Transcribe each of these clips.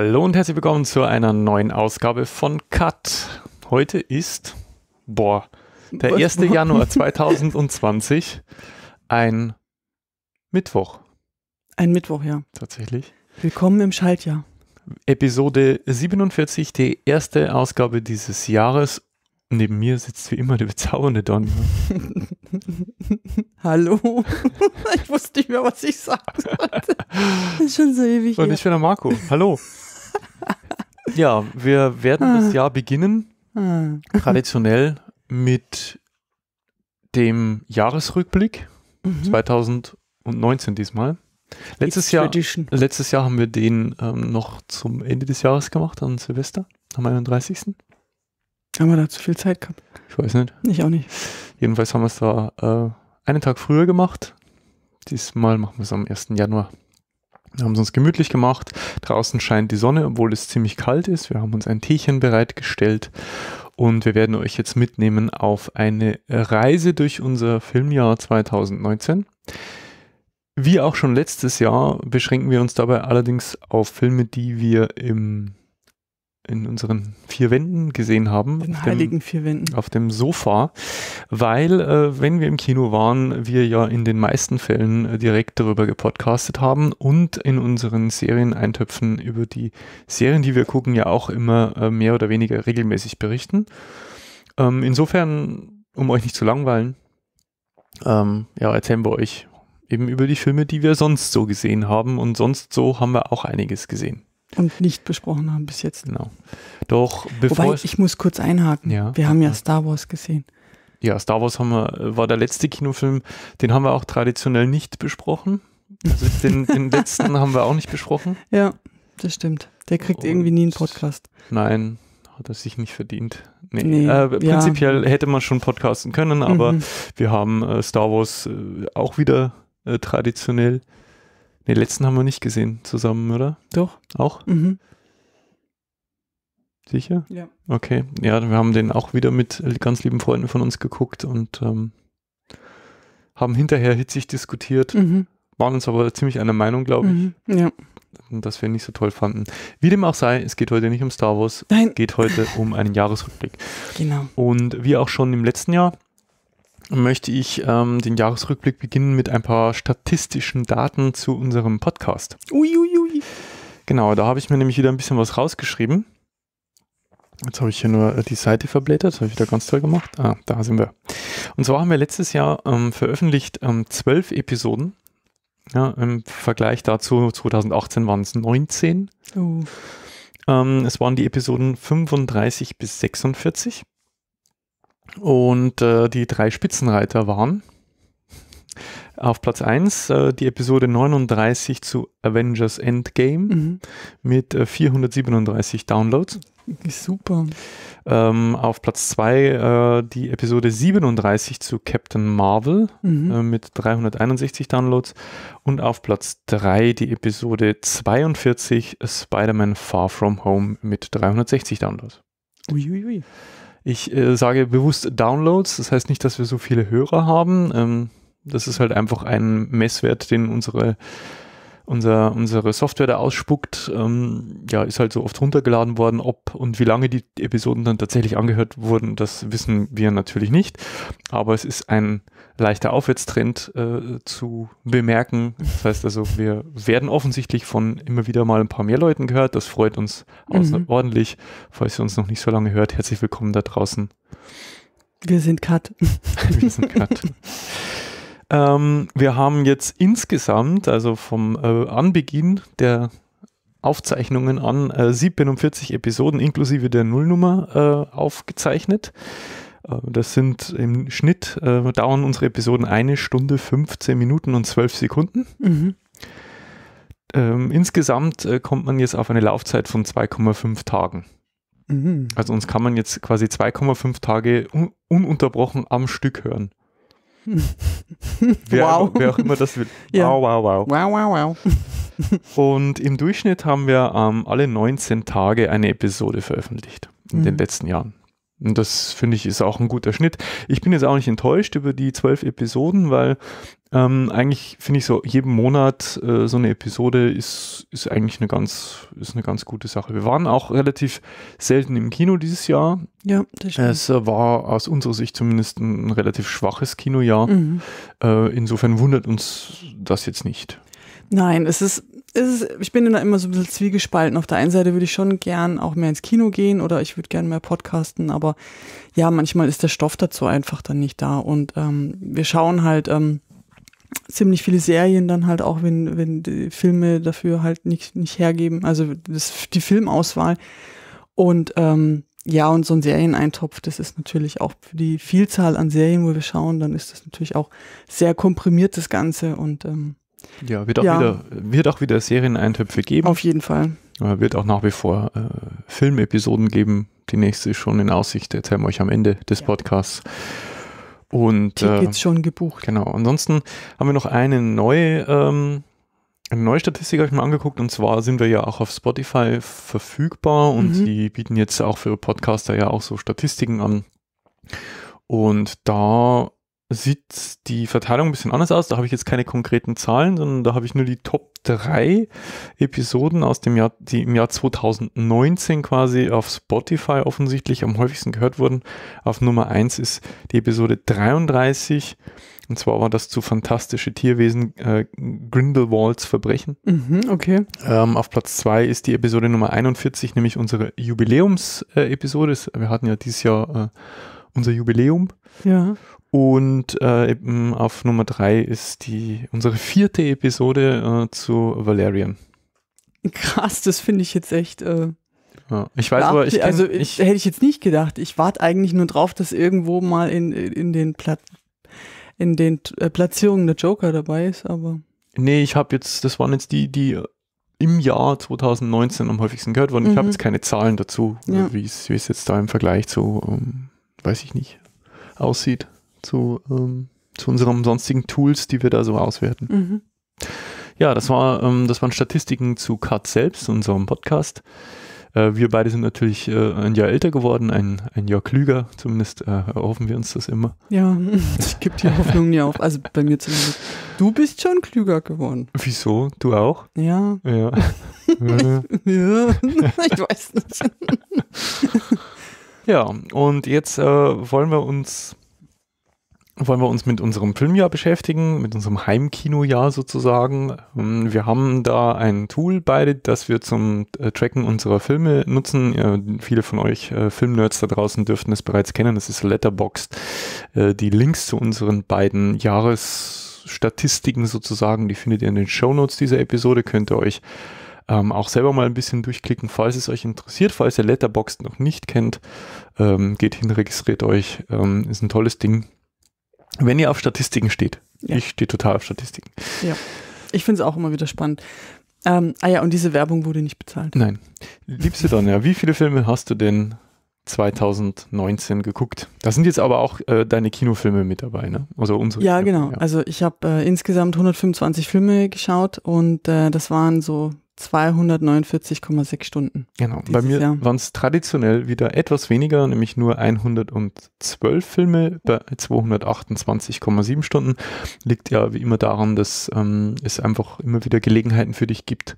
Hallo und herzlich willkommen zu einer neuen Ausgabe von Cut. Heute ist, boah, der Was? 1. Januar 2020, ein Mittwoch. Ein Mittwoch, ja. Tatsächlich. Willkommen im Schaltjahr. Episode 47, die erste Ausgabe dieses Jahres. Neben mir sitzt wie immer der bezaubernde Don. Hallo. Ich wusste nicht mehr, was ich sagen sollte. Das ist schon so ewig. Und her. ich bin der Marco. Hallo ja, wir werden das Jahr beginnen, traditionell mit dem Jahresrückblick mhm. 2019 diesmal. Letztes Jahr, letztes Jahr haben wir den ähm, noch zum Ende des Jahres gemacht, an Silvester, am 31. Haben wir da zu viel Zeit gehabt? Ich weiß nicht. Ich auch nicht. Jedenfalls haben wir es da äh, einen Tag früher gemacht. Diesmal machen wir es am 1. Januar. Wir haben es uns gemütlich gemacht. Draußen scheint die Sonne, obwohl es ziemlich kalt ist. Wir haben uns ein Teechen bereitgestellt und wir werden euch jetzt mitnehmen auf eine Reise durch unser Filmjahr 2019. Wie auch schon letztes Jahr beschränken wir uns dabei allerdings auf Filme, die wir im in unseren vier Wänden gesehen haben. Den heiligen dem, vier Wänden. Auf dem Sofa, weil, äh, wenn wir im Kino waren, wir ja in den meisten Fällen äh, direkt darüber gepodcastet haben und in unseren Serien-Eintöpfen über die Serien, die wir gucken, ja auch immer äh, mehr oder weniger regelmäßig berichten. Ähm, insofern, um euch nicht zu langweilen, ähm, ja, erzählen wir euch eben über die Filme, die wir sonst so gesehen haben und sonst so haben wir auch einiges gesehen. Und nicht besprochen haben bis jetzt. Genau. Doch, bevor. Wobei, ich muss kurz einhaken. Ja, wir haben ja Star Wars gesehen. Ja, Star Wars haben wir, war der letzte Kinofilm, den haben wir auch traditionell nicht besprochen. Also den, den letzten haben wir auch nicht besprochen. Ja, das stimmt. Der kriegt Und irgendwie nie einen Podcast. Nein, hat er sich nicht verdient. Nee, nee äh, prinzipiell ja. hätte man schon podcasten können, aber mhm. wir haben äh, Star Wars äh, auch wieder äh, traditionell den letzten haben wir nicht gesehen zusammen, oder? Doch. Auch? Mhm. Sicher? Ja. Okay. Ja, wir haben den auch wieder mit ganz lieben Freunden von uns geguckt und ähm, haben hinterher hitzig diskutiert, mhm. waren uns aber ziemlich einer Meinung, glaube ich. Mhm. Ja. Dass wir ihn nicht so toll fanden. Wie dem auch sei, es geht heute nicht um Star Wars, Nein. es geht heute um einen Jahresrückblick. Genau. Und wie auch schon im letzten Jahr möchte ich ähm, den Jahresrückblick beginnen mit ein paar statistischen Daten zu unserem Podcast. Uiuiui. Ui, ui. Genau, da habe ich mir nämlich wieder ein bisschen was rausgeschrieben. Jetzt habe ich hier nur äh, die Seite verblättert, habe ich wieder ganz toll gemacht. Ah, da sind wir. Und zwar haben wir letztes Jahr ähm, veröffentlicht ähm, zwölf ähm, Episoden. Ja, Im Vergleich dazu 2018 waren es 19. Uh. Ähm, es waren die Episoden 35 bis 46 und äh, die drei Spitzenreiter waren auf Platz 1 äh, die Episode 39 zu Avengers Endgame mhm. mit äh, 437 Downloads. Super. Ähm, auf Platz 2 äh, die Episode 37 zu Captain Marvel mhm. Äh, mit 361 Downloads. Und auf Platz 3 die Episode 42 Spider-Man Far From Home mit 360 Downloads. Uiuiui. Ui, ui. Ich äh, sage bewusst Downloads, das heißt nicht, dass wir so viele Hörer haben. Ähm, das ist halt einfach ein Messwert, den unsere unser, unsere Software da ausspuckt, ähm, ja, ist halt so oft runtergeladen worden. Ob und wie lange die Episoden dann tatsächlich angehört wurden, das wissen wir natürlich nicht. Aber es ist ein leichter Aufwärtstrend äh, zu bemerken. Das heißt also, wir werden offensichtlich von immer wieder mal ein paar mehr Leuten gehört. Das freut uns außerordentlich. Mhm. Falls ihr uns noch nicht so lange hört, herzlich willkommen da draußen. Wir sind Cut. wir sind Cut. Ähm, wir haben jetzt insgesamt, also vom äh, Anbeginn der Aufzeichnungen an, äh, 47 Episoden inklusive der Nullnummer äh, aufgezeichnet. Äh, das sind im Schnitt, äh, dauern unsere Episoden eine Stunde, 15 Minuten und 12 Sekunden. Mhm. Ähm, insgesamt äh, kommt man jetzt auf eine Laufzeit von 2,5 Tagen. Mhm. Also uns kann man jetzt quasi 2,5 Tage un ununterbrochen am Stück hören. wer, wow. Wer auch immer das will. Ja. Wow, wow, wow. Wow, wow, wow. Und im Durchschnitt haben wir ähm, alle 19 Tage eine Episode veröffentlicht in mhm. den letzten Jahren. Und das finde ich ist auch ein guter Schnitt. Ich bin jetzt auch nicht enttäuscht über die zwölf Episoden, weil ähm, eigentlich finde ich so jeden Monat äh, so eine Episode ist, ist eigentlich eine ganz, ist eine ganz gute Sache. Wir waren auch relativ selten im Kino dieses Jahr. Ja, das stimmt. Es äh, war aus unserer Sicht zumindest ein relativ schwaches Kinojahr. Mhm. Äh, insofern wundert uns das jetzt nicht. Nein, es ist ist ich bin da immer so ein bisschen zwiegespalten. Auf der einen Seite würde ich schon gern auch mehr ins Kino gehen oder ich würde gern mehr podcasten, aber ja, manchmal ist der Stoff dazu einfach dann nicht da. Und ähm, wir schauen halt ähm, ziemlich viele Serien dann halt auch, wenn, wenn die Filme dafür halt nicht, nicht hergeben, also das, die Filmauswahl. Und ähm, ja, und so ein Serieneintopf, das ist natürlich auch für die Vielzahl an Serien, wo wir schauen, dann ist das natürlich auch sehr komprimiert, das Ganze. Und ähm, ja, wird auch, ja. Wieder, wird auch wieder Serieneintöpfe geben. Auf jeden Fall. Äh, wird auch nach wie vor äh, Filmepisoden geben. Die nächste ist schon in Aussicht, erzählen wir euch am Ende des ja. Podcasts. Und, Tickets äh, schon gebucht. Genau. Ansonsten haben wir noch eine neue, ähm, eine neue Statistik euch mal angeguckt und zwar sind wir ja auch auf Spotify verfügbar und mhm. die bieten jetzt auch für Podcaster ja auch so Statistiken an. Und da sieht die Verteilung ein bisschen anders aus. Da habe ich jetzt keine konkreten Zahlen, sondern da habe ich nur die Top 3 Episoden aus dem Jahr, die im Jahr 2019 quasi auf Spotify offensichtlich am häufigsten gehört wurden. Auf Nummer 1 ist die Episode 33. Und zwar war das zu fantastische Tierwesen äh, Grindelwalds Verbrechen. Mhm, okay. Ähm, auf Platz 2 ist die Episode Nummer 41, nämlich unsere Jubiläums-Episode. Äh, Wir hatten ja dieses Jahr äh, unser Jubiläum. Ja. Und äh, eben auf Nummer drei ist die unsere vierte Episode äh, zu Valerian. Krass, das finde ich jetzt echt. Äh, ja, ich weiß, aber ich kenn, also ich, hätte ich jetzt nicht gedacht. Ich warte eigentlich nur drauf, dass irgendwo mal in, in den Plat in den äh, Platzierungen der Joker dabei ist, aber. Nee, ich habe jetzt, das waren jetzt die, die im Jahr 2019 am häufigsten gehört worden. Ich mhm. habe jetzt keine Zahlen dazu, ja. wie es jetzt da im Vergleich zu, um, ähm, weiß ich nicht, aussieht zu, ähm, zu unseren sonstigen Tools, die wir da so auswerten. Mhm. Ja, das, war, ähm, das waren Statistiken zu Card selbst, unserem Podcast. Äh, wir beide sind natürlich äh, ein Jahr älter geworden, ein, ein Jahr klüger, zumindest äh, erhoffen wir uns das immer. Ja, ich gebe die Hoffnung nie auf. Also bei mir zumindest. Du bist schon klüger geworden. Wieso? Du auch? Ja. Ja. ja. ich weiß nicht. ja, und jetzt äh, wollen wir uns wollen wir uns mit unserem Filmjahr beschäftigen, mit unserem Heimkinojahr sozusagen. Ähm, wir haben da ein Tool beide, das wir zum äh, Tracken unserer Filme nutzen. Viele von euch äh, Filmnerds da draußen dürften es bereits kennen. Das ist Letterboxd. Äh, die Links zu unseren beiden Jahresstatistiken sozusagen, die findet ihr in den Show Notes dieser Episode. Könnt ihr euch ähm, auch selber mal ein bisschen durchklicken, falls es euch interessiert, falls ihr Letterboxd noch nicht kennt. Ähm, geht hin, registriert euch. Ähm, ist ein tolles Ding wenn ihr auf Statistiken steht. Ja. Ich stehe total auf Statistiken. Ja. Ich finde es auch immer wieder spannend. Ähm, ah ja, und diese Werbung wurde nicht bezahlt. Nein. Liebste Donja, wie viele Filme hast du denn 2019 geguckt? Da sind jetzt aber auch äh, deine Kinofilme mit dabei, ne? Also unsere. Ja, Filme, genau. Ja. Also ich habe äh, insgesamt 125 Filme geschaut und äh, das waren so 249,6 Stunden. Genau, bei mir waren es traditionell wieder etwas weniger, nämlich nur 112 Filme bei 228,7 Stunden. Liegt ja wie immer daran, dass ähm, es einfach immer wieder Gelegenheiten für dich gibt,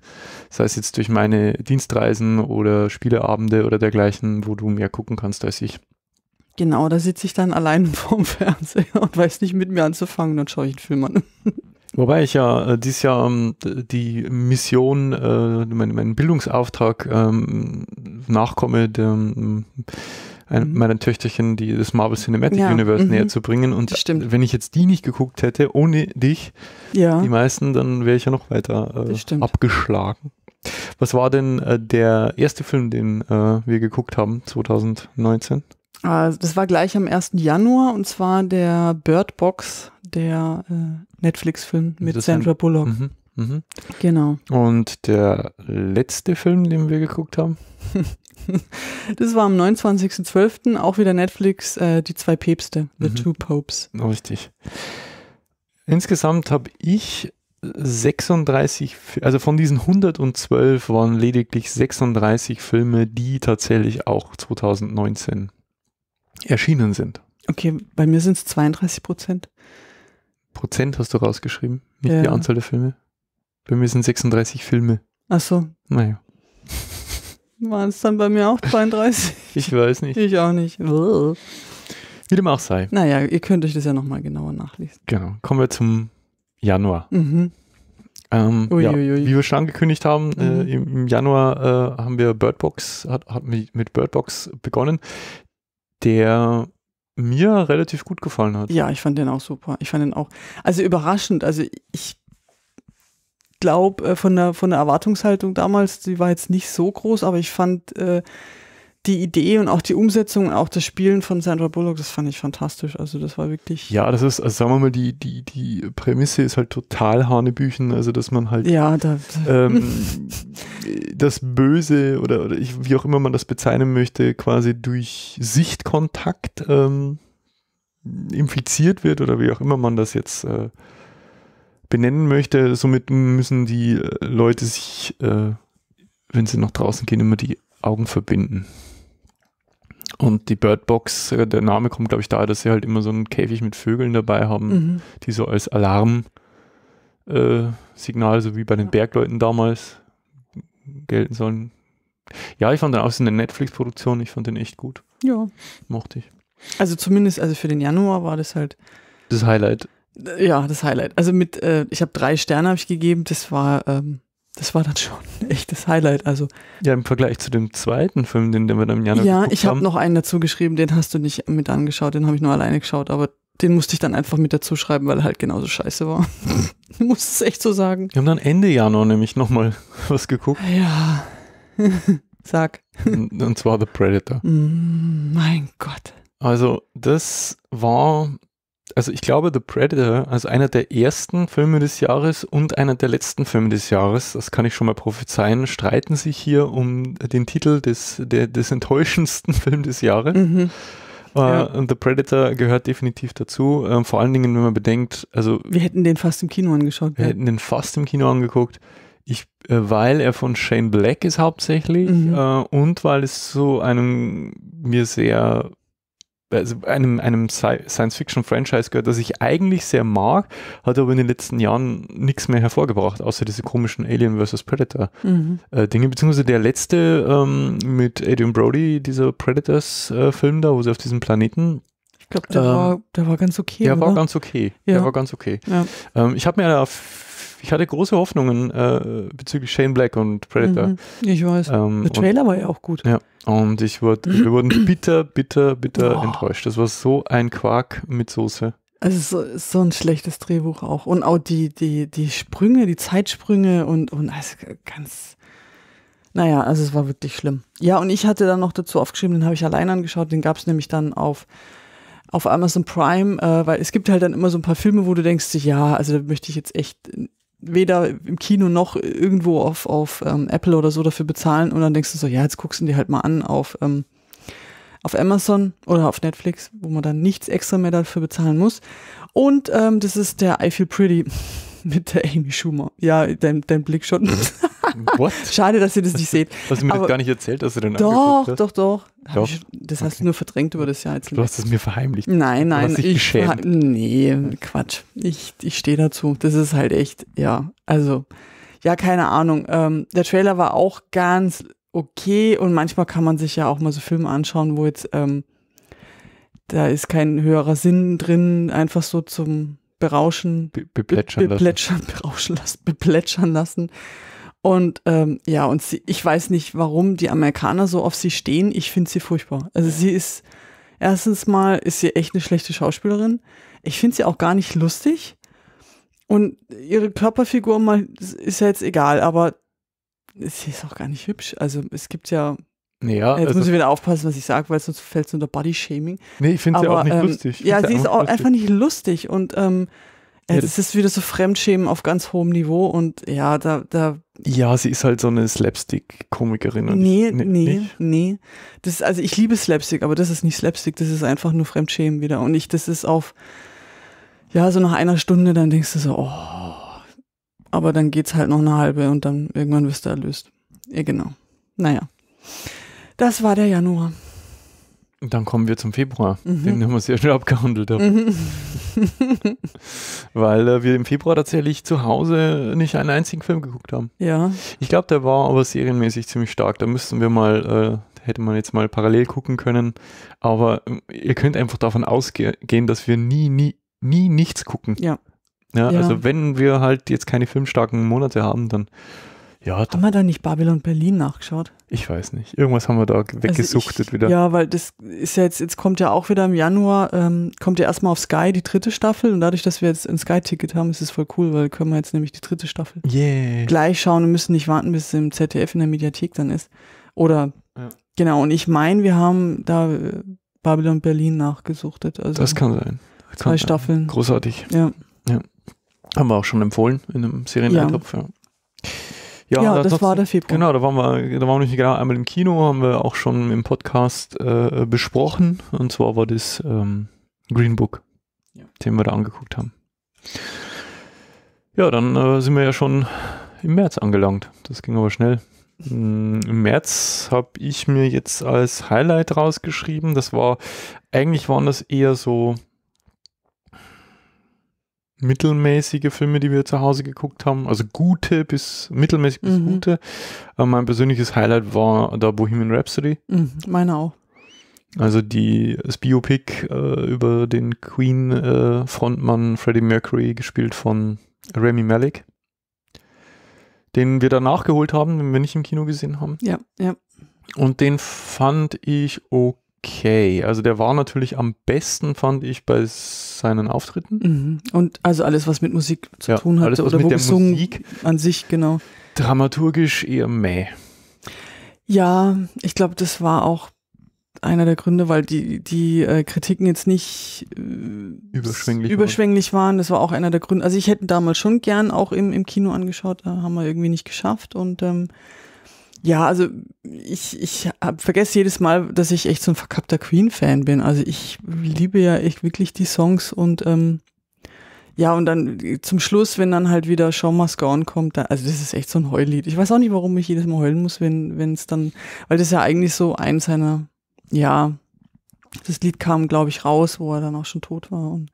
sei es jetzt durch meine Dienstreisen oder Spieleabende oder dergleichen, wo du mehr gucken kannst als ich. Genau, da sitze ich dann allein vorm Fernseher und weiß nicht mit mir anzufangen, dann schaue ich einen Film an. Wobei ich ja äh, dieses Jahr ähm, die Mission, äh, meinen mein Bildungsauftrag ähm, nachkomme, dem, ein, mhm. meinen Töchterchen die, das Marvel Cinematic ja, Universe mhm. näher zu bringen. Und wenn ich jetzt die nicht geguckt hätte, ohne dich, ja. die meisten, dann wäre ich ja noch weiter äh, abgeschlagen. Was war denn äh, der erste Film, den äh, wir geguckt haben, 2019? Ah, das war gleich am 1. Januar und zwar der Bird Box, der äh, Netflix-Film mit Sandra Bullock. Mhm. Mhm. Genau. Und der letzte Film, den wir geguckt haben? das war am 29.12. auch wieder Netflix, äh, Die zwei Päpste, The mhm. Two Popes. Richtig. Insgesamt habe ich 36, also von diesen 112 waren lediglich 36 Filme, die tatsächlich auch 2019 erschienen sind. Okay, bei mir sind es 32 Prozent. Prozent hast du rausgeschrieben, nicht ja. die Anzahl der Filme. Bei mir sind 36 Filme. Ach so. Naja. Waren es dann bei mir auch 32? ich weiß nicht. Ich auch nicht. Wie dem auch sei. Naja, ihr könnt euch das ja nochmal genauer nachlesen. Genau. Kommen wir zum Januar. Mhm. Ähm, ja, wie wir schon angekündigt haben, äh, mhm. äh, im, Januar äh, haben wir Birdbox, hat, hat mit Birdbox begonnen. Der mir relativ gut gefallen hat. Ja, ich fand den auch super. Ich fand den auch, also überraschend. Also ich glaube, äh, von der, von der Erwartungshaltung damals, die war jetzt nicht so groß, aber ich fand, äh, die Idee und auch die Umsetzung und auch das Spielen von Sandra Bullock, das fand ich fantastisch. Also das war wirklich. Ja, das ist, also sagen wir mal, die, die, die Prämisse ist halt total Hanebüchen, also dass man halt ja, da, ähm, das Böse oder, oder ich, wie auch immer man das bezeichnen möchte, quasi durch Sichtkontakt ähm, infiziert wird oder wie auch immer man das jetzt äh, benennen möchte. Somit müssen die äh, Leute sich, äh, wenn sie nach draußen gehen, immer die Augen verbinden. Und die Birdbox, äh, der Name kommt, glaube ich, daher, dass sie halt immer so einen Käfig mit Vögeln dabei haben, mhm. die so als Alarmsignal, äh, so wie bei den Bergleuten damals, gelten sollen. Ja, ich fand den auch so eine Netflix-Produktion, ich fand den echt gut. Ja. Mochte ich. Also zumindest, also für den Januar war das halt. Das Highlight. Ja, das Highlight. Also mit, äh, ich habe drei Sterne habe ich gegeben, das war ähm, das war dann schon ein echtes Highlight. Also, ja, im Vergleich zu dem zweiten Film, den, wir dann im Januar Ja, ich hab habe noch einen dazu geschrieben, den hast du nicht mit angeschaut, den habe ich nur alleine geschaut, aber den musste ich dann einfach mit dazu schreiben, weil er halt genauso scheiße war. ich muss es echt so sagen. Wir haben dann Ende Januar nämlich nochmal was geguckt. Ja. Sag. Und zwar The Predator. Mm, mein Gott. Also, das war also ich glaube, The Predator als einer der ersten Filme des Jahres und einer der letzten Filme des Jahres, das kann ich schon mal prophezeien, streiten sich hier um den Titel des, der, des enttäuschendsten Films des Jahres. Mhm. Äh, ja. The Predator gehört definitiv dazu, äh, vor allen Dingen, wenn man bedenkt, also... Wir hätten den fast im Kino angeschaut. Wir ja. hätten den fast im Kino angeguckt. Ich, äh, weil er von Shane Black ist hauptsächlich mhm. Äh, und weil es so einem mir sehr also einem, einem Science-Fiction-Franchise gehört, das ich eigentlich sehr mag, hat aber in den letzten Jahren nichts mehr hervorgebracht, außer diese komischen Alien vs. Predator-Dinge. Mhm. Äh, Beziehungsweise der letzte ähm, mit Adrian Brody, dieser Predators-Film äh, da, wo sie auf diesem Planeten ich glaube, der, ähm, war, der war ganz okay. Der oder? war ganz okay. Ja. Der war ganz okay. Ja. Ähm, ich habe mir da ich hatte große Hoffnungen äh, bezüglich Shane Black und Predator. Mhm, ich weiß. Ähm, Der Trailer und, war ja auch gut. Ja. Und ich wurde, mhm. wir wurden bitter, bitter, bitter oh. enttäuscht. Das war so ein Quark mit Soße. Also so, so ein schlechtes Drehbuch auch. Und auch die, die, die Sprünge, die Zeitsprünge und, und also ganz. Naja, also es war wirklich schlimm. Ja, und ich hatte dann noch dazu aufgeschrieben, den habe ich allein angeschaut, den gab es nämlich dann auf, auf Amazon Prime, äh, weil es gibt halt dann immer so ein paar Filme, wo du denkst, ja, also da möchte ich jetzt echt weder im Kino noch irgendwo auf, auf ähm, Apple oder so dafür bezahlen und dann denkst du so, ja, jetzt guckst du dir halt mal an auf, ähm, auf Amazon oder auf Netflix, wo man dann nichts extra mehr dafür bezahlen muss. Und ähm, das ist der I Feel Pretty mit der Amy Schumer. Ja, dein, dein Blick schon. What? Schade, dass ihr das nicht seht. Hast du mir Aber das gar nicht erzählt, dass du den Doch, doch, doch. Doch, ich, das okay. hast du nur verdrängt über das Jahr. Jetzt du hast es mir verheimlicht. Nein, nein. Du hast dich ich Nee, Quatsch. Ich, ich stehe dazu. Das ist halt echt, ja. Also, ja, keine Ahnung. Ähm, der Trailer war auch ganz okay und manchmal kann man sich ja auch mal so Filme anschauen, wo jetzt, ähm, da ist kein höherer Sinn drin, einfach so zum Berauschen. Be beplätschern, be beplätschern lassen. Berauschen lassen, beplätschern lassen. Und ähm, ja, und sie, ich weiß nicht, warum die Amerikaner so auf sie stehen. Ich finde sie furchtbar. Also sie ist, erstens mal ist sie echt eine schlechte Schauspielerin. Ich finde sie auch gar nicht lustig. Und ihre Körperfigur mal ist ja jetzt egal, aber sie ist auch gar nicht hübsch. Also es gibt ja ja, jetzt also muss ich wieder aufpassen, was ich sage, weil sonst fällt es unter Body Shaming. Nee, ich finde sie auch nicht ähm, lustig. Ja, sie ist auch lustig. einfach nicht lustig und ähm, es ja, ist wieder so Fremdschämen auf ganz hohem Niveau und ja, da, da ja, sie ist halt so eine Slapstick-Komikerin. Nee, ne, nee, nee, nee. Das ist, also ich liebe Slapstick, aber das ist nicht Slapstick, das ist einfach nur Fremdschämen wieder. Und ich, das ist auf, ja, so nach einer Stunde, dann denkst du so, oh. Aber dann geht's halt noch eine halbe und dann irgendwann wirst du erlöst. Ja, genau. Naja. Das war der Januar. Dann kommen wir zum Februar, mhm. den haben wir sehr schnell abgehandelt. Mhm. Weil äh, wir im Februar tatsächlich zu Hause nicht einen einzigen Film geguckt haben. Ja. Ich glaube, der war aber serienmäßig ziemlich stark. Da müssten wir mal, äh, hätte man jetzt mal parallel gucken können. Aber äh, ihr könnt einfach davon ausgehen, dass wir nie, nie, nie nichts gucken. Ja. ja. Also ja. Also wenn wir halt jetzt keine filmstarken Monate haben, dann ja, haben wir da nicht Babylon Berlin nachgeschaut? Ich weiß nicht. Irgendwas haben wir da also weggesuchtet also ich, wieder. Ja, weil das ist ja jetzt, jetzt kommt ja auch wieder im Januar, ähm, kommt ja erstmal auf Sky die dritte Staffel und dadurch, dass wir jetzt ein Sky-Ticket haben, ist es voll cool, weil können wir jetzt nämlich die dritte Staffel yeah. gleich schauen und müssen nicht warten, bis es im ZDF in der Mediathek dann ist. Oder ja. genau, und ich meine, wir haben da äh, Babylon Berlin nachgesuchtet. Also das kann sein. Das zwei kann Staffeln. Sein. Großartig. Ja. ja. Haben wir auch schon empfohlen in einem Serieneintopf, ja. ja. Ja, ja das, das, war der Februar. Genau, da waren wir, da waren wir nämlich genau einmal im Kino, haben wir auch schon im Podcast äh, besprochen. Und zwar war das ähm, Green Book, ja. den wir da angeguckt haben. Ja, dann äh, sind wir ja schon im März angelangt. Das ging aber schnell. Mm, Im März habe ich mir jetzt als Highlight rausgeschrieben. Das war, eigentlich waren das eher so mittelmäßige Filme, die wir zu Hause geguckt haben. Also gute bis mittelmäßig bis mhm. gute. Aber äh, mein persönliches Highlight war da Bohemian Rhapsody. Mhm, meine auch. Also die, das Biopic äh, über den Queen-Frontmann äh, Freddie Mercury, gespielt von Remy Malik. den wir dann nachgeholt haben, den wir nicht im Kino gesehen haben. Ja, ja. Und den fand ich okay Okay, also der war natürlich am besten, fand ich, bei seinen Auftritten. Mhm. Und also alles, was mit Musik zu ja, tun hat, alles, was oder mit wo der gesungen Musik an sich, genau. Dramaturgisch eher meh. Ja, ich glaube, das war auch einer der Gründe, weil die, die äh, Kritiken jetzt nicht äh, überschwänglich, überschwänglich waren. Das war auch einer der Gründe. Also ich hätte damals schon gern auch im, im Kino angeschaut, da haben wir irgendwie nicht geschafft und ähm, ja, also ich, ich hab, vergesse jedes Mal, dass ich echt so ein verkappter Queen-Fan bin. Also ich liebe ja echt wirklich die Songs und ähm, ja, und dann äh, zum Schluss, wenn dann halt wieder Show Must Go On kommt, dann, also das ist echt so ein Heulied. Ich weiß auch nicht, warum ich jedes Mal heulen muss, wenn wenn es dann, weil das ja eigentlich so eins seiner, ja, das Lied kam, glaube ich, raus, wo er dann auch schon tot war. Und,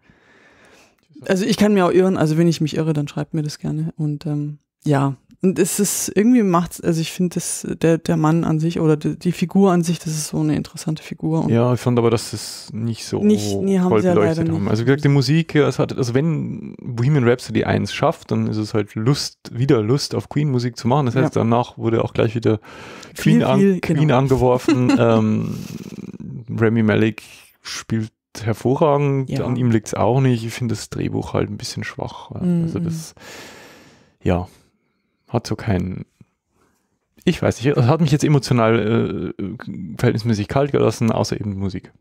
also ich kann mir auch irren, also wenn ich mich irre, dann schreibt mir das gerne. Und ähm, ja, und es ist irgendwie macht, also ich finde das, der, der Mann an sich oder die, die, Figur an sich, das ist so eine interessante Figur. Und ja, ich fand aber, dass das nicht so nicht, nee, haben voll sie beleuchtet ja haben. Nicht. Also wie gesagt, die Musik, also, hat, also wenn Bohemian Rhapsody 1 schafft, dann ist es halt Lust, wieder Lust auf Queen-Musik zu machen. Das heißt, ja. danach wurde auch gleich wieder Queen, viel, an, Queen genau. angeworfen. ähm, Remy Malik spielt hervorragend, ja. an ihm liegt es auch nicht. Ich finde das Drehbuch halt ein bisschen schwach. Mhm. Also mhm. das, ja hat so keinen. Ich weiß nicht, also hat mich jetzt emotional äh, verhältnismäßig kalt gelassen, außer eben Musik.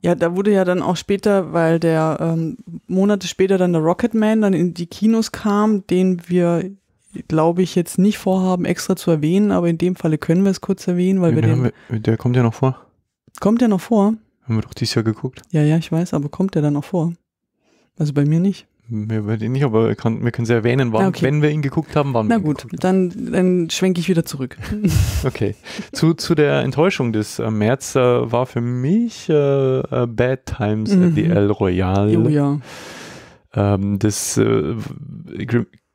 Ja, da wurde ja dann auch später, weil der ähm, Monate später dann der Rocketman dann in die Kinos kam, den wir, glaube ich, jetzt nicht vorhaben, extra zu erwähnen, aber in dem Falle können wir es kurz erwähnen, weil wir den. den wir, der kommt ja noch vor. Kommt der noch vor? Haben wir doch dieses Jahr geguckt. Ja, ja, ich weiß, aber kommt der dann noch vor? Also bei mir nicht. Mir wird ihn nicht, aber wir können, wir können sie erwähnen, wann, okay. wenn wir ihn geguckt haben, wann. Na gut, dann, dann schwenke ich wieder zurück. okay. Zu, zu der Enttäuschung des äh, März äh, war für mich äh, äh Bad Times mhm. at the mhm. El Royale. Oh ja. Ähm, das äh,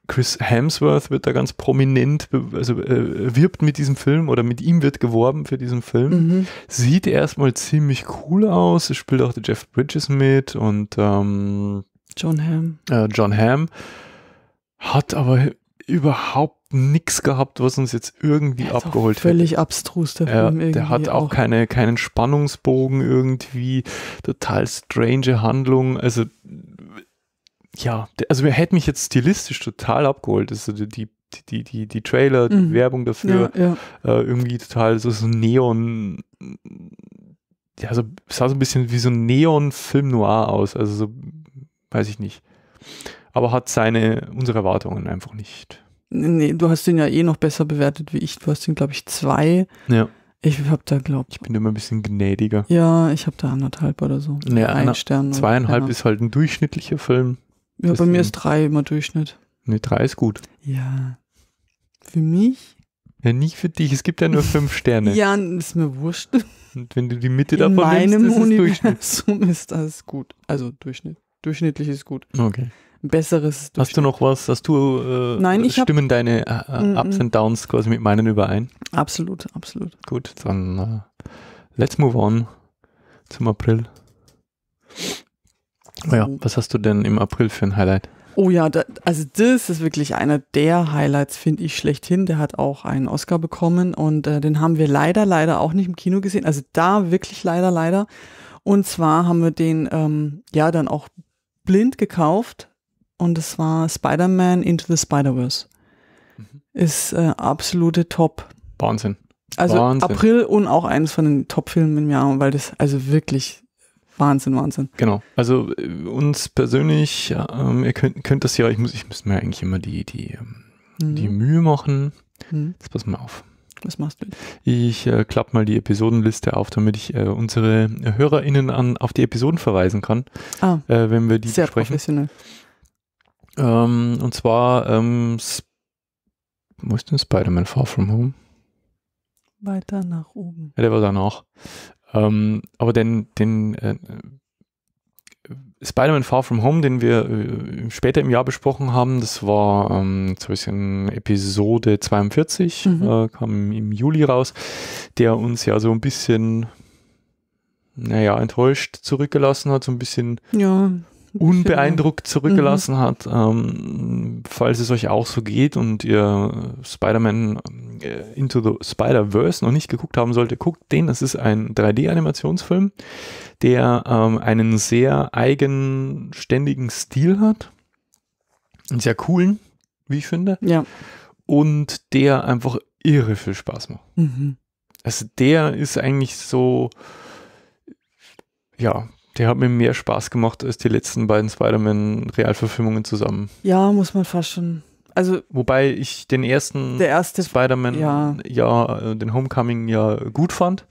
Chris Hemsworth wird da ganz prominent, also äh, wirbt mit diesem Film oder mit ihm wird geworben für diesen Film. Mhm. Sieht erstmal ziemlich cool aus. Es spielt auch der Jeff Bridges mit und ähm, John Ham. Äh, John Ham hat aber überhaupt nichts gehabt, was uns jetzt irgendwie der abgeholt ist völlig hätte. abstrus der Film äh, Der hat auch, auch, Keine, keinen Spannungsbogen irgendwie, total strange Handlung. Also ja, also wer hätte mich jetzt stilistisch total abgeholt. Also die, die, die, die, die Trailer, die mhm. Werbung dafür, ja, ja. Äh, irgendwie total so, so Neon. Ja, so, sah so ein bisschen wie so ein Neon-Film noir aus. Also so weiß ich nicht. Aber hat seine, unsere Erwartungen einfach nicht. Nee, du hast ihn ja eh noch besser bewertet wie ich. Du hast ihn, glaube ich, zwei. Ja. Ich habe da, glaube ich. bin immer ein bisschen gnädiger. Ja, ich habe da anderthalb oder so. Nee, ein einer, Stern. Zweieinhalb genau. ist halt ein durchschnittlicher Film. Ja, Deswegen. bei mir ist drei immer Durchschnitt. Nee, drei ist gut. Ja. Für mich? Ja, nicht für dich. Es gibt ja nur fünf Sterne. ja, ist mir wurscht. Und wenn du die Mitte In davon nimmst, ist es Universum Durchschnitt. ist das gut. Also Durchschnitt. Durchschnittlich ist gut. Okay. Besseres. Hast du noch was? Hast du, äh, Nein, ich stimmen hab, deine äh, mm, Ups und mm. Downs quasi mit meinen überein? Absolut, absolut. Gut, dann äh, let's move on zum April. Oh ja, oh. was hast du denn im April für ein Highlight? Oh ja, da, also das ist wirklich einer der Highlights, finde ich schlechthin. Der hat auch einen Oscar bekommen und äh, den haben wir leider, leider auch nicht im Kino gesehen. Also da wirklich leider, leider. Und zwar haben wir den ähm, ja dann auch blind gekauft und es war Spider-Man Into the Spider-Verse. Mhm. Ist äh, absolute Top. Wahnsinn. Also Wahnsinn. April und auch eines von den Top-Filmen im Jahr, weil das also wirklich Wahnsinn, Wahnsinn. Genau. Also äh, uns persönlich, ähm, ihr könnt, könnt das ja, ich muss, ich muss mir eigentlich immer die, die, ähm, mhm. die Mühe machen. Mhm. Jetzt pass mal auf. Was machst du? Ich äh, klappe mal die Episodenliste auf, damit ich äh, unsere HörerInnen an, auf die Episoden verweisen kann, ah, äh, wenn wir die sehr besprechen. Professionell. Ähm, und zwar, ähm, wo ist denn Spider-Man Far From Home? Weiter nach oben. Ja, der war danach. Ähm, aber den, den äh, Spider-Man Far From Home, den wir äh, später im Jahr besprochen haben, das war ähm, jetzt habe ich in Episode 42, mhm. äh, kam im Juli raus, der uns ja so ein bisschen, naja, enttäuscht zurückgelassen hat, so ein bisschen ja, unbeeindruckt zurückgelassen mhm. hat. Ähm, falls es euch auch so geht und ihr Spider-Man äh, Into the Spider-Verse noch nicht geguckt haben solltet, guckt den. Das ist ein 3D-Animationsfilm der ähm, einen sehr eigenständigen Stil hat. Einen sehr coolen, wie ich finde. Ja. Und der einfach irre viel Spaß macht. Mhm. Also der ist eigentlich so, ja, der hat mir mehr Spaß gemacht als die letzten beiden Spider-Man-Realverfilmungen zusammen. Ja, muss man fast schon. Also, Wobei ich den ersten erste, Spider-Man ja. ja. Äh, den Homecoming ja gut fand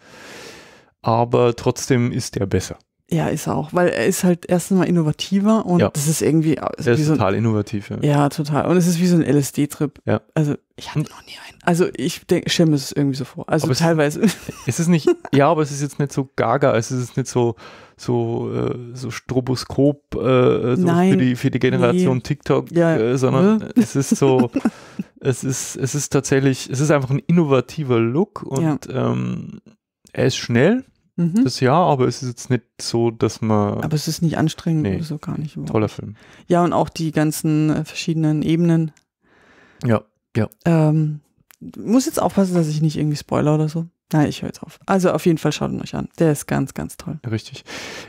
aber trotzdem ist der besser. Ja, ist er auch, weil er ist halt erstens mal innovativer und ja. das ist irgendwie. Ist er ist so ein, total innovativ. Ja. ja. total. Und es ist wie so ein LSD-Trip. Ja. Also, ich hatte noch nie einen. Also, ich denke, stelle mir es irgendwie so vor. Also, aber teilweise. Es, es ist nicht, ja, aber es ist jetzt nicht so gaga, es ist nicht so, so, äh, so Stroboskop äh, so Nein, für, die, für die Generation nee. TikTok, ja. äh, sondern es ist so, es ist, es ist tatsächlich, es ist einfach ein innovativer Look und ähm, er ist schnell Mhm. Das ja, aber es ist jetzt nicht so, dass man. Aber es ist nicht anstrengend nee. so gar nicht. Überhaupt. Toller Film. Ja, und auch die ganzen äh, verschiedenen Ebenen. Ja, ja. Ähm, muss jetzt aufpassen, dass ich nicht irgendwie spoiler oder so. Nein, ich höre jetzt auf. Also auf jeden Fall schaut ihn euch an. Der ist ganz, ganz toll. Richtig.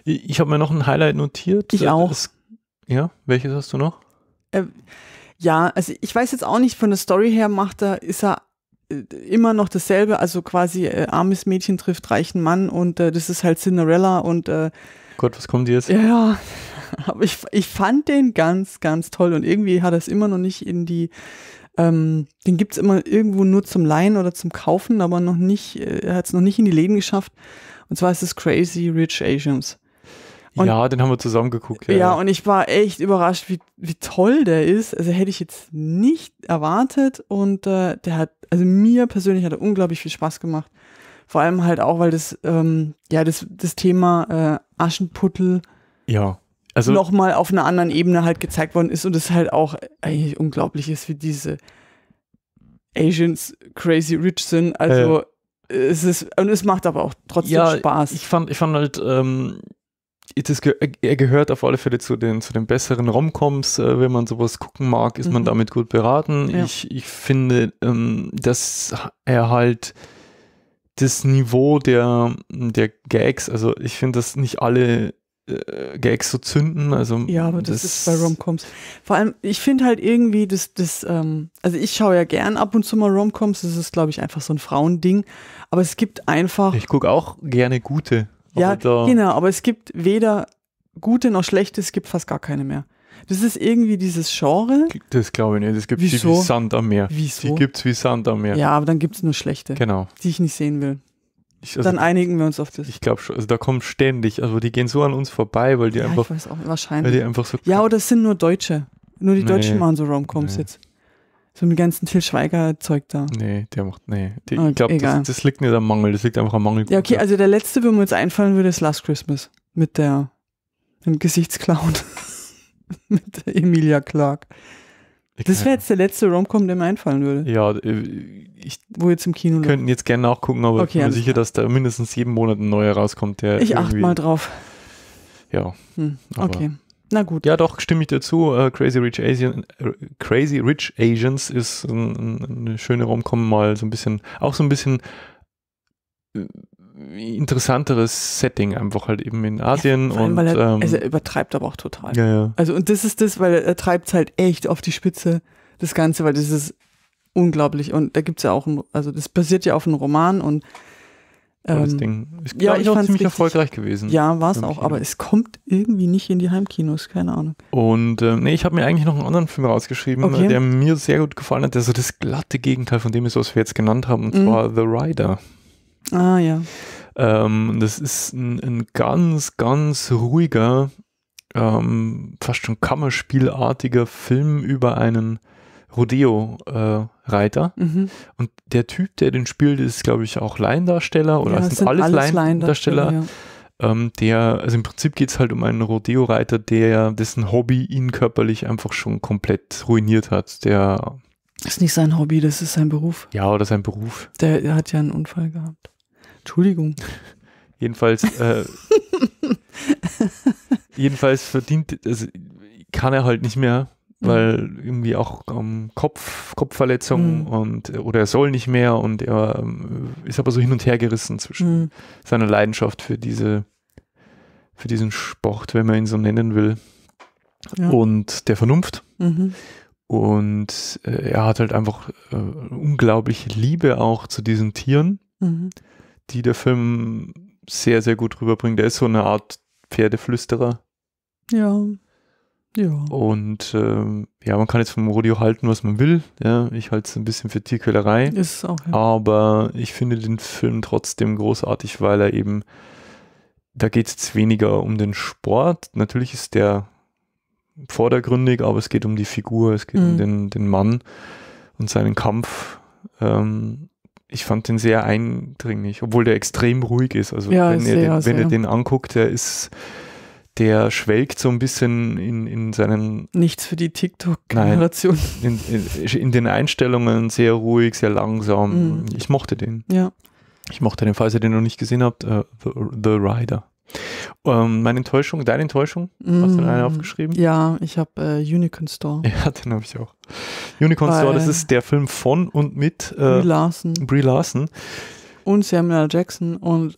Ich, ich habe mir noch ein Highlight notiert. Ich äh, auch. Das, ja, welches hast du noch? Äh, ja, also ich weiß jetzt auch nicht, von der Story her macht er, ist er äh, immer noch dasselbe, also quasi äh, armes Mädchen trifft reichen Mann und äh, das ist halt Cinderella und äh, Gott, was kommt jetzt? Ja, aber ich, ich fand den ganz, ganz toll und irgendwie hat er es immer noch nicht in die, ähm, den gibt es immer irgendwo nur zum Leihen oder zum Kaufen, aber noch nicht, er äh, hat es noch nicht in die Läden geschafft und zwar ist es Crazy Rich Asians. Und ja, den haben wir zusammen geguckt. Ja, ja, und ich war echt überrascht, wie, wie toll der ist. Also hätte ich jetzt nicht erwartet. Und äh, der hat, also mir persönlich hat er unglaublich viel Spaß gemacht. Vor allem halt auch, weil das, ähm, ja, das, das Thema äh, Aschenputtel ja. also, nochmal auf einer anderen Ebene halt gezeigt worden ist und es halt auch eigentlich unglaublich ist, wie diese Asians crazy rich sind. Also äh, es ist, und es macht aber auch trotzdem ja, Spaß. Ich fand, ich fand halt, ähm, das, er gehört auf alle Fälle zu den, zu den besseren Romcoms. Äh, wenn man sowas gucken mag, ist mhm. man damit gut beraten. Ja. Ich, ich finde, ähm, dass er halt das Niveau der, der Gags, also ich finde, dass nicht alle äh, Gags so zünden. Also ja, aber das, das ist bei Romcoms. Vor allem, ich finde halt irgendwie, dass das, ähm, also ich schaue ja gern ab und zu mal Romcoms, das ist, glaube ich, einfach so ein Frauending. Aber es gibt einfach. Ich gucke auch gerne gute ja, genau, aber es gibt weder gute noch schlechte, es gibt fast gar keine mehr. Das ist irgendwie dieses Genre. Das glaube ich nicht. Es gibt Wieso? die wie Sand am Meer. Wieso? Die gibt es wie Sand am Meer. Ja, aber dann gibt es nur schlechte. Genau. Die ich nicht sehen will. Ich, also, dann einigen wir uns auf das. Ich glaube schon, also da kommen ständig, also die gehen so an uns vorbei, weil die ja, einfach. Ich weiß auch, wahrscheinlich. Weil die einfach so ja, oder es sind nur Deutsche. Nur die nee. Deutschen machen so Romcoms nee. jetzt so einem ganzen Till Schweiger-Zeug da. Nee, der macht, nee. Ah, ich okay, glaube, das, das, liegt nicht am Mangel, das liegt einfach am Mangel. Ja, okay, also der letzte, wenn mir jetzt einfallen würde, ist Last Christmas mit der, dem Gesichtsclown. mit der Emilia Clark. Das wäre jetzt der letzte Romcom, der mir einfallen würde. Ja, äh, ich. Wo jetzt im Kino. Könnten jetzt gerne nachgucken, aber okay, ich bin mir sicher, klar. dass da mindestens sieben Monate ein neuer rauskommt, der. Ich achte mal drauf. Ja. Hm, okay. Na gut. Ja, doch, stimme ich dir zu. Äh, Crazy, Rich Asian, äh, Crazy Rich Asians ist ein, eine schöne Rom, kommen mal so ein bisschen, auch so ein bisschen äh, interessanteres Setting einfach halt eben in Asien ja, und er, ähm, also er übertreibt aber auch total. Ja, ja. Also und das ist das, weil er treibt es halt echt auf die Spitze das Ganze, weil das ist unglaublich und da gibt es ja auch, ein, also das basiert ja auf einem Roman und ähm, Ding. Ist, ja, ich auch ziemlich erfolgreich gewesen. Ja, war es auch, aber es kommt irgendwie nicht in die Heimkinos, keine Ahnung. Und äh, nee, ich habe mir eigentlich noch einen anderen Film rausgeschrieben, okay. der mir sehr gut gefallen hat, der so das glatte Gegenteil von dem ist, was wir jetzt genannt haben, und mhm. zwar The Rider. Ah, ja. Ähm, das ist ein, ein ganz, ganz ruhiger, ähm, fast schon Kammerspielartiger Film über einen Rodeo-Reiter. Äh, mhm. Und der Typ, der den spielt, ist, glaube ich, auch Laiendarsteller oder ja, es sind, sind alles, alles Laiendarsteller. ähm, der, also im Prinzip geht es halt um einen Rodeo-Reiter, der, dessen Hobby ihn körperlich einfach schon komplett ruiniert hat. Der das ist nicht sein Hobby, das ist sein Beruf. Ja, oder sein Beruf. Der, der hat ja einen Unfall gehabt. Entschuldigung. jedenfalls, äh, jedenfalls verdient, also kann er halt nicht mehr Mhm. weil irgendwie auch ähm, Kopf, Kopfverletzung mhm. und oder er soll nicht mehr und er ähm, ist aber so hin und her gerissen zwischen mhm. seiner Leidenschaft für diese, für diesen Sport, wenn man ihn so nennen will, ja. und der Vernunft. Mhm. Und äh, er hat halt einfach äh, unglaubliche Liebe auch zu diesen Tieren, mhm. die der Film sehr, sehr gut rüberbringt. Er ist so eine Art Pferdeflüsterer. Ja. Ja. Und ähm, ja, man kann jetzt vom Rodeo halten, was man will. Ja, ich halte es ein bisschen für Tierquälerei. Ist auch. Ja. Aber ich finde den Film trotzdem großartig, weil er eben, da geht es weniger um den Sport. Natürlich ist der vordergründig, aber es geht um die Figur, es geht mhm. um den, den Mann und seinen Kampf. Ähm, ich fand den sehr eindringlich, obwohl der extrem ruhig ist. Also ja, wenn, sehr, ihr den, wenn ihr den anguckt, der ist der schwelgt so ein bisschen in, in seinen. Nichts für die TikTok-Generation. In, in, den Einstellungen sehr ruhig, sehr langsam. Mhm. Ich mochte den. Ja. Ich mochte den, falls ihr den noch nicht gesehen habt, uh, The, Rider. Um, ähm, meine Enttäuschung, deine Enttäuschung? Mhm. Hast du eine mhm. aufgeschrieben? Ja, ich habe äh, Unicorn Store. Ja, den habe ich auch. Unicorn Weil Store, das ist der Film von und mit äh, Brie Larson. Brie Larson. Und Samuel L. Jackson und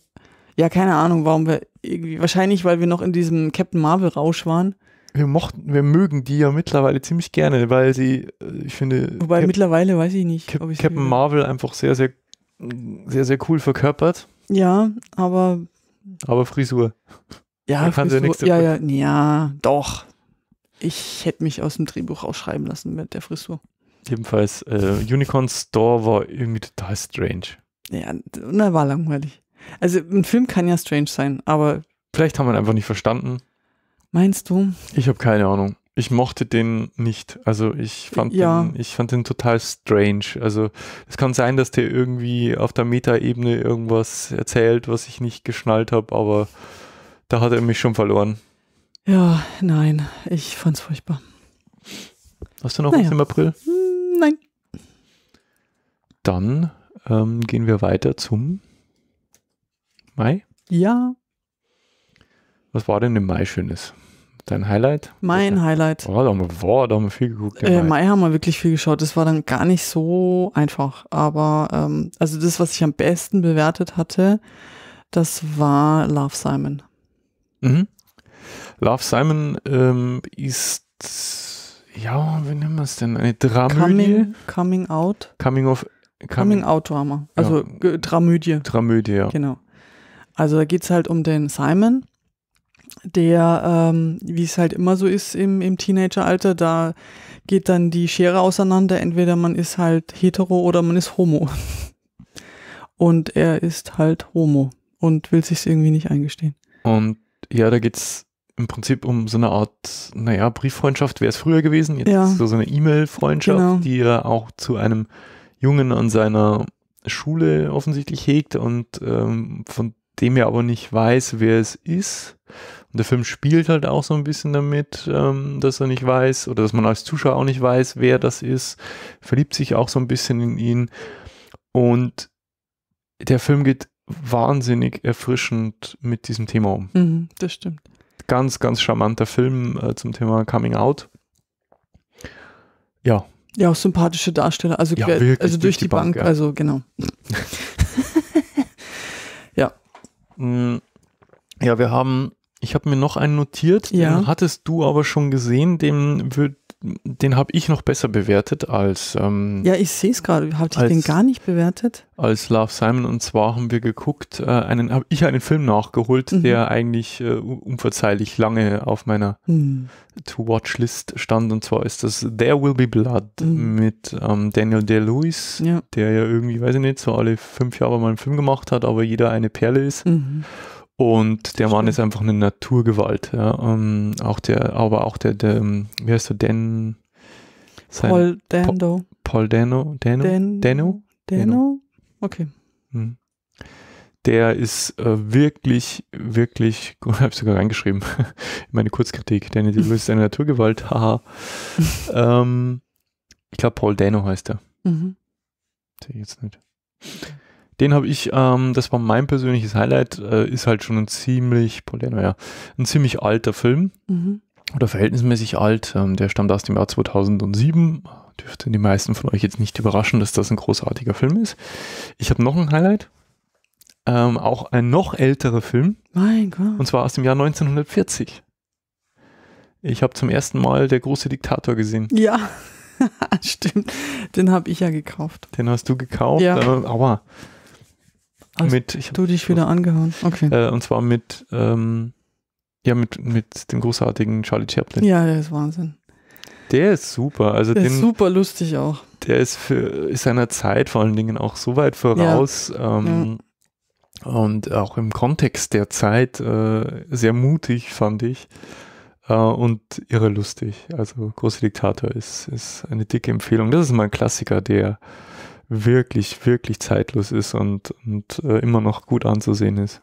ja, keine Ahnung, warum wir irgendwie, wahrscheinlich, weil wir noch in diesem Captain Marvel-Rausch waren. Wir mochten, wir mögen die ja mittlerweile ziemlich gerne, weil sie, äh, ich finde. Wobei Cap mittlerweile weiß ich nicht. Cap Captain Marvel einfach sehr, sehr, sehr, sehr cool verkörpert. Ja, aber. Aber Frisur. Ja, Frisur, ja, ja, ja, doch. Ich hätte mich aus dem Drehbuch rausschreiben lassen mit der Frisur. Jedenfalls, äh, Unicorn Store war irgendwie total strange. Ja, na, war langweilig. Also ein Film kann ja strange sein, aber. Vielleicht haben wir ihn einfach nicht verstanden. Meinst du? Ich habe keine Ahnung. Ich mochte den nicht. Also ich fand, ja. den, ich fand den total strange. Also es kann sein, dass der irgendwie auf der Meta-Ebene irgendwas erzählt, was ich nicht geschnallt habe, aber da hat er mich schon verloren. Ja, nein, ich fand's furchtbar. Hast du noch naja. was im April? Hm, nein. Dann ähm, gehen wir weiter zum Mai? Ja. Was war denn im Mai Schönes? Dein Highlight? Mein Highlight. Oh, da haben wir, wow, da haben wir viel geguckt. Im äh, Mai. Mai haben wir wirklich viel geschaut. Das war dann gar nicht so einfach. Aber ähm, also das, was ich am besten bewertet hatte, das war Love Simon. Mhm. Love Simon ähm, ist, ja, wie nennen wir es denn? Eine Dramödie? Coming, coming Out. Coming of. Coming, coming Out Drama. Also ja. Dramödie. Dramödie, ja. Genau. Also da geht es halt um den Simon, der, ähm, wie es halt immer so ist im, im Teenageralter, da geht dann die Schere auseinander. Entweder man ist halt hetero oder man ist homo. Und er ist halt homo und will sich's irgendwie nicht eingestehen. Und ja, da geht es im Prinzip um so eine Art, naja, Brieffreundschaft wäre es früher gewesen, jetzt ja. so, so eine E-Mail-Freundschaft, genau. die er auch zu einem Jungen an seiner Schule offensichtlich hegt und ähm, von dem er aber nicht weiß, wer es ist. Und der Film spielt halt auch so ein bisschen damit, ähm, dass er nicht weiß oder dass man als Zuschauer auch nicht weiß, wer das ist. Verliebt sich auch so ein bisschen in ihn. Und der Film geht wahnsinnig erfrischend mit diesem Thema um. Mhm, das stimmt. Ganz, ganz charmanter Film äh, zum Thema Coming Out. Ja. Ja, auch sympathische Darsteller. Also, ja, wirklich, also durch, durch, die, die Bank, Bank ja. also genau. Ja, wir haben, ich habe mir noch einen notiert, ja. den hattest du aber schon gesehen, den würde den habe ich noch besser bewertet als. Ähm, ja, ich sehe es gerade. Habe ich den gar nicht bewertet? Als Love Simon und zwar haben wir geguckt, äh, einen, habe ich einen Film nachgeholt, mhm. der eigentlich äh, unverzeihlich lange auf meiner mhm. To-Watch-List stand. Und zwar ist das There Will Be Blood mhm. mit ähm, Daniel Day-Lewis, ja. der ja irgendwie, weiß ich nicht, so alle fünf Jahre mal einen Film gemacht hat, aber jeder eine Perle ist. Mhm. Und der Mann ist einfach eine Naturgewalt. Ja. Ähm, auch der, aber auch der, der ähm, wie heißt der, Dan? Sein, Paul Dando. Paul Dano? Dano? Dan, Dano? Dano? Okay. Mhm. Der ist äh, wirklich, wirklich, habe ich sogar reingeschrieben, meine Kurzkritik. Danny DeLuise ist eine Naturgewalt, haha. ähm, ich glaube, Paul Dano heißt er. Mhm. Sehe ich jetzt nicht. Okay. Den habe ich, ähm, das war mein persönliches Highlight, äh, ist halt schon ein ziemlich, Poleno, ja, ein ziemlich alter Film mhm. oder verhältnismäßig alt. Ähm, der stammt aus dem Jahr 2007. Dürfte die meisten von euch jetzt nicht überraschen, dass das ein großartiger Film ist. Ich habe noch ein Highlight. Ähm, auch ein noch älterer Film. Mein Gott. Und zwar aus dem Jahr 1940. Ich habe zum ersten Mal Der große Diktator gesehen. Ja. Stimmt, den habe ich ja gekauft. Den hast du gekauft, ja. Äh, aua. Hast mit, ich du dich wieder angehauen? Okay. Äh, und zwar mit, ähm, ja, mit, mit dem großartigen Charlie Chaplin. Ja, der ist Wahnsinn. Der ist super. Also der den, ist super lustig auch. Der ist für ist seiner Zeit vor allen Dingen auch so weit voraus. Ja. Ähm, ja. Und auch im Kontext der Zeit äh, sehr mutig, fand ich. Äh, und irre lustig. Also Große Diktator ist, ist eine dicke Empfehlung. Das ist mal ein Klassiker, der wirklich, wirklich zeitlos ist und, und äh, immer noch gut anzusehen ist.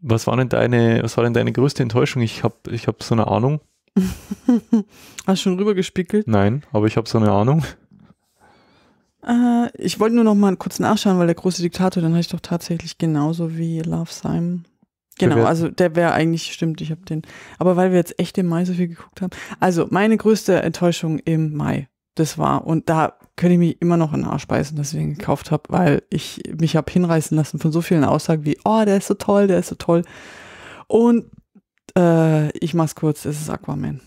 Was war denn deine, was war denn deine größte Enttäuschung? Ich habe ich hab so eine Ahnung. Hast du schon rübergespickelt? Nein, aber ich habe so eine Ahnung. Äh, ich wollte nur noch mal kurz nachschauen, weil der große Diktator, dann habe ich doch tatsächlich genauso wie Love Simon. Genau, also der wäre eigentlich, stimmt, ich habe den. Aber weil wir jetzt echt im Mai so viel geguckt haben. Also meine größte Enttäuschung im Mai, das war, und da könnte ich mich immer noch in den Arsch beißen, dass ich deswegen gekauft habe, weil ich mich habe hinreißen lassen von so vielen Aussagen wie, oh, der ist so toll, der ist so toll. Und äh, ich mach's kurz, es ist Aquaman.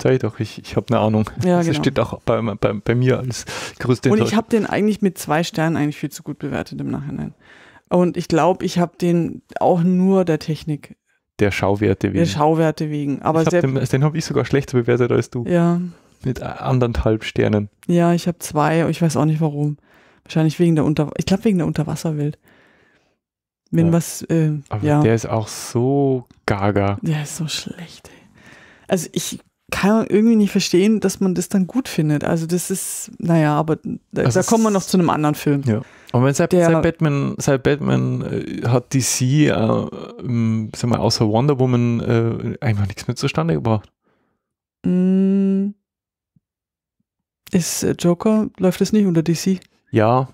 Sei doch, ich, ich habe eine Ahnung. Ja, das genau. steht auch bei, bei, bei mir als größte Und ich habe den eigentlich mit zwei Sternen eigentlich viel zu gut bewertet im Nachhinein. Und ich glaube, ich habe den auch nur der Technik der Schauwerte wegen. Der Schauwerte wegen. Aber den, den habe ich sogar schlechter bewertet als du. Ja, mit anderthalb Sternen. Ja, ich habe zwei, ich weiß auch nicht warum. Wahrscheinlich wegen der Unter ich glaube wegen der Unterwasserwelt. Wenn ja. was äh, Aber ja. der ist auch so gaga. Der ist so schlecht. Ey. Also ich kann irgendwie nicht verstehen, dass man das dann gut findet. Also das ist, naja, aber da, also da kommen wir noch zu einem anderen Film. Ja. Und wenn seit, seit Batman, seit Batman äh, hat DC, äh, äh, sagen wir, außer Wonder Woman äh, einfach nichts mehr zustande gebracht. Mm, ist äh, Joker, läuft das nicht unter DC? Ja,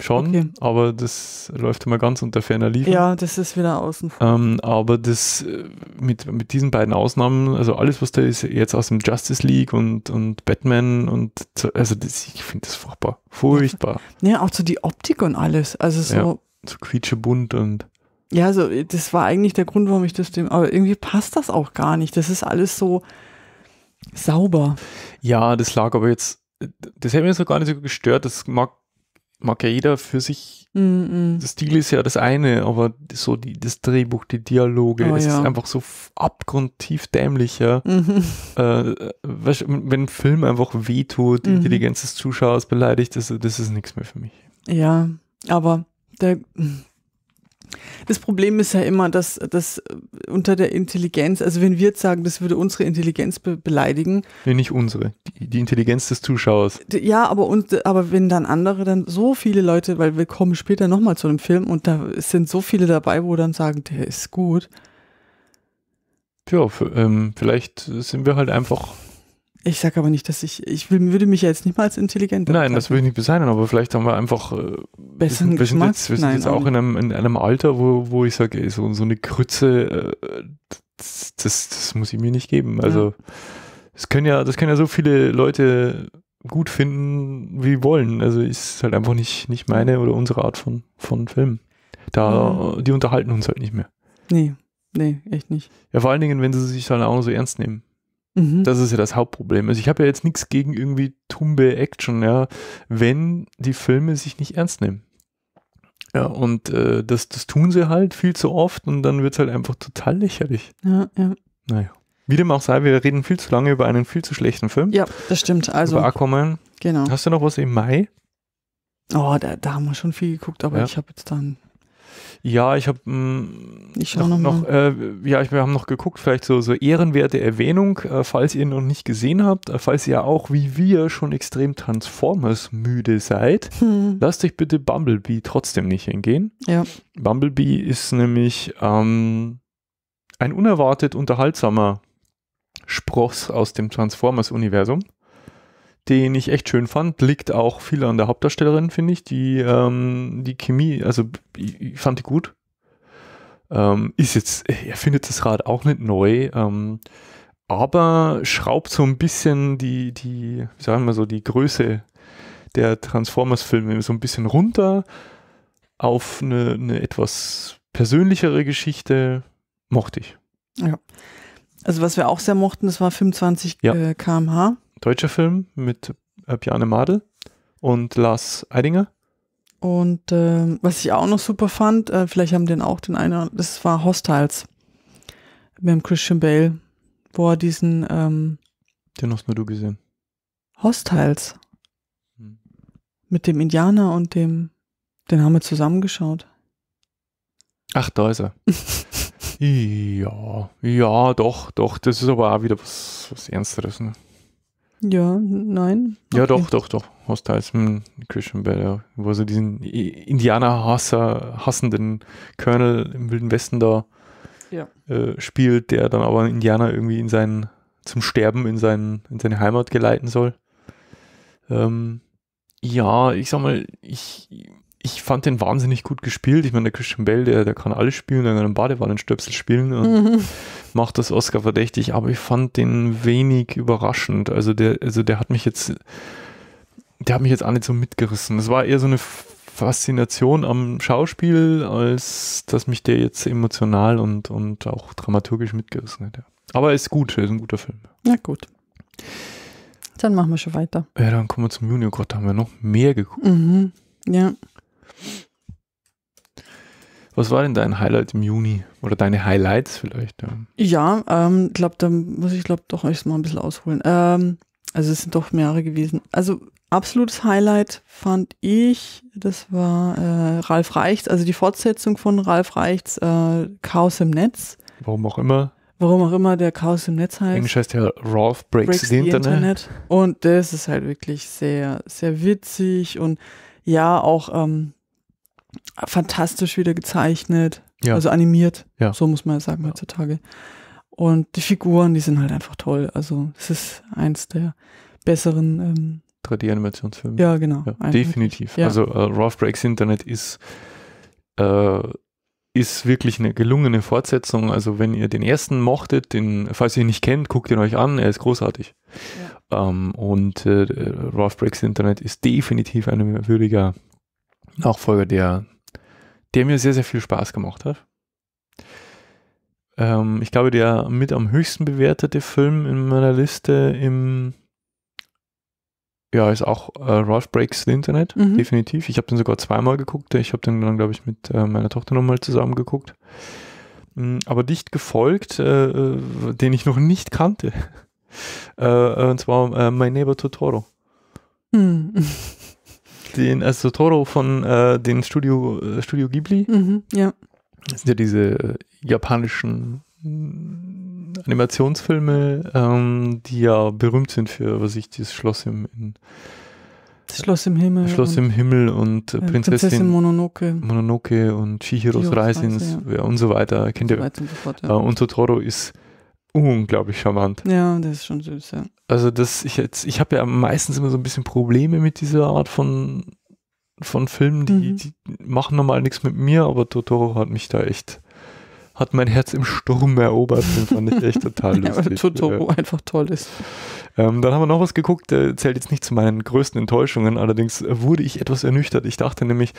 schon, okay. aber das läuft immer ganz unter ferner Liefen. Ja, das ist wieder außen ähm, aber das äh, mit, mit diesen beiden Ausnahmen, also alles, was da ist, jetzt aus dem Justice League und, und Batman und also das, ich finde das furchtbar. Furchtbar. Ja, auch so die Optik und alles. Also so. Ja, so quietschebunt und. Ja, also das war eigentlich der Grund, warum ich das dem. Aber irgendwie passt das auch gar nicht. Das ist alles so sauber. Ja, das lag aber jetzt, das hätte mir so gar nicht so gestört. Das mag, mag ja jeder für sich. Mm -mm. Das Stil ist ja das eine, aber so die, das Drehbuch, die Dialoge, oh, es ja. ist einfach so abgrundtief dämlicher. Mhm. Äh, wenn ein Film einfach wehtut, die mhm. Intelligenz des Zuschauers beleidigt, das, das ist nichts mehr für mich. Ja, aber der, das Problem ist ja immer, dass, dass äh, unter der Intelligenz, also wenn wir jetzt sagen, das würde unsere Intelligenz be beleidigen. Nee, nicht unsere, die, die Intelligenz des Zuschauers. Ja, aber, und, aber wenn dann andere, dann so viele Leute, weil wir kommen später nochmal zu einem Film und da sind so viele dabei, wo dann sagen, der ist gut. Tja, ähm, vielleicht sind wir halt einfach ich sage aber nicht, dass ich, ich will, würde mich ja jetzt nicht mal als intelligent Nein, bezeichnen. das würde ich nicht bezeichnen, aber vielleicht haben wir einfach, äh, Besseren wir, wir sind jetzt, wir sind Nein, jetzt auch in einem, in einem Alter, wo, wo ich sage, so, so eine Krütze, äh, das, das, das, muss ich mir nicht geben. Also, ja. das können ja, das können ja so viele Leute gut finden, wie wollen. Also, ist halt einfach nicht, nicht meine oder unsere Art von, von Film. Da, mhm. die unterhalten uns halt nicht mehr. Nee, nee, echt nicht. Ja, vor allen Dingen, wenn sie sich dann auch so ernst nehmen. Mhm. Das ist ja das Hauptproblem. Also ich habe ja jetzt nichts gegen irgendwie Tumbe Action, ja, wenn die Filme sich nicht ernst nehmen. Ja, und äh, das, das tun sie halt viel zu oft und dann wird es halt einfach total lächerlich. Ja, ja. Naja. Wie dem auch sei, wir reden viel zu lange über einen viel zu schlechten Film. Ja, das stimmt. Also, über Aquaman. Genau. Hast du noch was im Mai? Oh, da, da haben wir schon viel geguckt, aber ja. ich habe jetzt dann ja, ich habe hm, ich noch, noch äh, ja, ich, wir haben noch geguckt, vielleicht so, so ehrenwerte Erwähnung, äh, falls ihr noch nicht gesehen habt, äh, falls ihr auch wie wir schon extrem Transformers müde seid, hm. lasst euch bitte Bumblebee trotzdem nicht hingehen. Ja. Bumblebee ist nämlich ähm, ein unerwartet unterhaltsamer Spross aus dem Transformers-Universum den ich echt schön fand, liegt auch viel an der Hauptdarstellerin, finde ich. Die, ähm, die Chemie, also ich, ich fand die gut. Ähm, ist jetzt, er findet das Rad auch nicht neu, ähm, aber schraubt so ein bisschen die, die, sagen wir so, die Größe der Transformers-Filme so ein bisschen runter auf eine, eine etwas persönlichere Geschichte. Mochte ich. Ja. Also was wir auch sehr mochten, das war 25 ja. km/h. Äh, deutscher Film mit äh, Piane Madel und Lars Eidinger. Und äh, was ich auch noch super fand, äh, vielleicht haben den auch den einen, das war Hostiles mit dem Christian Bale, wo er diesen. Ähm, den hast nur du gesehen. Hostiles. Hm. Mit dem Indianer und dem. Den haben wir zusammengeschaut. Ach, da ist er. ja, ja, doch, doch. Das ist aber auch wieder was, was Ernsteres. Ne? Ja, nein. Ja, doch, doch, doch. Hostiles Christian Bell, wo sie diesen Indianer-Hasser, hassenden Colonel im Wilden Westen da ja. äh, spielt, der dann aber einen Indianer irgendwie in seinen, zum Sterben in, seinen, in seine Heimat geleiten soll. Ähm, ja, ich sag mal, ich, ich fand den wahnsinnig gut gespielt. Ich meine, der Christian Bell, der, der kann alles spielen, der kann einen Badewannenstöpsel spielen und mhm. macht das Oscar verdächtig, aber ich fand den wenig überraschend. Also der, also der hat mich jetzt, der hat mich jetzt auch nicht so mitgerissen. Das war eher so eine Faszination am Schauspiel, als dass mich der jetzt emotional und, und auch dramaturgisch mitgerissen hätte. Aber er ist gut, er ist ein guter Film. Na gut. Dann machen wir schon weiter. Ja, dann kommen wir zum Junior. Gott, da haben wir noch mehr geguckt. Mhm. Ja. Was war denn dein Highlight im Juni? Oder deine Highlights vielleicht? Ja, ich ähm, glaube, da muss ich, glaube doch erstmal ein bisschen ausholen. Ähm, also es sind doch mehrere gewesen. Also absolutes Highlight fand ich, das war äh, Ralf Reichts, also die Fortsetzung von Ralf Reichts äh, Chaos im Netz. Warum auch immer. Warum auch immer der Chaos im Netz heißt. Englisch heißt der Ralph Breaks, breaks the, Internet. Internet. Und das ist halt wirklich sehr, sehr witzig und ja, auch ähm, fantastisch wieder gezeichnet, ja. also animiert, ja. so muss man sagen heutzutage. Und die Figuren, die sind halt einfach toll. Also es ist eins der besseren ähm, 3D-Animationsfilme. Ja, genau. Ja, definitiv. Ja. Also äh, Ralph Breaks Internet ist, äh, ist wirklich eine gelungene Fortsetzung. Also wenn ihr den ersten mochtet, den, falls ihr ihn nicht kennt, guckt ihn euch an, er ist großartig. Ja. Ähm, und äh, Ralph Breaks Internet ist definitiv ein würdiger Nachfolger, der, der mir sehr, sehr viel Spaß gemacht hat. Ähm, ich glaube, der mit am höchsten bewertete Film in meiner Liste im ja, ist auch äh, Ralph Breaks the Internet, mhm. definitiv. Ich habe den sogar zweimal geguckt. Ich habe den dann, glaube ich, mit äh, meiner Tochter nochmal zusammen geguckt. Mhm, aber dicht gefolgt, äh, äh, den ich noch nicht kannte. Äh, äh, und zwar My Neighbor Totoro. Mhm. den also äh, Totoro von äh, den Studio, äh, Studio Ghibli. Mhm, ja. Das sind ja diese äh, japanischen mm, Animationsfilme, ähm, die ja berühmt sind für, was ich, dieses Schloss im, in, das Schloss im Himmel. Schloss im Himmel und äh, Prinzessin, Prinzessin, Mononoke. Mononoke und Chihiros Reise ja. ja. und so weiter. Kennt ihr? So und, so fort, ja. und Totoro ist unglaublich charmant. Ja, das ist schon süß, ja. Also das, ich jetzt, ich habe ja meistens immer so ein bisschen Probleme mit dieser Art von, von Filmen, die, mhm. die machen normal nichts mit mir, aber Totoro hat mich da echt, hat mein Herz im Sturm erobert. Den fand ich echt total lustig. ja, Totoro ja. einfach toll ist. Ähm, dann haben wir noch was geguckt, äh, zählt jetzt nicht zu meinen größten Enttäuschungen, allerdings wurde ich etwas ernüchtert. Ich dachte nämlich,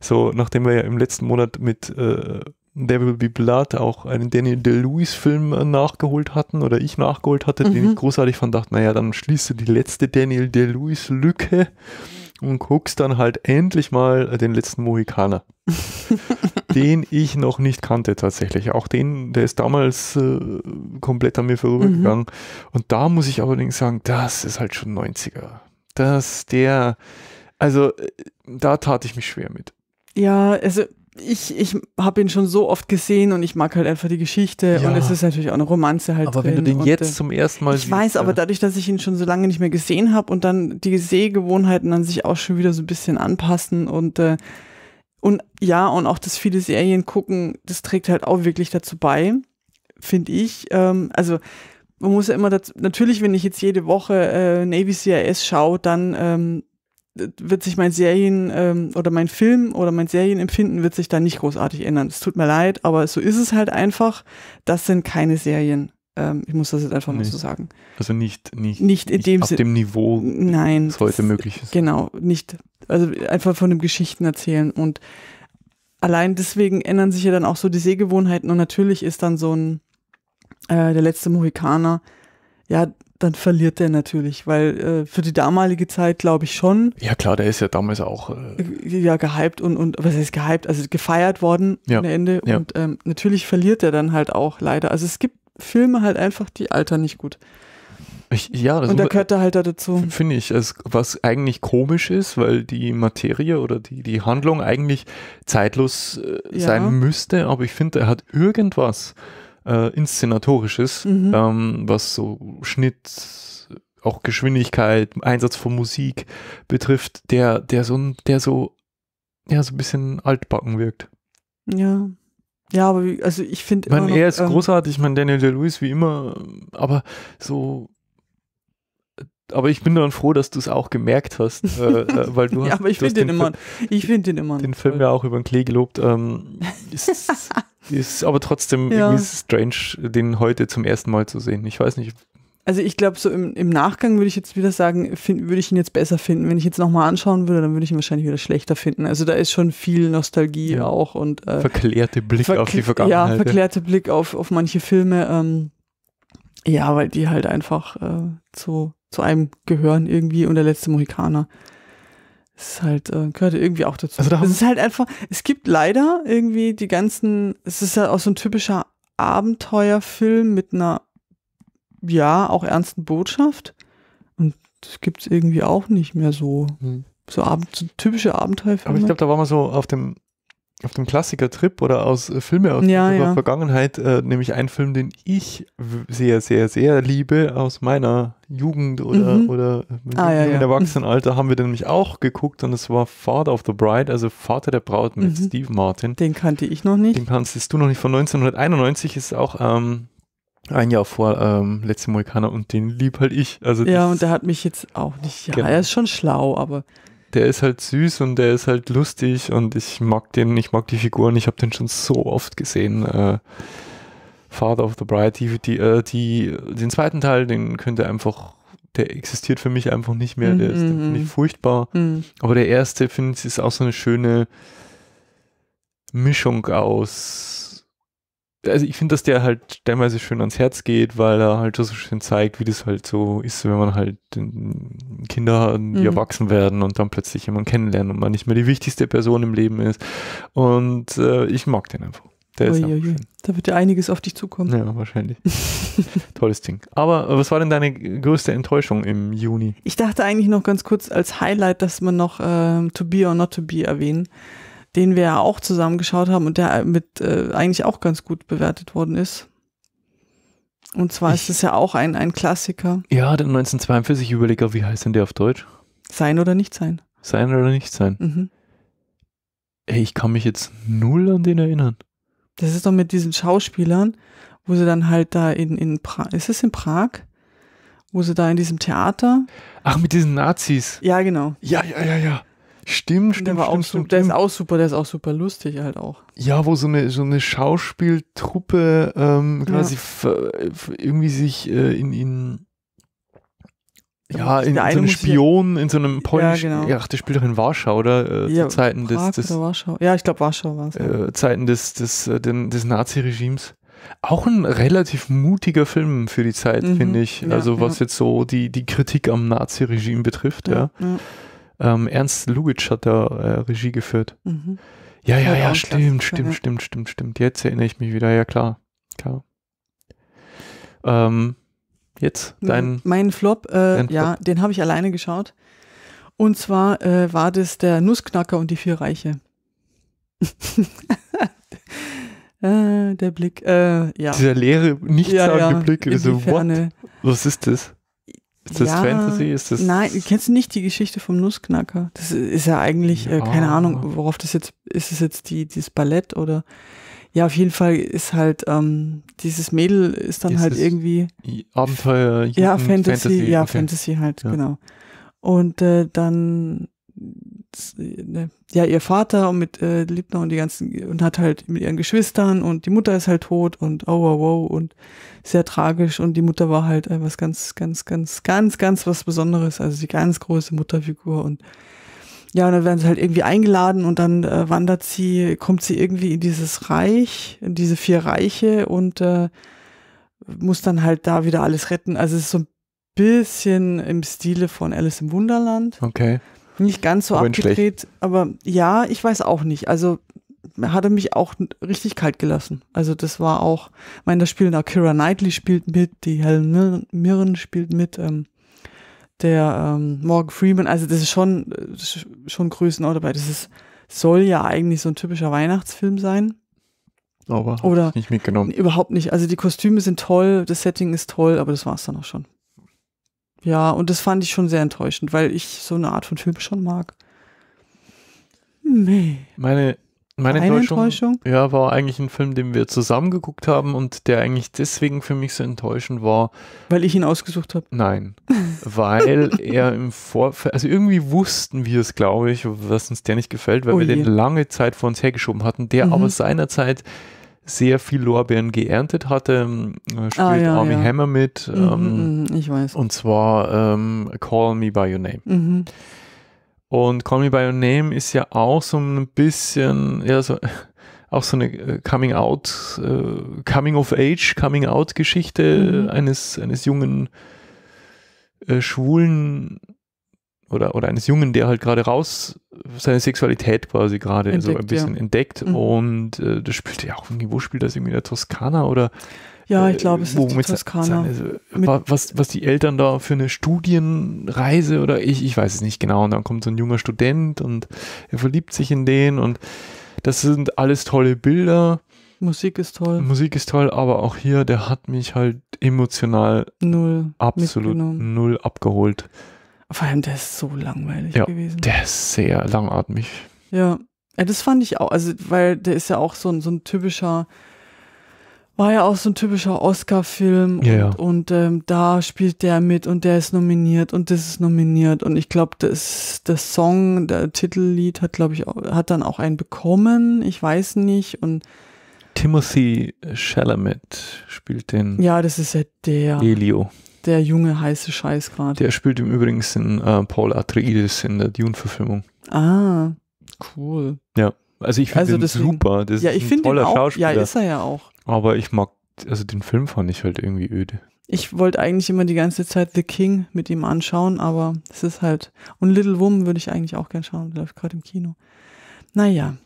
so nachdem wir ja im letzten Monat mit äh, Devil Be Blood auch einen Daniel DeLuise-Film äh, nachgeholt hatten oder ich nachgeholt hatte, mhm. den ich großartig fand, dachte, naja, dann schließt du die letzte Daniel DeLuise-Lücke und guckst dann halt endlich mal äh, den letzten Mohikaner. den ich noch nicht kannte tatsächlich. Auch den, der ist damals äh, komplett an mir vorübergegangen. Mhm. Und da muss ich allerdings sagen, das ist halt schon 90er. Dass der, also äh, da tat ich mich schwer mit. Ja, also ich, ich habe ihn schon so oft gesehen und ich mag halt einfach die Geschichte ja. und es ist natürlich auch eine Romanze halt. Aber wenn du den jetzt äh, zum ersten Mal ich siehst. Ich weiß, ja. aber dadurch, dass ich ihn schon so lange nicht mehr gesehen habe und dann die Sehgewohnheiten dann sich auch schon wieder so ein bisschen anpassen und äh, und ja, und auch das viele Serien gucken, das trägt halt auch wirklich dazu bei, finde ich. Ähm, also man muss ja immer dazu, natürlich, wenn ich jetzt jede Woche äh, Navy CIS schaue, dann ähm, wird sich mein Serien ähm, oder mein Film oder mein Serienempfinden wird sich da nicht großartig ändern. Es tut mir leid, aber so ist es halt einfach. Das sind keine Serien. Ähm, ich muss das jetzt einfach nee. mal so sagen. Also nicht, nicht, nicht, in nicht auf dem Niveau, nein, das heute möglich ist. Genau, nicht. Also einfach von dem Geschichten erzählen und allein deswegen ändern sich ja dann auch so die Sehgewohnheiten und natürlich ist dann so ein äh, der letzte Mohikaner ja dann verliert der natürlich, weil äh, für die damalige Zeit glaube ich schon. Ja klar, der ist ja damals auch. Äh, äh ja, gehypt und, und was heißt gehypt? Also gefeiert worden ja, am Ende. Ja. Und ähm, natürlich verliert der dann halt auch leider. Also es gibt Filme halt einfach, die altern nicht gut. Ich, ja, das und da gehört er halt dazu. Finde ich, was eigentlich komisch ist, weil die Materie oder die, die Handlung eigentlich zeitlos äh, ja. sein müsste, aber ich finde, er hat irgendwas, äh, Inszenatorisches, mhm. ähm, was so Schnitt, auch Geschwindigkeit, Einsatz von Musik betrifft, der, der so, der so, ja, so ein bisschen altbacken wirkt. Ja. Ja, aber wie, also ich finde. Ich meine, er ist ähm, großartig, ich meine, Daniel De Lewis wie immer, aber so aber ich bin dann froh, dass du es auch gemerkt hast, äh, äh weil du hast. ja, aber ich finde den, den, immer. Film, ich finde den immer. Den Film toll. ja auch über den Klee gelobt. Ähm, ist, ist aber trotzdem ja. irgendwie strange, den heute zum ersten Mal zu sehen. Ich weiß nicht. Also ich glaube, so im, im, Nachgang würde ich jetzt wieder sagen, würde ich ihn jetzt besser finden. Wenn ich jetzt nochmal anschauen würde, dann würde ich ihn wahrscheinlich wieder schlechter finden. Also da ist schon viel Nostalgie ja. auch und äh, verklärte Blick verkl auf die Vergangenheit. Ja, verklärte Blick auf, auf manche Filme. Ähm, ja, weil die halt einfach äh, so zu einem gehören irgendwie und der letzte Mohikaner. Das ist halt, äh, gehört irgendwie auch dazu. Also da es ist halt einfach, es gibt leider irgendwie die ganzen, es ist halt auch so ein typischer Abenteuerfilm mit einer, ja, auch ernsten Botschaft. Und das gibt es irgendwie auch nicht mehr so. Hm. So, Ab so typische Abenteuerfilme. Aber ich glaube, da war man so auf dem auf dem Klassiker-Trip oder aus äh, Filme aus ja, der ja. Vergangenheit, äh, nämlich einen Film, den ich sehr, sehr, sehr liebe aus meiner Jugend oder, mhm. oder äh, ah, ja, im Erwachsenenalter, haben wir den nämlich auch geguckt und es war Father of the Bride, also Vater der Braut mit mhm. Steve Martin. Den kannte ich noch nicht. Den kanntest du noch nicht. Von 1991 ist auch ähm, ein Jahr vor ähm, Letzte Mohikaner und den lieb halt ich. Also ja, und der hat mich jetzt auch nicht, ja, genau. er ist schon schlau, aber der ist halt süß und der ist halt lustig und ich mag den, ich mag die Figuren, ich habe den schon so oft gesehen. Äh, Father of the Bride, die, die, äh, die, den zweiten Teil, den könnt ihr einfach, der existiert für mich einfach nicht mehr, der mm -hmm. ist mhm, finde mhm. furchtbar. Mm. Aber der erste, finde ich, ist auch so eine schöne Mischung aus also ich finde, dass der halt teilweise schön ans Herz geht, weil er halt so schön zeigt, wie das halt so ist, wenn man halt Kinder hat, die mhm. erwachsen werden und dann plötzlich jemanden kennenlernen und man nicht mehr die wichtigste Person im Leben ist. Und äh, ich mag den einfach. Der ist Uiuiui. Da wird ja einiges auf dich zukommen. Ja, wahrscheinlich. Tolles Ding. Aber äh, was war denn deine größte Enttäuschung im Juni? Ich dachte eigentlich noch ganz kurz als Highlight, dass man noch ähm, To Be or Not To Be erwähnen den wir ja auch zusammengeschaut haben und der äh, mit äh, eigentlich auch ganz gut bewertet worden ist. Und zwar ich, ist es ja auch ein, ein Klassiker. Ja, der 1942 überlege, wie heißt denn der auf Deutsch? Sein oder nicht sein. Sein oder nicht sein. Mhm. Ey, ich kann mich jetzt null an den erinnern. Das ist doch mit diesen Schauspielern, wo sie dann halt da in, in Prag, ist es in Prag? Wo sie da in diesem Theater. Ach, mit diesen Nazis. Ja, genau. Ja, ja, ja, ja. Stimmt, stimmt. Der, war stimmt, auch, stimmt, der stimmt. ist auch super, der ist auch super lustig halt auch. Ja, wo so eine, so eine Schauspieltruppe ähm, quasi ja. irgendwie sich äh, in, in ja, in, in so einem Spion, in so einem polnischen. Ja, genau. ja, der spielt doch in Warschau, oder? Äh, ja, Zeiten Prag des, des Warschau. Ja, ich glaube Warschau war es. Äh, Zeiten des, des, äh, des, des Nazi-Regimes. Auch ein relativ mutiger Film für die Zeit, mhm, finde ich. Ja, also was jetzt so die, die Kritik am Nazi-Regime betrifft, ja. ja. Ähm, Ernst Lubitsch hat da äh, Regie geführt. Mhm. Ja, ja, ja, ja stimmt, stimmt, stimmt, stimmt, stimmt. Jetzt erinnere ich mich wieder, ja klar. klar. Ähm, jetzt, dein. Mein Flop, äh, Flop. ja, den habe ich alleine geschaut. Und zwar äh, war das der Nussknacker und die vier Reiche. äh, der Blick, äh, ja. Dieser leere, nichtssagende ja, ja, Blick, so, what? Äh, Was ist das? Ist das ja, Fantasy? Ist das nein, kennst du nicht die Geschichte vom Nussknacker? Das ist ja eigentlich, ja. Äh, keine ah. Ahnung, worauf das jetzt, ist es jetzt die, dieses Ballett oder ja, auf jeden Fall ist halt ähm, dieses Mädel ist dann ist halt irgendwie Abenteuer, Jugend, ja Fantasy, Fantasy ja okay. Fantasy halt ja. genau. Und äh, dann äh, ja ihr Vater und mit äh, Liebner und die ganzen und hat halt mit ihren Geschwistern und die Mutter ist halt tot und oh wow wow und sehr tragisch und die Mutter war halt äh, was ganz ganz ganz ganz ganz was Besonderes also die ganz große Mutterfigur und ja und dann werden sie halt irgendwie eingeladen und dann äh, wandert sie kommt sie irgendwie in dieses Reich in diese vier Reiche und äh, muss dann halt da wieder alles retten also es ist so ein bisschen im Stile von Alice im Wunderland okay nicht ganz so Wohin abgedreht, schlecht. aber ja, ich weiß auch nicht. Also hat er mich auch richtig kalt gelassen. Also das war auch, ich meine, da spielen auch Kira Knightley spielt mit, die Helen Mirren spielt mit, ähm, der ähm, Morgan Freeman, also das ist schon, schon Größenordnung dabei. Das ist, soll ja eigentlich so ein typischer Weihnachtsfilm sein. Aber oder nicht mitgenommen. Überhaupt nicht. Also die Kostüme sind toll, das Setting ist toll, aber das war es dann auch schon. Ja, und das fand ich schon sehr enttäuschend, weil ich so eine Art von Film schon mag. Nee. Meine, meine Enttäuschung, Enttäuschung, Ja, war eigentlich ein Film, den wir zusammen geguckt haben und der eigentlich deswegen für mich so enttäuschend war. Weil ich ihn ausgesucht habe? Nein. weil er im Vorfeld, also irgendwie wussten wir es, glaube ich, was uns der nicht gefällt, weil oh wir je. den lange Zeit vor uns hergeschoben hatten, der mhm. aber seinerzeit sehr viel Lorbeeren geerntet hatte. Ähm, spielt ah, ja, Army ja. Hammer mit. Mhm, ähm, mm, mm, ich weiß. Und zwar ähm, Call Me By Your Name. Mhm. Und Call Me By Your Name ist ja auch so ein bisschen, ja, so, auch so eine äh, Coming Out, äh, Coming of Age, Coming Out Geschichte mhm. eines, eines jungen äh, schwulen oder, oder eines Jungen, der halt gerade raus seine Sexualität quasi gerade so ein bisschen ja. entdeckt. Mhm. Und äh, das spielt ja auch, irgendwie, wo spielt das irgendwie in der Toskana oder? Ja, ich äh, glaube, es ist die Toskana. was, was die Eltern da für eine Studienreise oder ich, ich weiß es nicht genau. Und dann kommt so ein junger Student und er verliebt sich in den und das sind alles tolle Bilder. Musik ist toll. Musik ist toll, aber auch hier, der hat mich halt emotional null absolut null abgeholt. Vor allem, der ist so langweilig ja, gewesen. Der ist sehr langatmig. Ja. ja, das fand ich auch. Also, weil der ist ja auch so ein, so ein typischer, war ja auch so ein typischer Oscar-Film. Ja, und, ja. und ähm, da spielt der mit und der ist nominiert und das ist nominiert. Und ich glaube, das, das Song, der Titellied hat, glaube ich, auch, hat dann auch einen bekommen. Ich weiß nicht. Und Timothy Chalamet spielt den. Ja, das ist ja der. Elio der junge heiße Scheiß gerade. Der spielt im Übrigen äh, Paul Atreides in der Dune-Verfilmung. Ah, cool. Ja, also ich finde also den super. Das ja, ich ist ein toller auch, Schauspieler. Ja, ist er ja auch. Aber ich mag, also den Film fand ich halt irgendwie öde. Ich wollte eigentlich immer die ganze Zeit The King mit ihm anschauen, aber es ist halt. Und Little Woman würde ich eigentlich auch gern schauen, läuft gerade im Kino. Naja,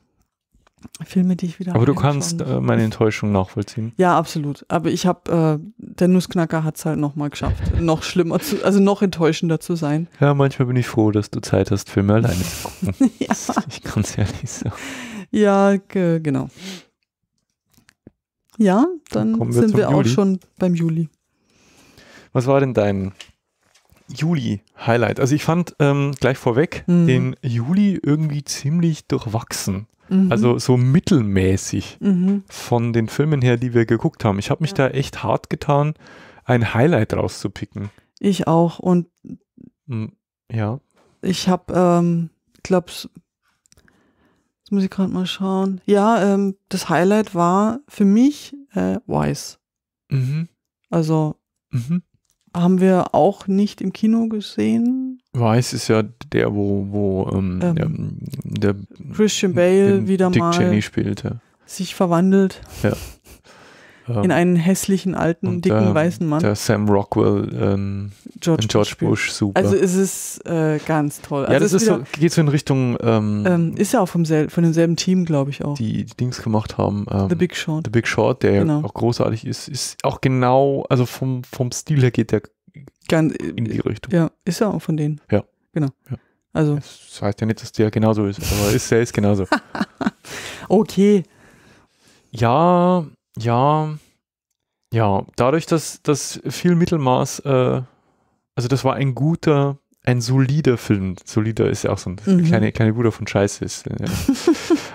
Filme, die ich wieder. Aber du kannst äh, meine Enttäuschung nachvollziehen. Ja, absolut. Aber ich habe, äh, der Nussknacker hat es halt nochmal geschafft, noch schlimmer zu, also noch enttäuschender zu sein. Ja, manchmal bin ich froh, dass du Zeit hast, Filme alleine zu gucken. ja. Ich kann es ehrlich sagen. Ja, genau. Ja, dann, dann wir sind wir Juli. auch schon beim Juli. Was war denn dein Juli-Highlight? Also ich fand ähm, gleich vorweg mhm. den Juli irgendwie ziemlich durchwachsen. Mhm. Also so mittelmäßig mhm. von den Filmen her, die wir geguckt haben. Ich habe mich ja. da echt hart getan, ein Highlight rauszupicken. Ich auch. Und hm, ja. Ich habe, ähm, glaube jetzt muss ich gerade mal schauen. Ja, ähm, das Highlight war für mich äh, Wise. Mhm. Also mhm. haben wir auch nicht im Kino gesehen. Wise ist ja der, wo, wo ähm, ähm, der Christian Bale wieder Dick mal Cheney spielte. sich verwandelt. Ja. In ähm, einen hässlichen, alten, und dicken, der, weißen Mann. Der Sam Rockwell ähm, George, George Bush, super. Also es ist äh, ganz toll. Also ja, das ist, wieder, so, geht so in Richtung... Ähm, ähm, ist ja auch vom sel von demselben Team, glaube ich, auch. Die, die Dings gemacht haben. Ähm, The Big Short. The Big Short, der genau. auch großartig ist. Ist auch genau, also vom, vom Stil her geht der ganz, in die Richtung. Ja, ist ja auch von denen. Ja genau. Ja. Also. Das heißt ja nicht, dass der genauso ist, aber ist, er ist genauso. okay. Ja, ja, ja. Dadurch, dass das viel Mittelmaß, äh, also das war ein guter, ein solider Film. Solider ist ja auch so ein mhm. kleine, kleine Bruder von Scheiße ist. Äh,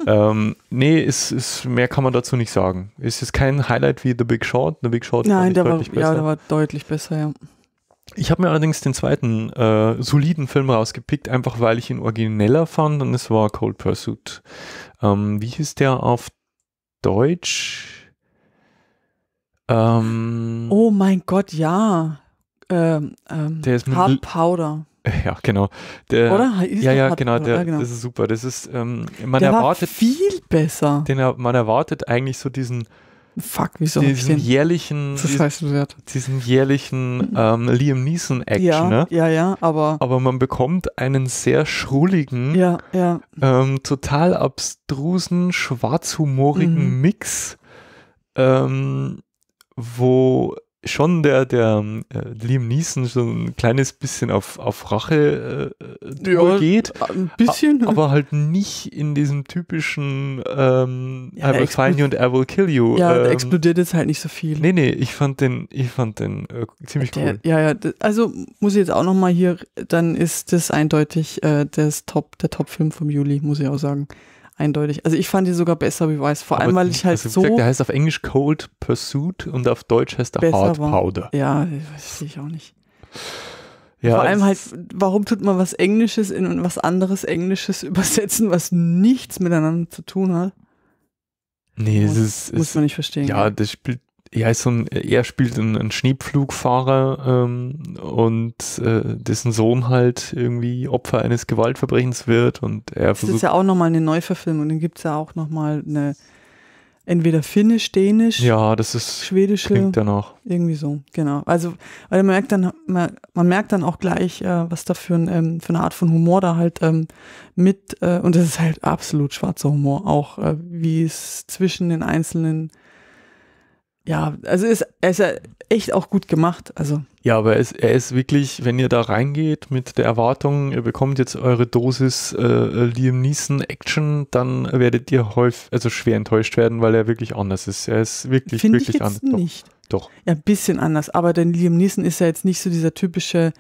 ja. ähm, nee, ist, ist, mehr kann man dazu nicht sagen. Ist jetzt kein Highlight wie The Big Short. The Big Short Nein, war, der war, besser. Ja, der war deutlich besser, ja. Ich habe mir allerdings den zweiten äh, soliden Film rausgepickt, einfach weil ich ihn origineller fand und es war Cold Pursuit. Ähm, wie hieß der auf Deutsch? Ähm, oh mein Gott, ja. Ähm, ähm der ist mit Hard Powder. Ja, genau. Der, Oder? Ist ja, ja, genau, der, ja, genau, Das ist super. Das ist, ähm, man der erwartet. viel besser. Den, man erwartet eigentlich so diesen Fuck, wieso? Diesen jährlichen, das diesen, diesen jährlichen ähm, Liam Neeson-Action. Ja, ne? ja, ja, aber. Aber man bekommt einen sehr schrulligen, ja, ja. Ähm, total abstrusen, schwarzhumorigen mhm. Mix, ähm, wo schon der, der äh, Liam Neeson so ein kleines bisschen auf, auf Rache äh, äh ja, geht. Äh, ein bisschen. A aber halt nicht in diesem typischen ähm, ja, I will find you and I will kill you. Ja, ähm, da explodiert jetzt halt nicht so viel. Nee, nee, ich fand den, ich fand den äh, ziemlich der, cool. Ja, ja, also muss ich jetzt auch nochmal hier, dann ist das eindeutig äh, das Top, der Top-Film vom Juli, muss ich auch sagen eindeutig. Also ich fand die sogar besser wie weiß, vor allem weil ich halt so. Gesagt, der heißt auf Englisch Cold Pursuit und auf Deutsch heißt er Hard Powder. Ja, das sehe ich auch nicht. Ja, vor allem halt, warum tut man was Englisches in was anderes Englisches übersetzen, was nichts miteinander zu tun hat? Nee, muss, ist. Muss man nicht verstehen. Ja, das spielt ja, ist so ein, er spielt einen, einen Schneepflugfahrer ähm, und äh, dessen Sohn halt irgendwie Opfer eines Gewaltverbrechens wird und er das versucht. Das ist ja auch nochmal eine Neuverfilmung, dann gibt es ja auch nochmal eine entweder finnisch, dänisch, ja, das ist schwedische, klingt danach. irgendwie so, genau. Also weil man merkt dann, man, man merkt dann auch gleich, äh, was da für, ein, ähm, für, eine Art von Humor da halt ähm, mit äh, und das ist halt absolut schwarzer Humor, auch äh, wie es zwischen den einzelnen ja, also ist, er ist ja echt auch gut gemacht. Also. Ja, aber er ist, er ist wirklich, wenn ihr da reingeht mit der Erwartung, ihr bekommt jetzt eure Dosis äh, Liam Neeson Action, dann werdet ihr häufig, also schwer enttäuscht werden, weil er wirklich anders ist. Er ist wirklich, Find wirklich ich jetzt anders. Nicht. Doch. Doch. Ja, ein bisschen anders, aber denn Liam Neeson ist ja jetzt nicht so dieser typische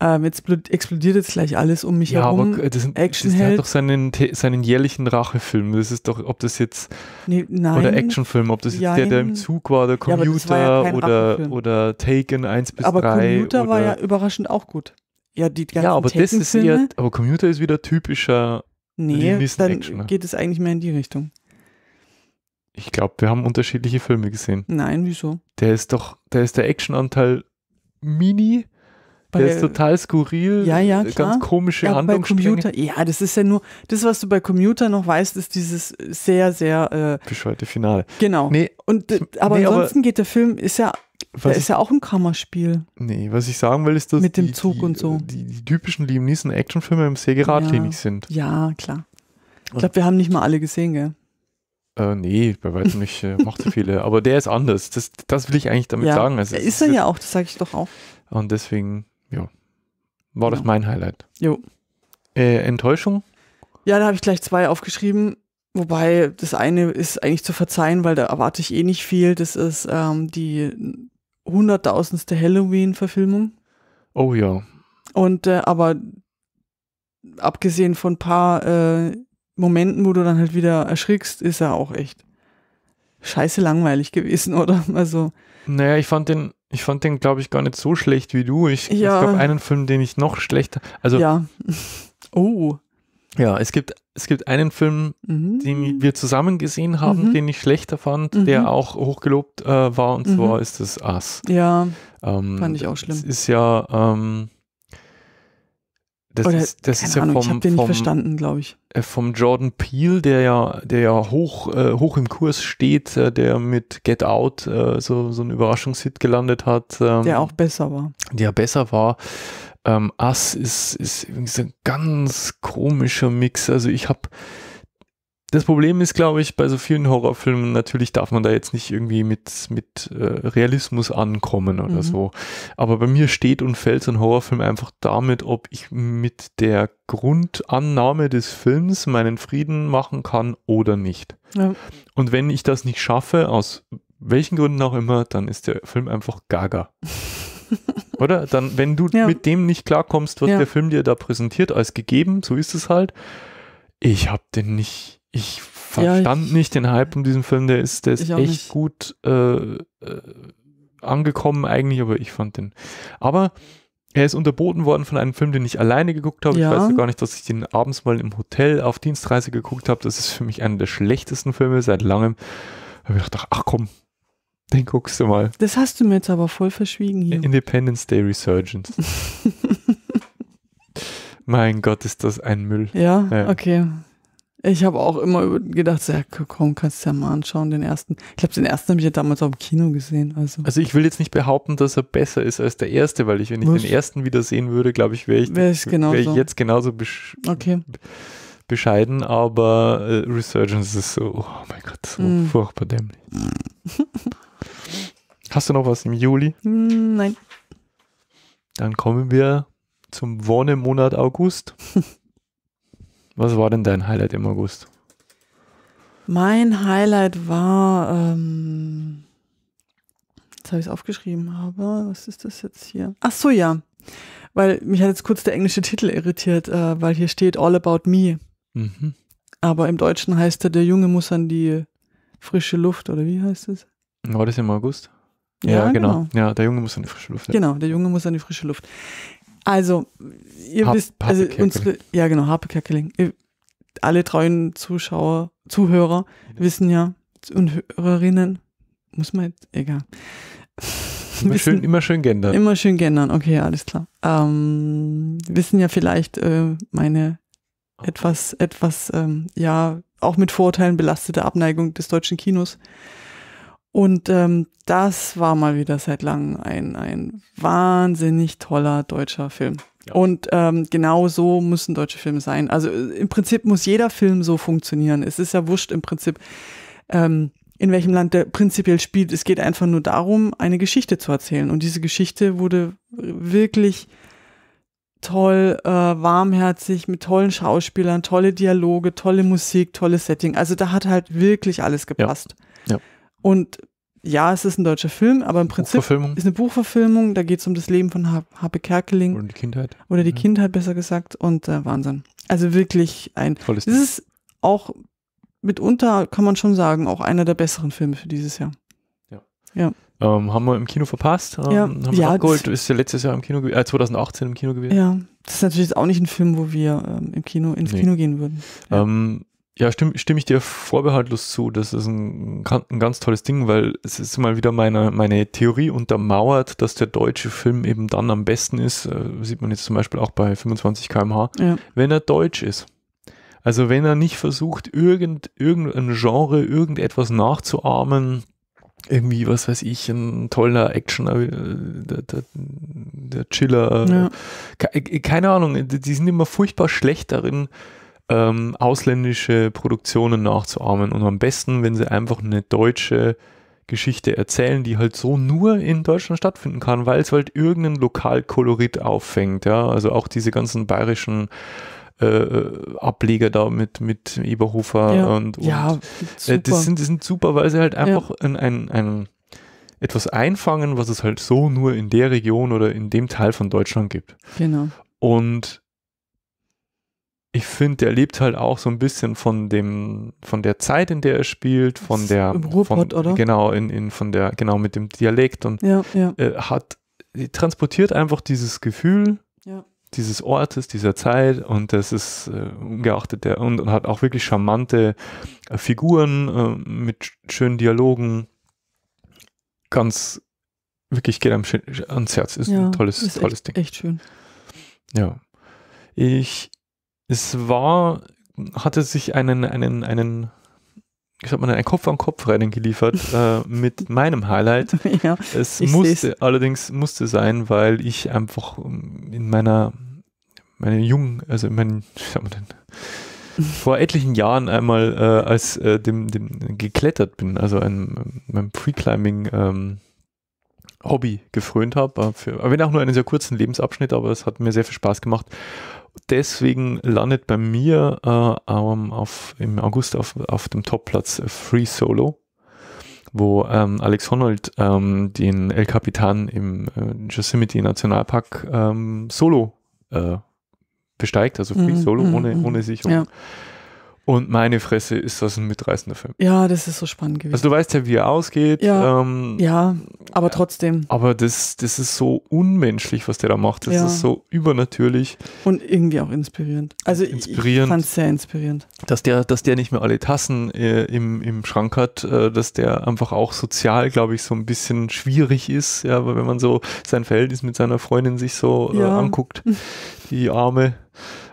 ähm, jetzt explodiert jetzt gleich alles um mich ja, herum. Aber das, Action das, das hat doch seinen, seinen jährlichen Rachefilm. Das ist doch, ob das jetzt nee, nein, oder Actionfilm, ob das jetzt nein. der, der im Zug war, der Commuter ja, war ja oder, oder Taken 1 bis aber 3. Aber Commuter war ja überraschend auch gut. Ja, die ganzen ja aber das ist eher, aber Commuter ist wieder typischer Nee, dann Actioner. geht es eigentlich mehr in die Richtung. Ich glaube, wir haben unterschiedliche Filme gesehen. Nein, wieso? Der ist doch, der ist der Actionanteil mini bei, der ist total skurril, ja, ja, äh, klar. ganz komische ja, Bei Computer, ja, das ist ja nur, das, was du bei Commuter noch weißt, ist dieses sehr, sehr äh, bescheuerte Finale. Genau. Nee, und, äh, aber nee, ansonsten aber, geht der Film, ist ja, der ist ja auch ein Kammerspiel. Nee, was ich sagen will, ist, dass mit dem die, Zug die, und so. Die, die typischen Liam Neeson Actionfilme im sehr geradlinig ja. sind. Ja, klar. Ich glaube, wir haben nicht mal alle gesehen, gell? Äh, nee, bei weitem nicht, äh, so viele. Aber der ist anders. Das, das will ich eigentlich damit ja, sagen. Also, ist er ja auch, das sage ich doch auch. Und deswegen war das mein Highlight. Jo. Äh, Enttäuschung? Ja, da habe ich gleich zwei aufgeschrieben. Wobei das eine ist eigentlich zu verzeihen, weil da erwarte ich eh nicht viel. Das ist ähm, die hunderttausendste Halloween-Verfilmung. Oh ja. Und äh, aber abgesehen von ein paar äh, Momenten, wo du dann halt wieder erschrickst, ist er auch echt scheiße langweilig gewesen, oder? Also. Naja, ich fand den ich fand den, glaube ich, gar nicht so schlecht wie du. Ich, ja. es gab einen Film, den ich noch schlechter. Also, ja. Oh. Ja, es gibt, es gibt einen Film, mhm. den wir zusammen gesehen haben, mhm. den ich schlechter fand, mhm. der auch hochgelobt äh, war, und zwar mhm. ist es Ass. Ja. Ähm, fand ich auch schlimm. Es ist ja. Ähm, das Oder, ist, das ist ja vom, ich vom, glaube ich. Äh, vom Jordan Peele, der ja, der ja hoch, äh, hoch im Kurs steht, äh, der mit Get Out äh, so, so einen Überraschungshit gelandet hat. Ähm, der auch besser war. Der besser war. Ähm, Us ist, ist übrigens ein ganz komischer Mix. Also ich habe das Problem ist, glaube ich, bei so vielen Horrorfilmen, natürlich darf man da jetzt nicht irgendwie mit, mit äh, Realismus ankommen oder mhm. so. Aber bei mir steht und fällt so ein Horrorfilm einfach damit, ob ich mit der Grundannahme des Films meinen Frieden machen kann oder nicht. Ja. Und wenn ich das nicht schaffe, aus welchen Gründen auch immer, dann ist der Film einfach gaga. oder? Dann, wenn du ja. mit dem nicht klarkommst, was ja. der Film dir da präsentiert als gegeben, so ist es halt. Ich habe den nicht ich verstand ja, ich, nicht den Hype um diesen Film. Der ist, der ist echt nicht. gut äh, äh, angekommen eigentlich, aber ich fand den. Aber er ist unterboten worden von einem Film, den ich alleine geguckt habe. Ja. Ich weiß gar nicht, dass ich den abends mal im Hotel auf Dienstreise geguckt habe. Das ist für mich einer der schlechtesten Filme seit langem. Da habe ich gedacht, ach komm, den guckst du mal. Das hast du mir jetzt aber voll verschwiegen hier. Independence Day Resurgence. mein Gott, ist das ein Müll. Ja, ja. okay. Ich habe auch immer gedacht, ja, komm, kannst du ja mal anschauen, den ersten. Ich glaube, den ersten habe ich ja damals auch im Kino gesehen. Also. also ich will jetzt nicht behaupten, dass er besser ist als der erste, weil ich, wenn ich den ersten wieder sehen würde, glaube ich, wäre ich, wär ich, genauso. Wär ich jetzt genauso besch okay. bescheiden, aber äh, Resurgence ist so, oh mein Gott, so mm. furchtbar dämlich. Hast du noch was im Juli? Mm, nein. Dann kommen wir zum Wonnemonat August. Was war denn dein Highlight im August? Mein Highlight war, ähm, jetzt habe ich es aufgeschrieben, aber was ist das jetzt hier? Ach so, ja. Weil mich hat jetzt kurz der englische Titel irritiert, äh, weil hier steht All About Me. Mhm. Aber im Deutschen heißt er, der Junge muss an die frische Luft, oder wie heißt es? War das im August? Ja, ja genau. genau. Ja, der Junge muss an die frische Luft. Ja. Genau, der Junge muss an die frische Luft. Also, ihr Hab, wisst, also unsere, ja genau, Harpe Kerkeling. Alle treuen Zuschauer, Zuhörer ja. wissen ja und Hörerinnen, muss man jetzt, egal. Immer wissen, schön, immer schön gendern. Immer schön gendern, okay, alles klar. Ähm, wissen ja vielleicht äh, meine etwas, etwas, ähm, ja, auch mit Vorurteilen belastete Abneigung des deutschen Kinos. Und ähm, das war mal wieder seit langem ein, ein wahnsinnig toller deutscher Film. Ja. Und ähm, genau so müssen deutsche Filme sein. Also im Prinzip muss jeder Film so funktionieren. Es ist ja wurscht im Prinzip, ähm, in welchem Land der prinzipiell spielt. Es geht einfach nur darum, eine Geschichte zu erzählen. Und diese Geschichte wurde wirklich toll, äh, warmherzig, mit tollen Schauspielern, tolle Dialoge, tolle Musik, tolles Setting. Also da hat halt wirklich alles gepasst. Ja. Und ja, es ist ein deutscher Film, aber im Prinzip ist eine Buchverfilmung. Da geht es um das Leben von ha Kerkeling. Oder die Kindheit. Oder die ja. Mhm. Kindheit, besser gesagt. Und äh, Wahnsinn. Also wirklich ein. Tolles das ist auch mitunter, kann man schon sagen, auch einer der besseren Filme für dieses Jahr. Ja. ja. Ähm, haben wir im Kino verpasst. Ähm, ja. Haben wir ja, abgeholt. Ist ja letztes Jahr im Kino, äh, 2018 im Kino gewesen. Ja. Das ist natürlich auch nicht ein Film, wo wir ähm, im Kino, ins nee. Kino gehen würden. Ja. Ähm, ja, stimme, stimme ich dir vorbehaltlos zu. Das ist ein, ein ganz tolles Ding, weil es ist mal wieder meine, meine Theorie untermauert, dass der deutsche Film eben dann am besten ist. Äh, sieht man jetzt zum Beispiel auch bei 25 km/h, ja. wenn er deutsch ist. Also wenn er nicht versucht, irgend, irgendein Genre, irgendetwas nachzuahmen, irgendwie, was weiß ich, ein toller Actioner, äh, der, der, der Chiller, ja. Äh, äh, keine Ahnung, die sind immer furchtbar schlecht darin, ähm, ausländische Produktionen nachzuahmen. Und am besten, wenn sie einfach eine deutsche Geschichte erzählen, die halt so nur in Deutschland stattfinden kann, weil es halt irgendeinen Lokalkolorit auffängt. Ja? Also auch diese ganzen bayerischen äh, äh, Ableger da mit, mit Eberhofer ja. und, und ja, äh, das, sind, das sind super, weil sie halt einfach ja. ein, ein, etwas einfangen, was es halt so nur in der Region oder in dem Teil von Deutschland gibt. Genau. Und ich finde, der lebt halt auch so ein bisschen von dem, von der Zeit, in der er spielt, von der Im Ruhrpott, von, oder? Genau, in, in, von der, genau, mit dem Dialekt und ja, ja. Äh, hat, transportiert einfach dieses Gefühl ja. dieses Ortes, dieser Zeit und das ist äh, ungeachtet der und, und, hat auch wirklich charmante äh, Figuren äh, mit schönen Dialogen. Ganz wirklich geht einem ans Herz. Ist ein tolles, ist tolles echt, Ding. Echt schön. Ja. Ich es war, hatte sich einen, einen, einen, ich sag mal, ein Kopf an Kopf Rennen geliefert äh, mit meinem Highlight. ja, es musste seh's. allerdings musste sein, weil ich einfach in meiner, meinen jungen, also in meinen, ich sag mal, den, vor etlichen Jahren einmal äh, als äh, dem, dem geklettert bin, also ein, meinem Pre-Climbing ähm, Hobby gefrönt habe, äh, wenn auch nur einen sehr kurzen Lebensabschnitt, aber es hat mir sehr viel Spaß gemacht Deswegen landet bei mir äh, auf, im August auf, auf dem Topplatz äh, Free Solo, wo ähm, Alex Honnold ähm, den El Capitan im äh, Yosemite Nationalpark ähm, solo äh, besteigt, also Free mhm, Solo mm -hmm. ohne, mhm. ohne Sicherung. Ja. Und meine Fresse ist das ein mitreißender Film. Ja, das ist so spannend gewesen. Also du weißt ja, wie er ausgeht. Ja, ähm, ja aber trotzdem. Aber das, das ist so unmenschlich, was der da macht. Das ja. ist so übernatürlich. Und irgendwie auch inspirierend. Also inspirierend, ich fand es sehr inspirierend. Dass der, dass der nicht mehr alle Tassen äh, im, im Schrank hat, äh, dass der einfach auch sozial, glaube ich, so ein bisschen schwierig ist. Ja, weil wenn man so sein Verhältnis mit seiner Freundin sich so äh, ja. anguckt, die Arme.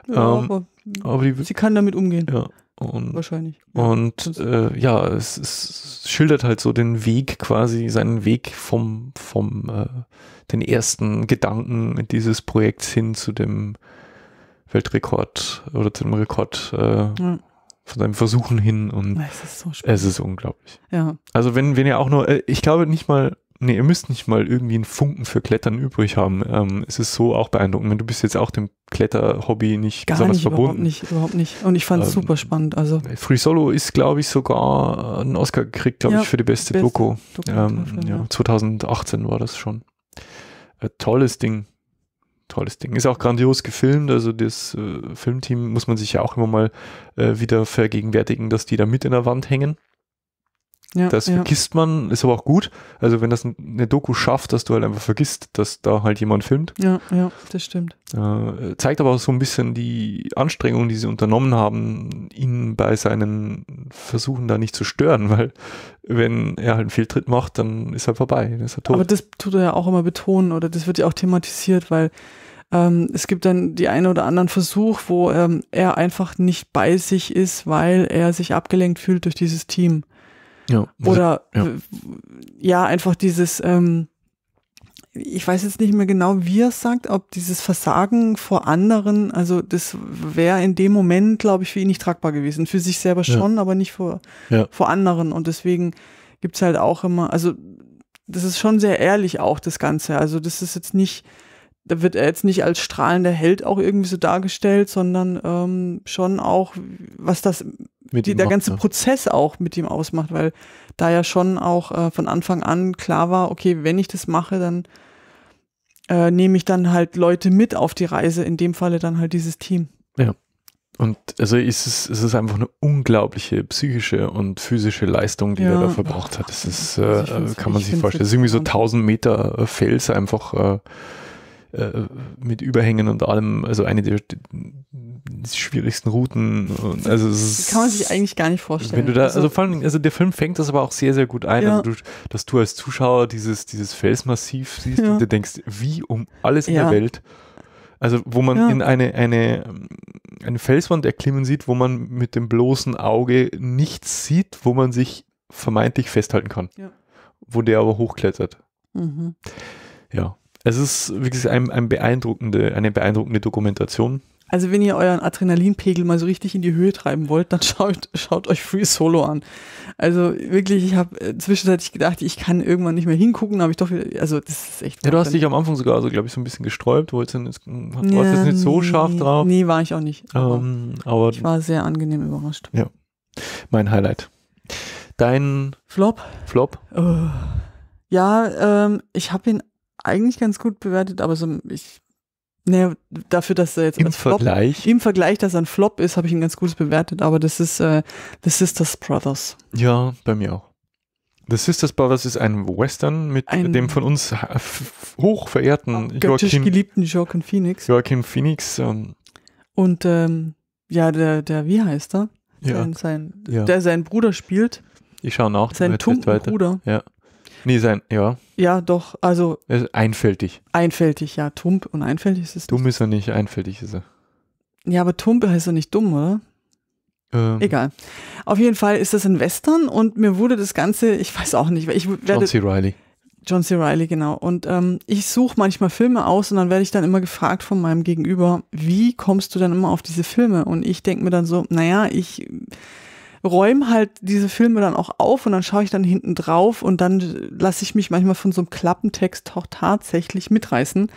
Ähm, aber, aber die, sie kann damit umgehen. Ja. Und, Wahrscheinlich. Ja. Und äh, ja, es, es, schildert halt so den Weg quasi, seinen Weg vom, vom äh, den ersten Gedanken dieses Projekts hin zu dem Weltrekord oder zu dem Rekord äh, ja von seinem Versuchen hin und es ist, so es ist unglaublich. Ja. Also wenn, wenn ihr auch nur, äh, ich glaube nicht mal, nee, ihr müsst nicht mal irgendwie einen Funken für Klettern übrig haben. Ähm, es ist so auch beeindruckend. Und du bist jetzt auch dem Kletterhobby nicht Gar besonders nicht, verbunden. Überhaupt nicht, überhaupt nicht. Und ich fand es ähm, super spannend. Also. Free Solo ist, glaube ich, sogar einen Oscar gekriegt, glaube ja, ich, für die beste, beste Doku. Ähm, ja, 2018 war das schon. Ein äh, tolles Ding. Tolles Ding. Ist auch grandios gefilmt. Also das äh, Filmteam muss man sich ja auch immer mal äh, wieder vergegenwärtigen, dass die da mit in der Wand hängen. Ja, das ja. vergisst man, ist aber auch gut. Also wenn das eine Doku schafft, dass du halt einfach vergisst, dass da halt jemand filmt. Ja, ja, das stimmt. Äh, zeigt aber auch so ein bisschen die Anstrengungen, die sie unternommen haben, ihn bei seinen Versuchen da nicht zu stören, weil wenn er halt einen Fehltritt macht, dann ist er vorbei, ist er tot. Aber das tut er ja auch immer betonen oder das wird ja auch thematisiert, weil ähm, es gibt dann die einen oder anderen Versuch, wo ähm, er einfach nicht bei sich ist, weil er sich abgelenkt fühlt durch dieses Team. Ja. Oder ja. ja, einfach dieses, ähm, ich weiß jetzt nicht mehr genau, wie er es sagt, ob dieses Versagen vor anderen, also das wäre in dem Moment, glaube ich, für ihn nicht tragbar gewesen. Für sich selber schon, ja. aber nicht vor, ja. vor anderen. Und deswegen gibt es halt auch immer, also das ist schon sehr ehrlich auch, das Ganze. Also das ist jetzt nicht da wird er jetzt nicht als strahlender Held auch irgendwie so dargestellt, sondern ähm, schon auch, was das die, der macht, ganze ne? Prozess auch mit ihm ausmacht, weil da ja schon auch äh, von Anfang an klar war, okay, wenn ich das mache, dann äh, nehme ich dann halt Leute mit auf die Reise, in dem Falle dann halt dieses Team. Ja. Und also ist es, ist es einfach eine unglaubliche psychische und physische Leistung, die ja. er da verbraucht hat. Das ist, also äh, kann man sich vorstellen. Das ist irgendwie so 1000 Meter äh, Fels einfach äh, äh, mit Überhängen und allem, also eine der schwierigsten Routen. Und also ist, kann man sich eigentlich gar nicht vorstellen. Wenn du da, also, also, vor allem, also der Film fängt das aber auch sehr, sehr gut ein, ja. Also du, dass du als Zuschauer dieses, dieses Felsmassiv siehst ja. und du denkst, wie um alles in ja. der Welt. Also wo man in eine, eine, eine Felswand erklimmen sieht, wo man mit dem bloßen Auge nichts sieht, wo man sich vermeintlich festhalten kann. Wo der aber hochklettert. Mhm. Ja. Es ist wirklich ein, ein beeindruckende, eine beeindruckende Dokumentation. Also wenn ihr euren Adrenalinpegel mal so richtig in die Höhe treiben wollt, dann schaut, schaut euch Free Solo an. Also wirklich, ich habe äh, zwischenzeitlich gedacht, ich kann irgendwann nicht mehr hingucken, aber ich doch wieder, also das ist echt. Ja, du hast dich am Anfang sogar, also glaube ich, so ein bisschen gesträubt, wolltest du jetzt, hm, ja, jetzt nicht so nee, scharf drauf. Nee, war ich auch nicht. Ähm, aber ich war sehr angenehm überrascht. Ja, mein Highlight. Dein Flop? Flop? Oh. Ja, ähm, ich habe ihn eigentlich ganz gut bewertet, aber so ich naja, ne, dafür, dass er jetzt Im Flop, Vergleich. im Vergleich, dass er ein Flop ist, habe ich ihn ganz gut bewertet, aber das ist äh, The Sisters Brothers. Ja, bei mir auch. The Sisters Brothers ist ein Western mit ein dem von uns hoch verehrten oh göttisch Joaquin, geliebten Joaquin Phoenix. Joaquin Phoenix. Ähm, Und ähm, ja, der, der, wie heißt er? Ja. Sein, sein, ja. Der seinen Bruder spielt. Ich schaue nach. Sein tumpen Bruder. Ja. Nee, sein, ja. Ja, doch, also. einfältig. Einfältig, ja. Tump und einfältig ist es. Dumm ist er nicht, einfältig ist er. Ja, aber Tump heißt er nicht dumm, oder? Ähm. Egal. Auf jeden Fall ist das ein Western und mir wurde das Ganze, ich weiß auch nicht, ich werde. John C. Riley. John C. Riley, genau. Und ähm, ich suche manchmal Filme aus und dann werde ich dann immer gefragt von meinem Gegenüber, wie kommst du denn immer auf diese Filme? Und ich denke mir dann so, naja, ich räume halt diese Filme dann auch auf und dann schaue ich dann hinten drauf und dann lasse ich mich manchmal von so einem Klappentext auch tatsächlich mitreißen.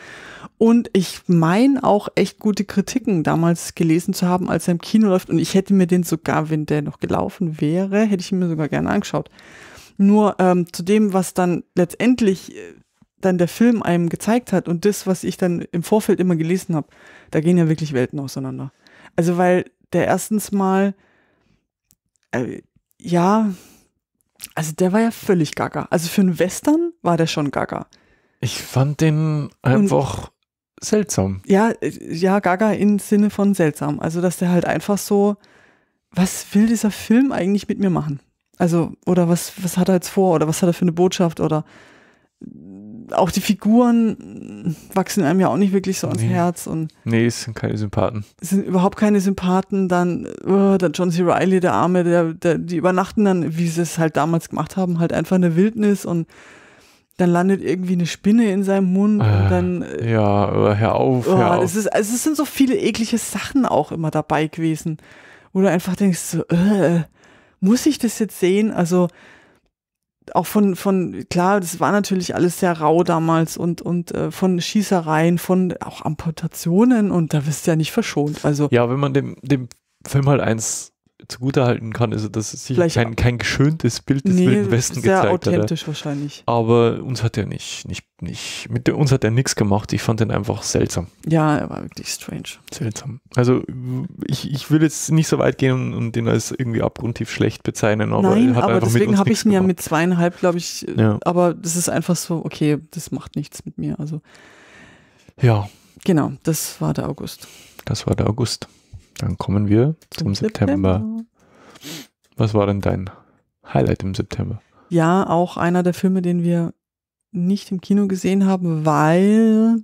Und ich meine auch echt gute Kritiken damals gelesen zu haben, als er im Kino läuft. Und ich hätte mir den sogar, wenn der noch gelaufen wäre, hätte ich ihn mir sogar gerne angeschaut. Nur ähm, zu dem, was dann letztendlich äh, dann der Film einem gezeigt hat und das, was ich dann im Vorfeld immer gelesen habe, da gehen ja wirklich Welten auseinander. Also weil der erstens mal äh, ja, also der war ja völlig gaga. Also für einen Western war der schon gaga. Ich fand den einfach Und, seltsam. Ja, äh, ja, gaga im Sinne von seltsam. Also dass der halt einfach so, was will dieser Film eigentlich mit mir machen? Also, oder was, was hat er jetzt vor? Oder was hat er für eine Botschaft? Oder auch die Figuren wachsen einem ja auch nicht wirklich so ans nee. Herz. Und nee, es sind keine Sympathen. Es sind überhaupt keine Sympathen. Dann, oh, der John C. Riley, der Arme, der, der, die übernachten dann, wie sie es halt damals gemacht haben, halt einfach in der Wildnis und dann landet irgendwie eine Spinne in seinem Mund äh, und dann. Ja, hör auf, oh, hör auf. Es, ist, also es sind so viele eklige Sachen auch immer dabei gewesen, wo du einfach denkst, so, äh, muss ich das jetzt sehen? Also auch von, von, klar, das war natürlich alles sehr rau damals und, und äh, von Schießereien, von auch Amputationen und da bist du ja nicht verschont. Also. Ja, wenn man dem, dem Film halt eins zugutehalten kann, ist, also dass es sicher kein, kein geschöntes Bild des nee, Wilden Westen gezeigt hat. authentisch wahrscheinlich. Aber uns hat er nicht, nicht, nicht, mit uns hat er nichts gemacht. Ich fand ihn einfach seltsam. Ja, er war wirklich strange. Seltsam. Also ich, ich will jetzt nicht so weit gehen und, und den als irgendwie abgrundtief schlecht bezeichnen, aber Nein, er hat aber einfach deswegen habe ich ihn ja mit zweieinhalb, glaube ich, ja. aber das ist einfach so, okay, das macht nichts mit mir. Also ja. Genau, das war der August. Das war der August. Dann kommen wir zum, zum September. September. Was war denn dein Highlight im September? Ja, auch einer der Filme, den wir nicht im Kino gesehen haben, weil.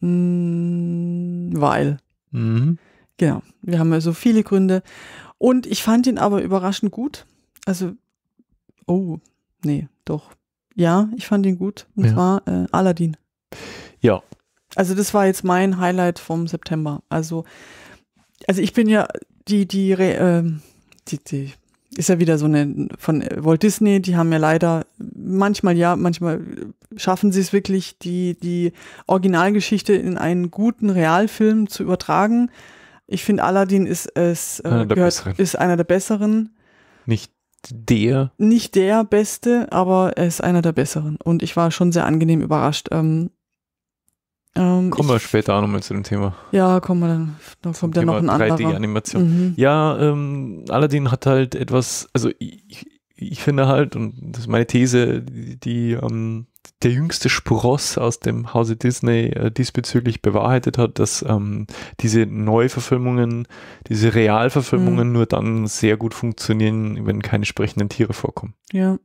Mh, hm, weil. Mhm. Genau. Wir haben also viele Gründe. Und ich fand ihn aber überraschend gut. Also, oh, nee, doch. Ja, ich fand ihn gut. Und ja. zwar äh, Aladdin. Ja, also das war jetzt mein Highlight vom September. Also, also ich bin ja die, die, äh, die, die ist ja wieder so eine von Walt Disney, die haben ja leider manchmal ja, manchmal schaffen sie es wirklich, die, die Originalgeschichte in einen guten Realfilm zu übertragen. Ich finde, Aladdin ist es äh, einer gehört, ist einer der besseren. Nicht der. Nicht der beste, aber er ist einer der besseren. Und ich war schon sehr angenehm überrascht. Ähm, ähm, kommen wir später auch nochmal zu dem Thema. Ja, kommen wir dann. Dann kommt ja noch ein 3D-Animation. Mhm. Ja, ähm, Aladdin hat halt etwas, also ich, ich finde halt, und das ist meine These, die, die ähm, der jüngste Spross aus dem Hause Disney äh, diesbezüglich bewahrheitet hat, dass ähm, diese Neuverfilmungen, diese Realverfilmungen mhm. nur dann sehr gut funktionieren, wenn keine sprechenden Tiere vorkommen. Ja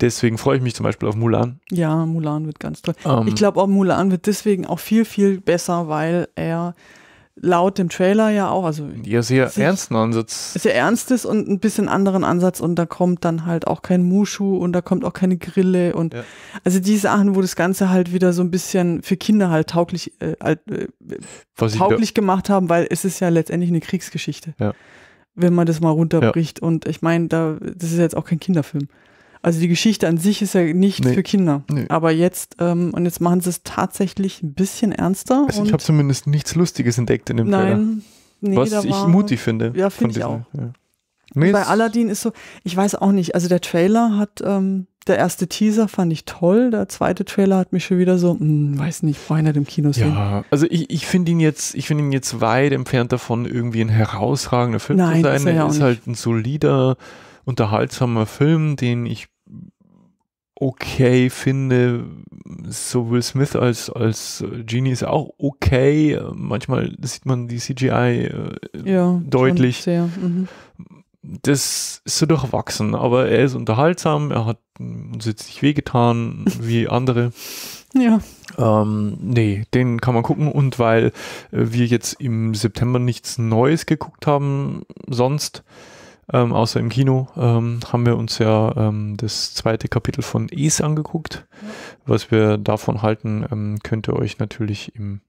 deswegen freue ich mich zum Beispiel auf Mulan. Ja, Mulan wird ganz toll. Ähm, ich glaube auch, Mulan wird deswegen auch viel, viel besser, weil er laut dem Trailer ja auch, also ja, sehr ernsten Ansatz. Sehr ernstes und ein bisschen anderen Ansatz und da kommt dann halt auch kein Mushu und da kommt auch keine Grille und ja. also die Sachen, wo das Ganze halt wieder so ein bisschen für Kinder halt tauglich, äh, äh, tauglich gemacht haben, weil es ist ja letztendlich eine Kriegsgeschichte. Ja. Wenn man das mal runterbricht. Ja. Und ich meine, da, das ist jetzt auch kein Kinderfilm. Also die Geschichte an sich ist ja nicht nee, für Kinder. Nee. Aber jetzt, ähm, und jetzt machen sie es tatsächlich ein bisschen ernster. Also ich habe zumindest nichts Lustiges entdeckt in dem nein, Trailer. Nee, was ich war, mutig finde. Ja, finde ich auch. Ja. Nee, bei Aladdin ist so, ich weiß auch nicht, also der Trailer hat, ähm, der erste Teaser fand ich toll, der zweite Trailer hat mich schon wieder so, mh, hm, weiß nicht, vorhin hat im Kino sehen. Ja, also ich, ich finde ihn jetzt, ich finde ihn jetzt weit entfernt davon, irgendwie ein herausragender Film Nein, zu sein. Ist er, ja ist halt ein solider, unterhaltsamer Film, den ich okay finde. So Will Smith als, als Genie ist auch okay. Manchmal sieht man die CGI äh, ja, deutlich. Mhm. Das ist so durchwachsen, aber er ist unterhaltsam, er hat uns jetzt nicht wehgetan wie andere. Ja. Ähm, nee, den kann man gucken und weil äh, wir jetzt im September nichts Neues geguckt haben, sonst ähm, außer im Kino ähm, haben wir uns ja ähm, das zweite Kapitel von Es angeguckt. Ja. Was wir davon halten, ähm, könnt ihr euch natürlich im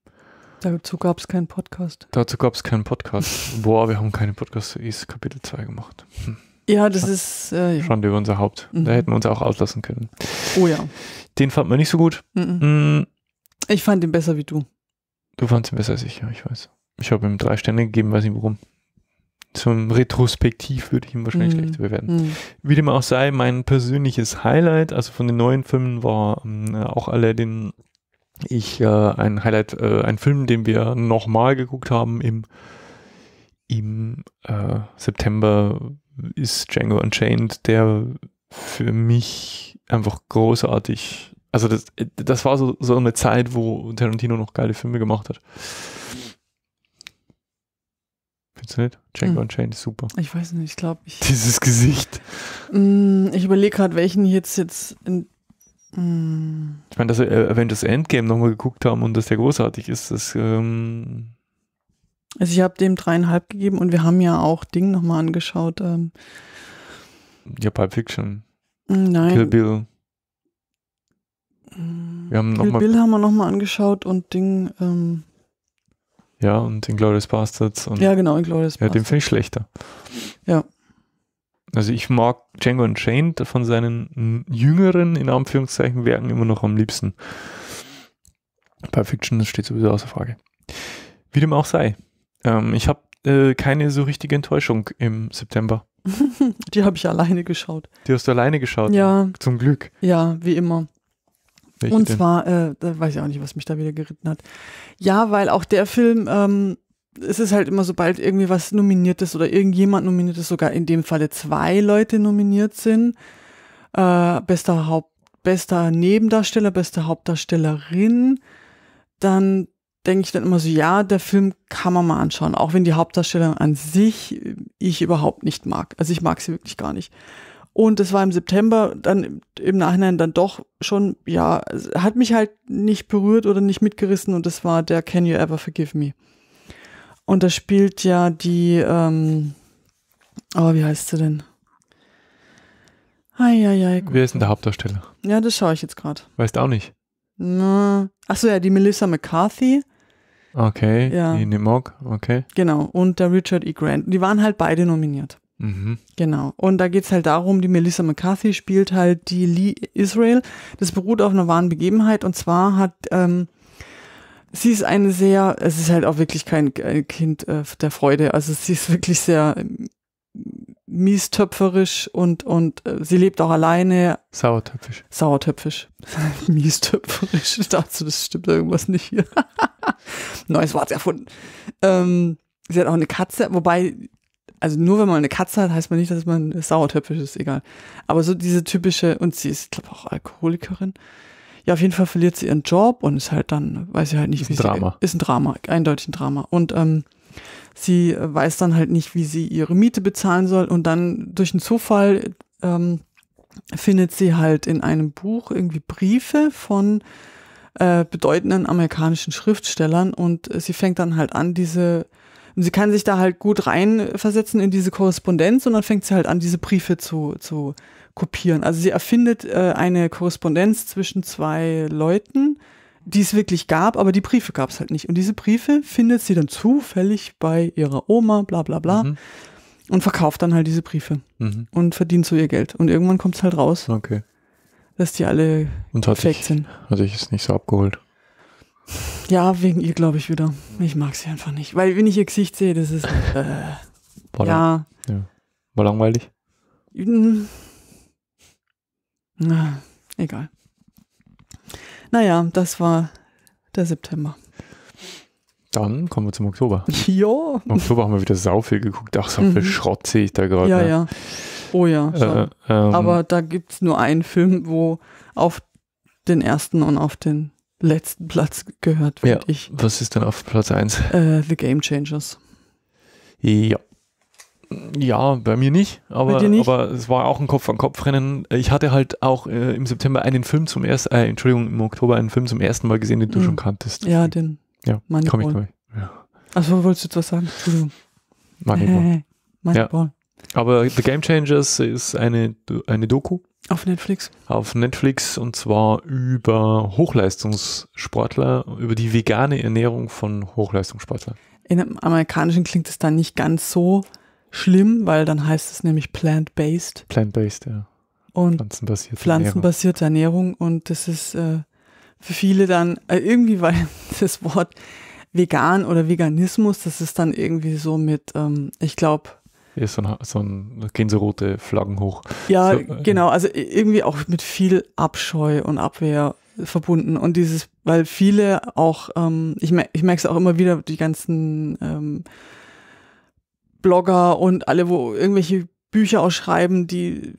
Dazu gab es keinen Podcast. Dazu gab es keinen Podcast. Boah, wir haben keine Podcast zu Es Kapitel 2 gemacht. Hm. Ja, das ja. ist äh, ja. schon über unser Haupt. Mhm. Da hätten wir uns auch auslassen können. Oh ja. Den fand man nicht so gut. Mhm. Hm. Ich fand ihn besser wie du. Du fandst ihn besser als ich, ja, ich weiß. Ich habe ihm drei Sterne gegeben, weiß nicht warum zum Retrospektiv würde ich ihm wahrscheinlich mhm. schlechter bewerten. Mhm. Wie dem auch sei, mein persönliches Highlight, also von den neuen Filmen, war ähm, äh, auch Aladdin. Ich äh, ein Highlight, äh, ein Film, den wir nochmal geguckt haben im, im äh, September ist Django Unchained, der für mich einfach großartig. Also das, äh, das war so, so eine Zeit, wo Tarantino noch geile Filme gemacht hat. Findest du nicht? Django hm. Unchained ist super. Ich weiß nicht, ich glaube ich. Dieses Gesicht. Mm, ich überlege gerade, welchen jetzt jetzt. In, mm. Ich meine, dass wir äh, Avengers Endgame nochmal geguckt haben und dass der großartig ist, das. Ähm also ich habe dem dreieinhalb gegeben und wir haben ja auch Ding nochmal angeschaut. Ähm ja, Pulp Fiction. Mm, nein. Kill Bill. Wir haben Kill noch mal Bill haben wir nochmal angeschaut und Ding. Ähm ja, und Glorious Bastards. Und ja, genau, Glorious Bastards. Ja, den finde ich schlechter. Ja. Also ich mag Django Unchained von seinen jüngeren, in Anführungszeichen, Werken immer noch am liebsten. Bei Fiction steht sowieso außer Frage. Wie dem auch sei. Ähm, ich habe äh, keine so richtige Enttäuschung im September. Die habe ich alleine geschaut. Die hast du alleine geschaut? Ja. Zum Glück. Ja, wie immer. Welche und zwar, äh, da weiß ich auch nicht, was mich da wieder geritten hat. Ja, weil auch der Film, ähm, es ist halt immer, sobald irgendwie was nominiert ist oder irgendjemand nominiert ist, sogar in dem Falle zwei Leute nominiert sind, äh, bester Haupt, bester Nebendarsteller, beste Hauptdarstellerin, dann denke ich dann immer so, ja, der Film kann man mal anschauen, auch wenn die Hauptdarstellerin an sich äh, ich überhaupt nicht mag. Also ich mag sie wirklich gar nicht. Und es war im September, dann im Nachhinein dann doch schon, ja, hat mich halt nicht berührt oder nicht mitgerissen und das war der Can You Ever Forgive Me. Und da spielt ja die, ähm, oh, wie heißt sie denn? Ai, ai, Eieiei. Wer ist denn der Hauptdarsteller? Ja, das schaue ich jetzt gerade. Weißt auch nicht? Na, achso, ja, die Melissa McCarthy. Okay, ja. die Nimog, okay. Genau, und der Richard E. Grant. Die waren halt beide nominiert. Mhm. Genau. Und da geht's halt darum, die Melissa McCarthy spielt halt die Lee Israel. Das beruht auf einer wahren Begebenheit und zwar hat ähm, sie ist eine sehr, es ist halt auch wirklich kein äh, Kind äh, der Freude. Also sie ist wirklich sehr ähm, miestöpferisch und, und äh, sie lebt auch alleine. Sauertöpfisch. Sauertöpfisch. miestöpferisch. Ich dachte, das stimmt irgendwas nicht hier. Neues Wort erfunden. Ähm, sie hat auch eine Katze, wobei also nur wenn man eine Katze hat, heißt man nicht, dass man sauertöpfisch ist, egal. Aber so diese typische, und sie ist, glaube ich, auch Alkoholikerin. Ja, auf jeden Fall verliert sie ihren Job und ist halt dann, weiß sie halt nicht, ist wie ein Drama. ist ein Drama, eindeutig ein Drama. Und ähm, sie weiß dann halt nicht, wie sie ihre Miete bezahlen soll. Und dann durch einen Zufall ähm, findet sie halt in einem Buch irgendwie Briefe von äh, bedeutenden amerikanischen Schriftstellern und äh, sie fängt dann halt an, diese und sie kann sich da halt gut reinversetzen in diese Korrespondenz und dann fängt sie halt an, diese Briefe zu, zu kopieren. Also sie erfindet äh, eine Korrespondenz zwischen zwei Leuten, die es wirklich gab, aber die Briefe gab es halt nicht. Und diese Briefe findet sie dann zufällig bei ihrer Oma, bla bla bla. Mhm. Und verkauft dann halt diese Briefe mhm. und verdient so ihr Geld. Und irgendwann kommt es halt raus, okay. dass die alle und sind. Hatte ich es nicht so abgeholt. Ja, wegen ihr, glaube ich, wieder. Ich mag sie einfach nicht. Weil, wenn ich ihr Gesicht sehe, das ist. Äh, war ja. ja. War langweilig. Hm. Ah, Na, egal. Naja, das war der September. Dann kommen wir zum Oktober. Jo. Im Oktober haben wir wieder sau viel geguckt. Ach, so viel mhm. Schrott sehe ich da gerade. Ja, ne? ja. Oh ja. Äh, ähm, Aber da gibt es nur einen Film, wo auf den ersten und auf den letzten Platz gehört, finde ja, ich. Was ist denn auf Platz 1? Äh, The Game Changers. Ja. Ja, bei mir nicht, aber, nicht? aber es war auch ein Kopf-an-Kopf-Rennen. Ich hatte halt auch äh, im September einen Film zum ersten, äh, Entschuldigung, im Oktober einen Film zum ersten Mal gesehen, den du mhm. schon kanntest. Ja, den ja, Moneyball. Komm ich ja. Achso, wolltest du was sagen? Entschuldigung. Moneyball. Hey, Moneyball. Ja. Aber The Game Changers ist eine, eine Doku auf Netflix. Auf Netflix und zwar über Hochleistungssportler, über die vegane Ernährung von Hochleistungssportlern. In Amerikanischen klingt es dann nicht ganz so schlimm, weil dann heißt es nämlich plant-based. Plant-based, ja. Und pflanzenbasierte, pflanzenbasierte Ernährung. Ernährung. Und das ist äh, für viele dann äh, irgendwie, weil das Wort vegan oder Veganismus, das ist dann irgendwie so mit, ähm, ich glaube, ja, so, ein, so ein, gehen so rote Flaggen hoch. Ja, so, äh, genau. Also irgendwie auch mit viel Abscheu und Abwehr verbunden. Und dieses, weil viele auch, ähm, ich, mer ich merke es auch immer wieder, die ganzen ähm, Blogger und alle, wo irgendwelche Bücher ausschreiben, die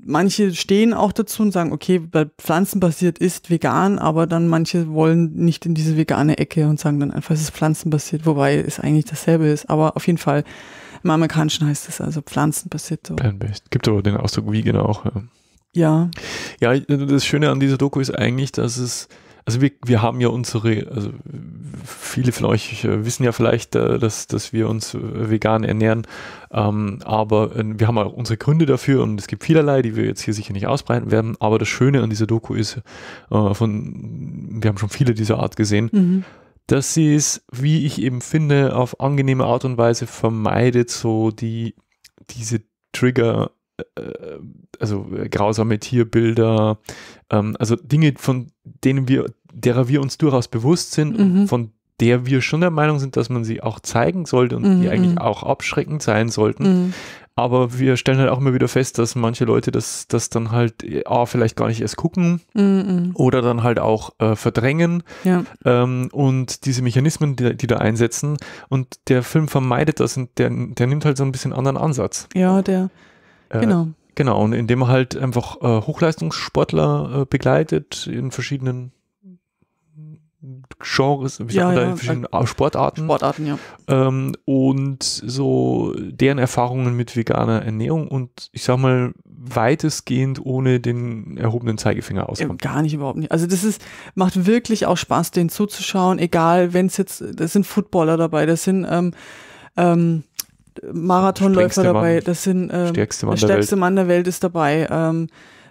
manche stehen auch dazu und sagen, okay, weil pflanzenbasiert ist vegan, aber dann manche wollen nicht in diese vegane Ecke und sagen dann einfach, es ist pflanzenbasiert, wobei es eigentlich dasselbe ist. Aber auf jeden Fall im Amerikanischen heißt es also Pflanzenbesitz. Plant-based. Gibt aber den Ausdruck vegan genau auch. Ja. ja. Ja, das Schöne an dieser Doku ist eigentlich, dass es also wir, wir haben ja unsere, also viele von euch äh, wissen ja vielleicht, äh, dass, dass wir uns äh, vegan ernähren, ähm, aber wir haben auch unsere Gründe dafür und es gibt vielerlei, die wir jetzt hier sicher nicht ausbreiten werden, aber das Schöne an dieser Doku ist, von, wir haben schon viele dieser Art gesehen, mhm dass sie es, wie ich eben finde, auf angenehme Art und Weise vermeidet, so die, diese Trigger, äh, also äh, grausame Tierbilder, ähm, also Dinge, von denen wir, derer wir uns durchaus bewusst sind, mhm. von der wir schon der Meinung sind, dass man sie auch zeigen sollte und mhm. die eigentlich mhm. auch abschreckend sein sollten. Mhm. Aber wir stellen halt auch immer wieder fest, dass manche Leute das, das dann halt A, vielleicht gar nicht erst gucken mm -mm. oder dann halt auch äh, verdrängen ja. ähm, und diese Mechanismen, die, die, da einsetzen. Und der Film vermeidet das und der, der nimmt halt so ein bisschen anderen Ansatz. Ja, der. Äh, genau. Genau, und indem er halt einfach äh, Hochleistungssportler äh, begleitet in verschiedenen Genres, wie ja, ja, also verschiedenen Sportarten. Sportarten, ja. Ähm, und so deren Erfahrungen mit veganer Ernährung und ich sag mal, weitestgehend ohne den erhobenen Zeigefinger auskommt. Gar nicht, überhaupt nicht. Also das ist, macht wirklich auch Spaß, denen zuzuschauen, egal wenn es jetzt, das sind Footballer dabei, das sind ähm, ähm, Marathonläufer dabei, das sind ähm, stärkste Mann der stärkste Mann der Welt, Mann der Welt ist dabei. Ähm,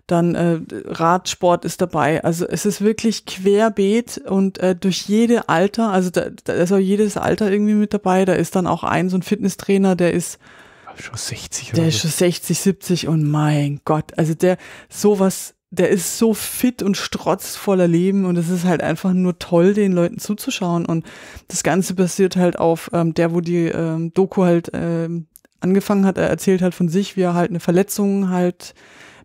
dann äh, Radsport ist dabei. Also es ist wirklich querbeet und äh, durch jede Alter, also da, da ist auch jedes Alter irgendwie mit dabei. Da ist dann auch ein so ein Fitnesstrainer, der ist schon 60 oder Der ist schon 60, 70 und mein Gott, also der sowas, der ist so fit und strotzvoller Leben und es ist halt einfach nur toll, den Leuten zuzuschauen und das Ganze basiert halt auf ähm, der, wo die ähm, Doku halt ähm, angefangen hat, er erzählt halt von sich, wie er halt eine Verletzung halt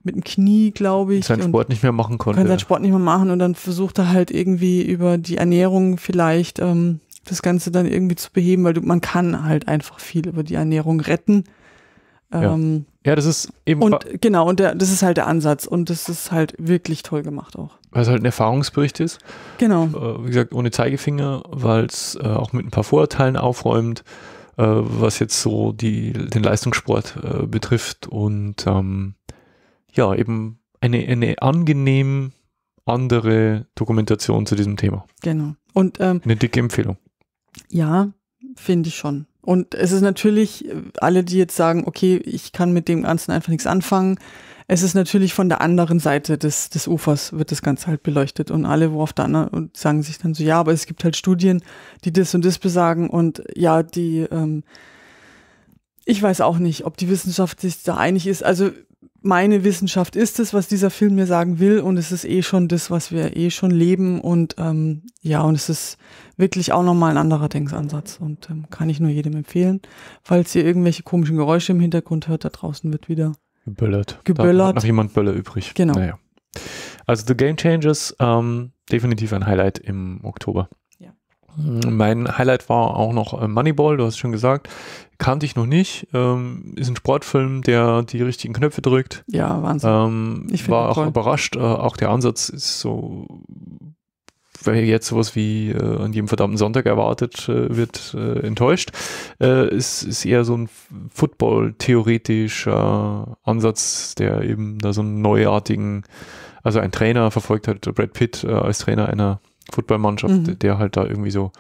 mit dem Knie, glaube ich. Seinen Sport nicht mehr machen konnte. Kann seinen Sport nicht mehr machen und dann versucht er halt irgendwie über die Ernährung vielleicht ähm, das Ganze dann irgendwie zu beheben, weil du, man kann halt einfach viel über die Ernährung retten. Ähm, ja. ja. das ist eben. Und genau, und der, das ist halt der Ansatz und das ist halt wirklich toll gemacht auch. Weil es halt ein Erfahrungsbericht ist. Genau. Äh, wie gesagt, ohne Zeigefinger, weil es äh, auch mit ein paar Vorurteilen aufräumt, äh, was jetzt so die, den Leistungssport äh, betrifft und ähm, ja, eben eine, eine angenehm andere Dokumentation zu diesem Thema. Genau. Und ähm, eine dicke Empfehlung. Ja, finde ich schon. Und es ist natürlich, äh, alle, die jetzt sagen, okay, ich kann mit dem Ganzen einfach nichts anfangen, es ist natürlich von der anderen Seite des, des Ufers wird das Ganze halt beleuchtet und alle, wo auf der anderen, und sagen sich dann so, ja, aber es gibt halt Studien, die das und das besagen und ja, die, ähm, ich weiß auch nicht, ob die Wissenschaft sich da einig ist. Also meine Wissenschaft ist es, was dieser Film mir sagen will und es ist eh schon das, was wir eh schon leben und ähm, ja, und es ist wirklich auch nochmal ein anderer Denksansatz. und ähm, kann ich nur jedem empfehlen. Falls ihr irgendwelche komischen Geräusche im Hintergrund hört, da draußen wird wieder geböllert. geböllert. Da hat noch jemand Böller übrig. Genau. Naja. Also The Game Changers, ähm, definitiv ein Highlight im Oktober. Mein Highlight war auch noch äh, Moneyball, du hast schon gesagt. Kannte ich noch nicht. Ähm, ist ein Sportfilm, der die richtigen Knöpfe drückt. Ja, Wahnsinn. Ähm, ich war auch toll. überrascht. Äh, auch der Ansatz ist so, wer jetzt sowas wie äh, an jedem verdammten Sonntag erwartet, äh, wird äh, enttäuscht. Äh, es ist eher so ein Football-theoretischer Ansatz, der eben da so einen neuartigen, also ein Trainer verfolgt hat, Brad Pitt als Trainer einer Footballmannschaft, mhm. der halt da irgendwie so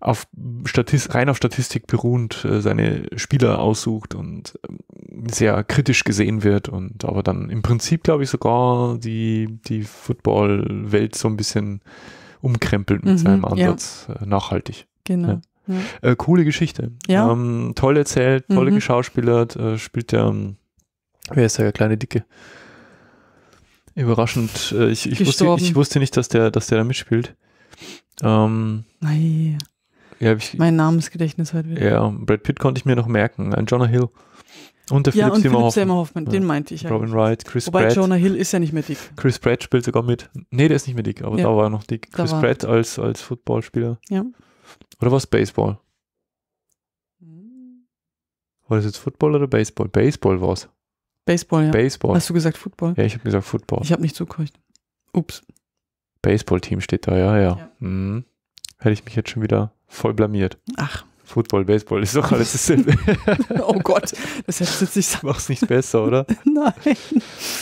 auf Statist, rein auf Statistik beruhend äh, seine Spieler aussucht und ähm, sehr kritisch gesehen wird und aber dann im Prinzip, glaube ich, sogar die, die Football-Welt so ein bisschen umkrempelt mit mhm, seinem Ansatz ja. Äh, nachhaltig. Genau. Ja. Ja. Äh, coole Geschichte. Ja. Ähm, toll erzählt, tolle mhm. geschauspielert, äh, spielt der, ähm, wer ist der kleine Dicke? Überraschend. Äh, ich, ich, wusste, ich, wusste, nicht, dass der, dass der da mitspielt. Ähm, Nein. Ja, mein Namensgedächtnis halt wieder. Ja, Brad Pitt konnte ich mir noch merken. Ein ne? Jonah Hill. Und der ja, Philipp, und Philipp Seymour Hoffmann, ja. den meinte ich ja. Robin Wright, Chris Wobei Pratt. Wobei Jonah Hill ist ja nicht mehr dick. Chris Pratt spielt sogar mit. Nee, der ist nicht mehr dick, aber ja. da war er noch dick. Chris Pratt als, als Footballspieler. Ja. Oder war es Baseball? Hm. War das jetzt Football oder Baseball? Baseball war es. Baseball, ja. Baseball. Hast du gesagt Football? Ja, ich habe gesagt Football. Ich habe nicht zugehört. Ups. Baseball-Team steht da, ja, ja. ja. Hm. Hätte ich mich jetzt schon wieder voll blamiert. Ach. Football, Baseball ist doch alles dasselbe. oh Gott, das hättest du jetzt nicht sagen. nicht besser, oder? Nein.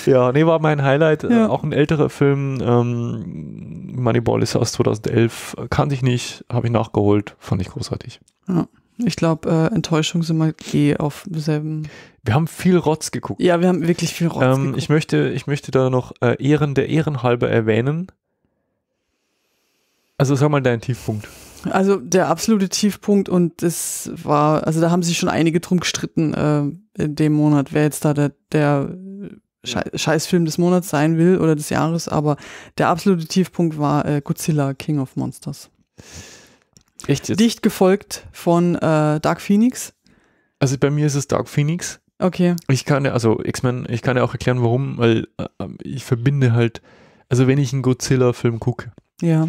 Ja, nee, war mein Highlight. Äh, ja. Äh, auch ein älterer Film. Ähm, Moneyball ist aus 2011. Kannte ich nicht, habe ich nachgeholt. Fand ich großartig. Ja. Ich glaube, äh, Enttäuschungen sind mal eh auf demselben wir haben viel Rotz geguckt. Ja, wir haben wirklich viel Rotz ähm, geguckt. Ich möchte, ich möchte da noch äh, Ehren der Ehren halber erwähnen. Also sag mal deinen Tiefpunkt. Also der absolute Tiefpunkt und das war, also da haben sich schon einige drum gestritten äh, in dem Monat, wer jetzt da der, der Scheißfilm des Monats sein will oder des Jahres, aber der absolute Tiefpunkt war äh, Godzilla King of Monsters. Echt jetzt? Dicht gefolgt von äh, Dark Phoenix. Also bei mir ist es Dark Phoenix. Okay. Ich kann ja, also X-Men, ich kann ja auch erklären, warum, weil äh, äh, ich verbinde halt, also wenn ich einen Godzilla-Film gucke, ja.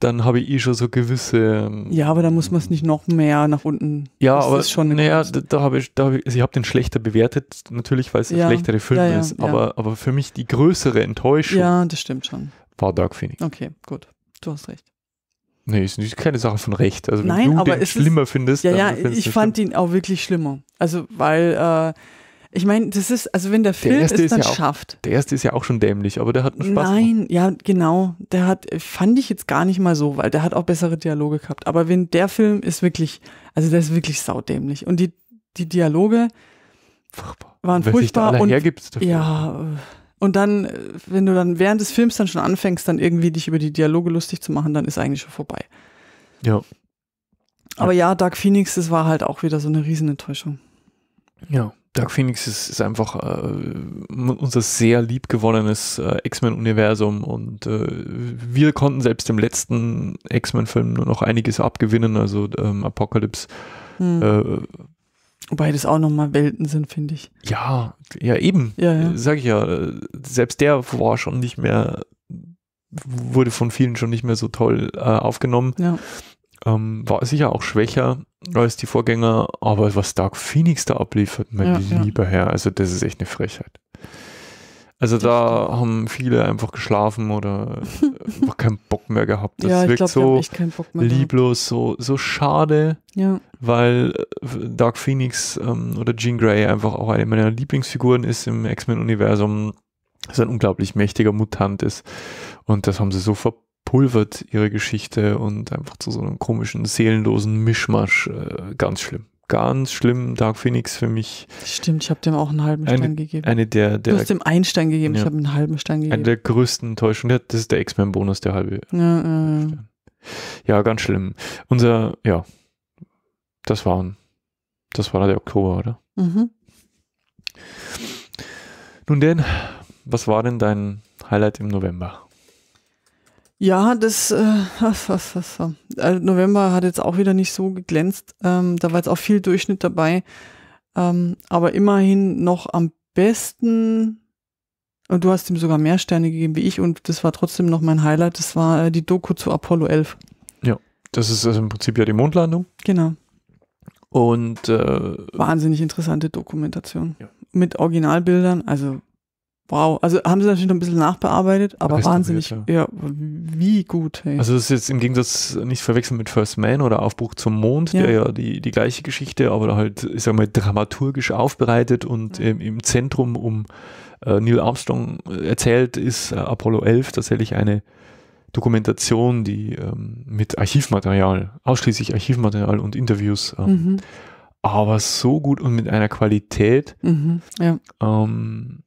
dann habe ich eh schon so gewisse. Ähm, ja, aber da muss man es nicht noch mehr nach unten. Ja, das aber ist schon naja, da, da habe ich, hab ich, also ich habe den schlechter bewertet, natürlich, weil es ja. ein schlechterer Film ja, ja, ist, aber, aber für mich die größere Enttäuschung. Ja, das stimmt schon. War Dark Phoenix. Okay, gut. Du hast recht. Nee, ist nicht keine Sache von Recht. Also wenn Nein, du aber den schlimmer es, findest. Ja, ja, ich fand schlimm. ihn auch wirklich schlimmer. Also weil äh, ich meine, das ist, also wenn der Film der es dann ja auch, schafft. Der erste ist ja auch schon dämlich, aber der hat einen Spaß. Nein, gemacht. ja, genau. Der hat, fand ich jetzt gar nicht mal so, weil der hat auch bessere Dialoge gehabt. Aber wenn der Film ist wirklich, also der ist wirklich saudämlich. Und die, die Dialoge furchtbar. waren und furchtbar. Sich da und, hergibt dafür. Ja, und dann, äh, wenn du dann während des Films dann schon anfängst, dann irgendwie dich über die Dialoge lustig zu machen, dann ist eigentlich schon vorbei. Ja. Aber ja, Dark Phoenix, das war halt auch wieder so eine Riesenenttäuschung. Ja, Dark Phoenix ist, ist einfach äh, unser sehr liebgewonnenes äh, X-Men-Universum und äh, wir konnten selbst im letzten X-Men-Film nur noch einiges abgewinnen, also ähm, Apocalypse. Hm. Äh, Wobei das auch nochmal Welten sind, finde ich. Ja, ja, eben. Ja, ja. Sag ich ja. Äh, selbst der war schon nicht mehr, wurde von vielen schon nicht mehr so toll äh, aufgenommen. Ja. Ähm, war sicher auch schwächer als die Vorgänger, aber was Dark Phoenix da abliefert, mein ja, lieber Herr, also das ist echt eine Frechheit. Also da haben viele einfach geschlafen oder einfach keinen Bock mehr gehabt. Das ja, wirkt glaub, so lieblos, so, so schade, ja. weil äh, Dark Phoenix ähm, oder Jean Grey einfach auch eine meiner Lieblingsfiguren ist im X-Men-Universum, ist ein unglaublich mächtiger Mutant ist. Und das haben sie so verpulvert, ihre Geschichte, und einfach zu so einem komischen, seelenlosen Mischmasch. Äh, ganz schlimm ganz schlimm Dark Phoenix für mich. Stimmt, ich habe dem auch einen halben Stein eine, gegeben. Eine der, der, du hast dem einen Stein gegeben, ja. ich habe einen halben Stein gegeben. Eine der größten Enttäuschungen, das ist der X-Men-Bonus, der halbe. Ja, äh, ja, ganz schlimm. Unser, ja, das waren, das war der Oktober, oder? Mhm. Nun denn, was war denn dein Highlight im November? Ja, das äh, also November hat jetzt auch wieder nicht so geglänzt. Ähm, da war jetzt auch viel Durchschnitt dabei. Ähm, aber immerhin noch am besten. Und du hast ihm sogar mehr Sterne gegeben wie ich und das war trotzdem noch mein Highlight. Das war äh, die Doku zu Apollo 11. Ja, das ist also im Prinzip ja die Mondlandung. Genau. Und äh, wahnsinnig interessante Dokumentation. Ja. Mit Originalbildern, also Wow, also haben sie natürlich noch ein bisschen nachbearbeitet, aber wahnsinnig, ja. wie gut. Hey. Also das ist jetzt im Gegensatz nicht verwechseln mit First Man oder Aufbruch zum Mond, ja. der ja die, die gleiche Geschichte, aber halt, ich sag mal, dramaturgisch aufbereitet und ja. im, im, Zentrum um äh, Neil Armstrong äh, erzählt, ist äh, Apollo 11 tatsächlich eine Dokumentation, die ähm, mit Archivmaterial, ausschließlich Archivmaterial und Interviews, ähm, mhm. aber so gut und mit einer Qualität. Mhm, ja. Ähm,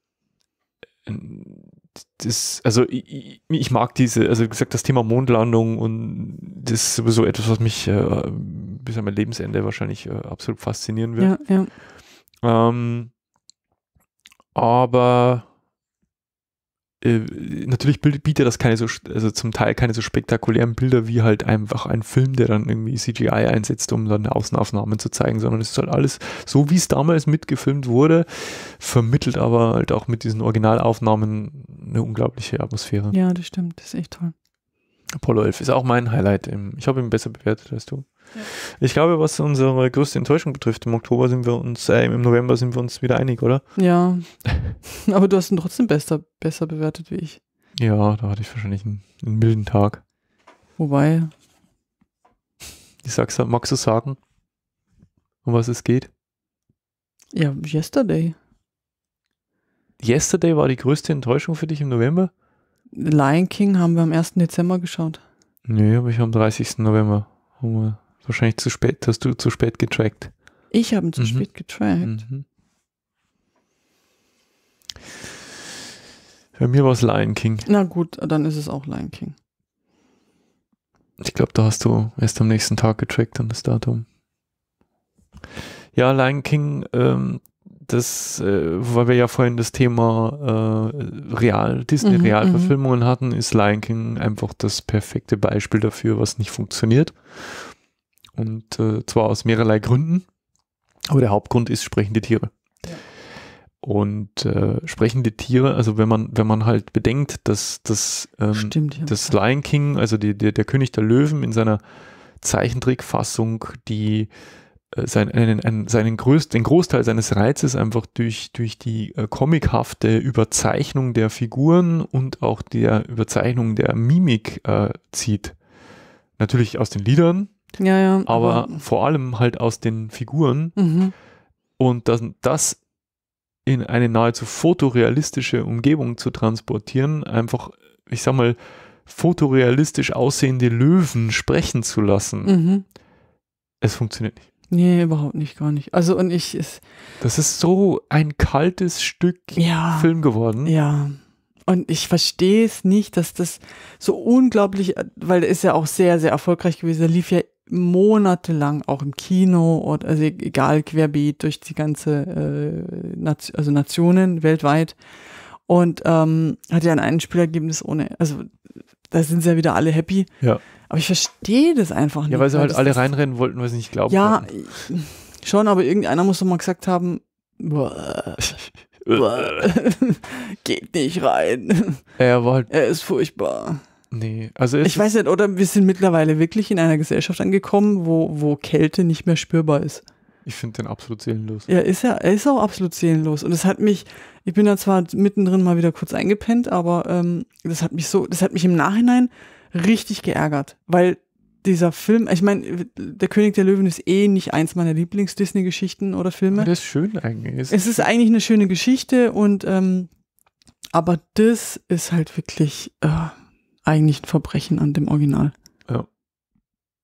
das, also ich, ich, mag diese, also wie gesagt, das Thema Mondlandung und das ist sowieso etwas, was mich äh, bis an mein Lebensende wahrscheinlich äh, absolut faszinieren wird. Ja, ja. Ähm, aber äh, natürlich bietet das keine so, also zum Teil keine so spektakulären Bilder wie halt einfach ein Film, der dann irgendwie CGI einsetzt, um dann Außenaufnahmen zu zeigen, sondern es ist halt alles so, wie es damals mitgefilmt wurde, vermittelt aber halt auch mit diesen Originalaufnahmen eine unglaubliche Atmosphäre. Ja, das stimmt, das ist echt toll. Apollo 11 ist auch mein Highlight. Im, ich habe ihn besser bewertet als du. Ja. Ich glaube, was unsere größte Enttäuschung betrifft, im Oktober sind wir uns, äh, im November sind wir uns wieder einig, oder? Ja. Aber du hast ihn trotzdem besser, besser bewertet wie ich. Ja, da hatte ich wahrscheinlich einen, einen milden Tag. Wobei. Ich sag's, halt, magst du sagen, um was es geht? Ja, yesterday. Yesterday war die größte Enttäuschung für dich im November? Lion King haben wir am 1. Dezember geschaut. Nee, aber ich am 30. November haben wir Wahrscheinlich zu spät, hast du zu spät getrackt. Ich habe ihn zu mhm. spät getrackt. Mhm. Bei mir war es Lion King. Na gut, dann ist es auch Lion King. Ich glaube, da hast du erst am nächsten Tag getrackt an das Datum. Ja, Lion King, ähm, das, äh, weil wir ja vorhin das Thema äh, Real, Disney-Realverfilmungen mhm, mhm, hatten, ist Lion King einfach das perfekte Beispiel dafür, was nicht funktioniert und äh, zwar aus mehrerlei Gründen. Aber der Hauptgrund ist sprechende Tiere. Ja. Und äh, sprechende Tiere, also wenn man, wenn man halt bedenkt, dass das, ähm, Stimmt, ja. das Lion King, also die, der, der König der Löwen in seiner Zeichentrickfassung, die äh, sein, einen, einen, seinen größt, den Großteil seines Reizes einfach durch, durch die äh, comichafte Überzeichnung der Figuren und auch der Überzeichnung der Mimik äh, zieht. Natürlich aus den Liedern, ja, ja. Aber, aber vor allem halt aus den Figuren mhm. und das, das in eine nahezu fotorealistische Umgebung zu transportieren, einfach, ich sag mal, fotorealistisch aussehende Löwen sprechen zu lassen. Mhm. Es funktioniert nicht. Nee, überhaupt nicht, gar nicht. Also und ich ist. Das ist so ein kaltes Stück ja, Film geworden. Ja. Und ich verstehe es nicht, dass das so unglaublich, äh, weil er ist ja auch sehr, sehr erfolgreich gewesen. Er lief ja monatelang auch im Kino oder also egal querbeet durch die ganze äh, Nation, also Nationen weltweit und ähm, hat ja ein Einspielergebnis ohne also da sind sie ja wieder alle happy. Ja. Aber ich verstehe das einfach nicht. Ja, weil sie halt alle reinrennen wollten, weil sie nicht glauben. Ja, konnten. schon, aber irgendeiner muss doch mal gesagt haben, geht nicht rein. Er war halt. Er ist furchtbar. Nee, also ich weiß nicht, oder wir sind mittlerweile wirklich in einer Gesellschaft angekommen, wo, wo Kälte nicht mehr spürbar ist. Ich finde den absolut seelenlos. Ja, ist ja, er ist auch absolut seelenlos. Und es hat mich, ich bin da zwar mittendrin mal wieder kurz eingepennt, aber ähm, das hat mich so, das hat mich im Nachhinein richtig geärgert, weil dieser Film, ich meine, Der König der Löwen ist eh nicht eins meiner Lieblings-Disney-Geschichten oder Filme. Aber das ist schön eigentlich. Es ist eigentlich eine schöne Geschichte und ähm, aber das ist halt wirklich. Äh, eigentlich ein Verbrechen an dem Original. Ja.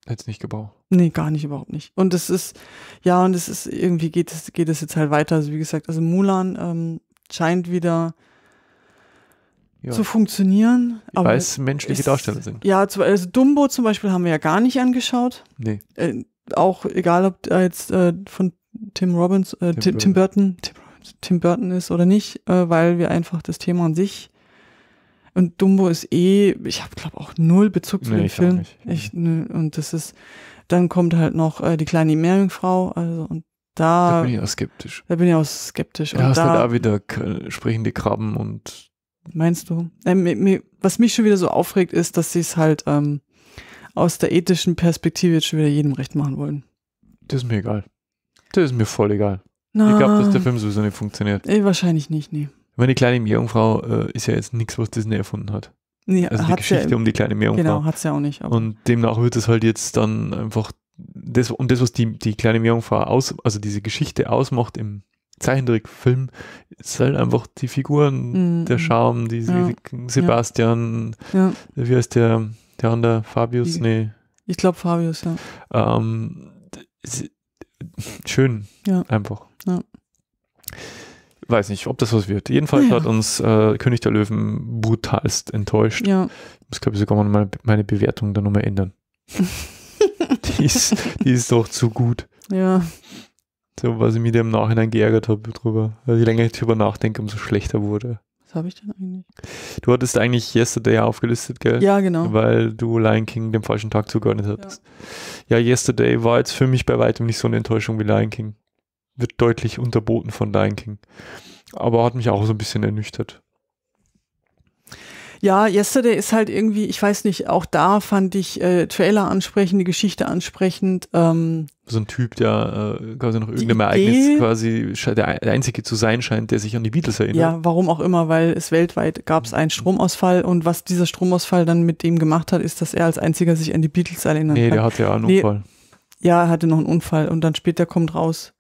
Hätte es nicht gebraucht. Nee, gar nicht, überhaupt nicht. Und es ist, ja, und es ist, irgendwie geht es, geht es jetzt halt weiter. Also wie gesagt, also Mulan ähm, scheint wieder ja. zu funktionieren. aber weil es menschliche ist, Darsteller sind. Ja, also Dumbo zum Beispiel haben wir ja gar nicht angeschaut. Nee. Äh, auch egal, ob jetzt äh, von Tim Robbins, äh, Tim, Tim, Burton, Tim, Tim Burton ist oder nicht, äh, weil wir einfach das Thema an sich und Dumbo ist eh, ich habe glaube auch null Bezug zu nee, dem ich Film. Nicht. Ich, nö, und das ist, dann kommt halt noch äh, die kleine Meerjungfrau, also und da, da bin ich auch skeptisch. Da bin ich auch skeptisch. Da und hast du da halt auch wieder sprechende Krabben und. Meinst du? Äh, mir, mir, was mich schon wieder so aufregt, ist, dass sie es halt ähm, aus der ethischen Perspektive jetzt schon wieder jedem recht machen wollen. Das ist mir egal. Das ist mir voll egal. Na, ich glaube, dass der Film sowieso nicht funktioniert. Eh, wahrscheinlich nicht, nee. Ich meine, die kleine Meerjungfrau äh, ist ja jetzt nichts, was Disney erfunden hat. Nee, also die Geschichte ja, um die kleine Meerjungfrau. Genau, hat es ja auch nicht. Und demnach wird es halt jetzt dann einfach, das, und das, was die, die kleine Meerjungfrau aus, also diese Geschichte ausmacht im Zeichentrickfilm, ist halt einfach die Figuren, mm, der Charme, die, ja, Sebastian, ja. wie heißt der, der andere, Fabius, ich, nee. Ich glaube Fabius, ja. Ähm, schön, einfach. Ja. Weiß nicht, ob das was wird. Jedenfalls naja. hat uns äh, König der Löwen brutalst enttäuscht. Ja. Ich muss, glaube ich, sogar mal meine, meine Bewertung da nochmal ändern. die, ist, die ist doch zu gut. Ja. So, was ich mir im Nachhinein geärgert habe drüber. Also, je länger ich drüber nachdenke, umso schlechter wurde. Was habe ich denn eigentlich? Du hattest eigentlich Yesterday aufgelistet, gell? Ja, genau. Weil du Lion King dem falschen Tag zugeordnet hattest. Ja. ja, Yesterday war jetzt für mich bei weitem nicht so eine Enttäuschung wie Lion King wird deutlich unterboten von Lion King. Aber hat mich auch so ein bisschen ernüchtert. Ja, Yesterday ist halt irgendwie, ich weiß nicht, auch da fand ich äh, Trailer ansprechend, die Geschichte ansprechend. Ähm, so ein Typ, der äh, quasi noch irgendeinem Ereignis quasi der, Einzige zu sein scheint, der sich an die Beatles erinnert. Ja, warum auch immer, weil es weltweit gab es einen mhm. Stromausfall und was dieser Stromausfall dann mit dem gemacht hat, ist, dass er als Einziger sich an die Beatles erinnert. Nee, der hatte ja einen nee, Unfall. Ja, er hatte noch einen Unfall und dann später kommt raus,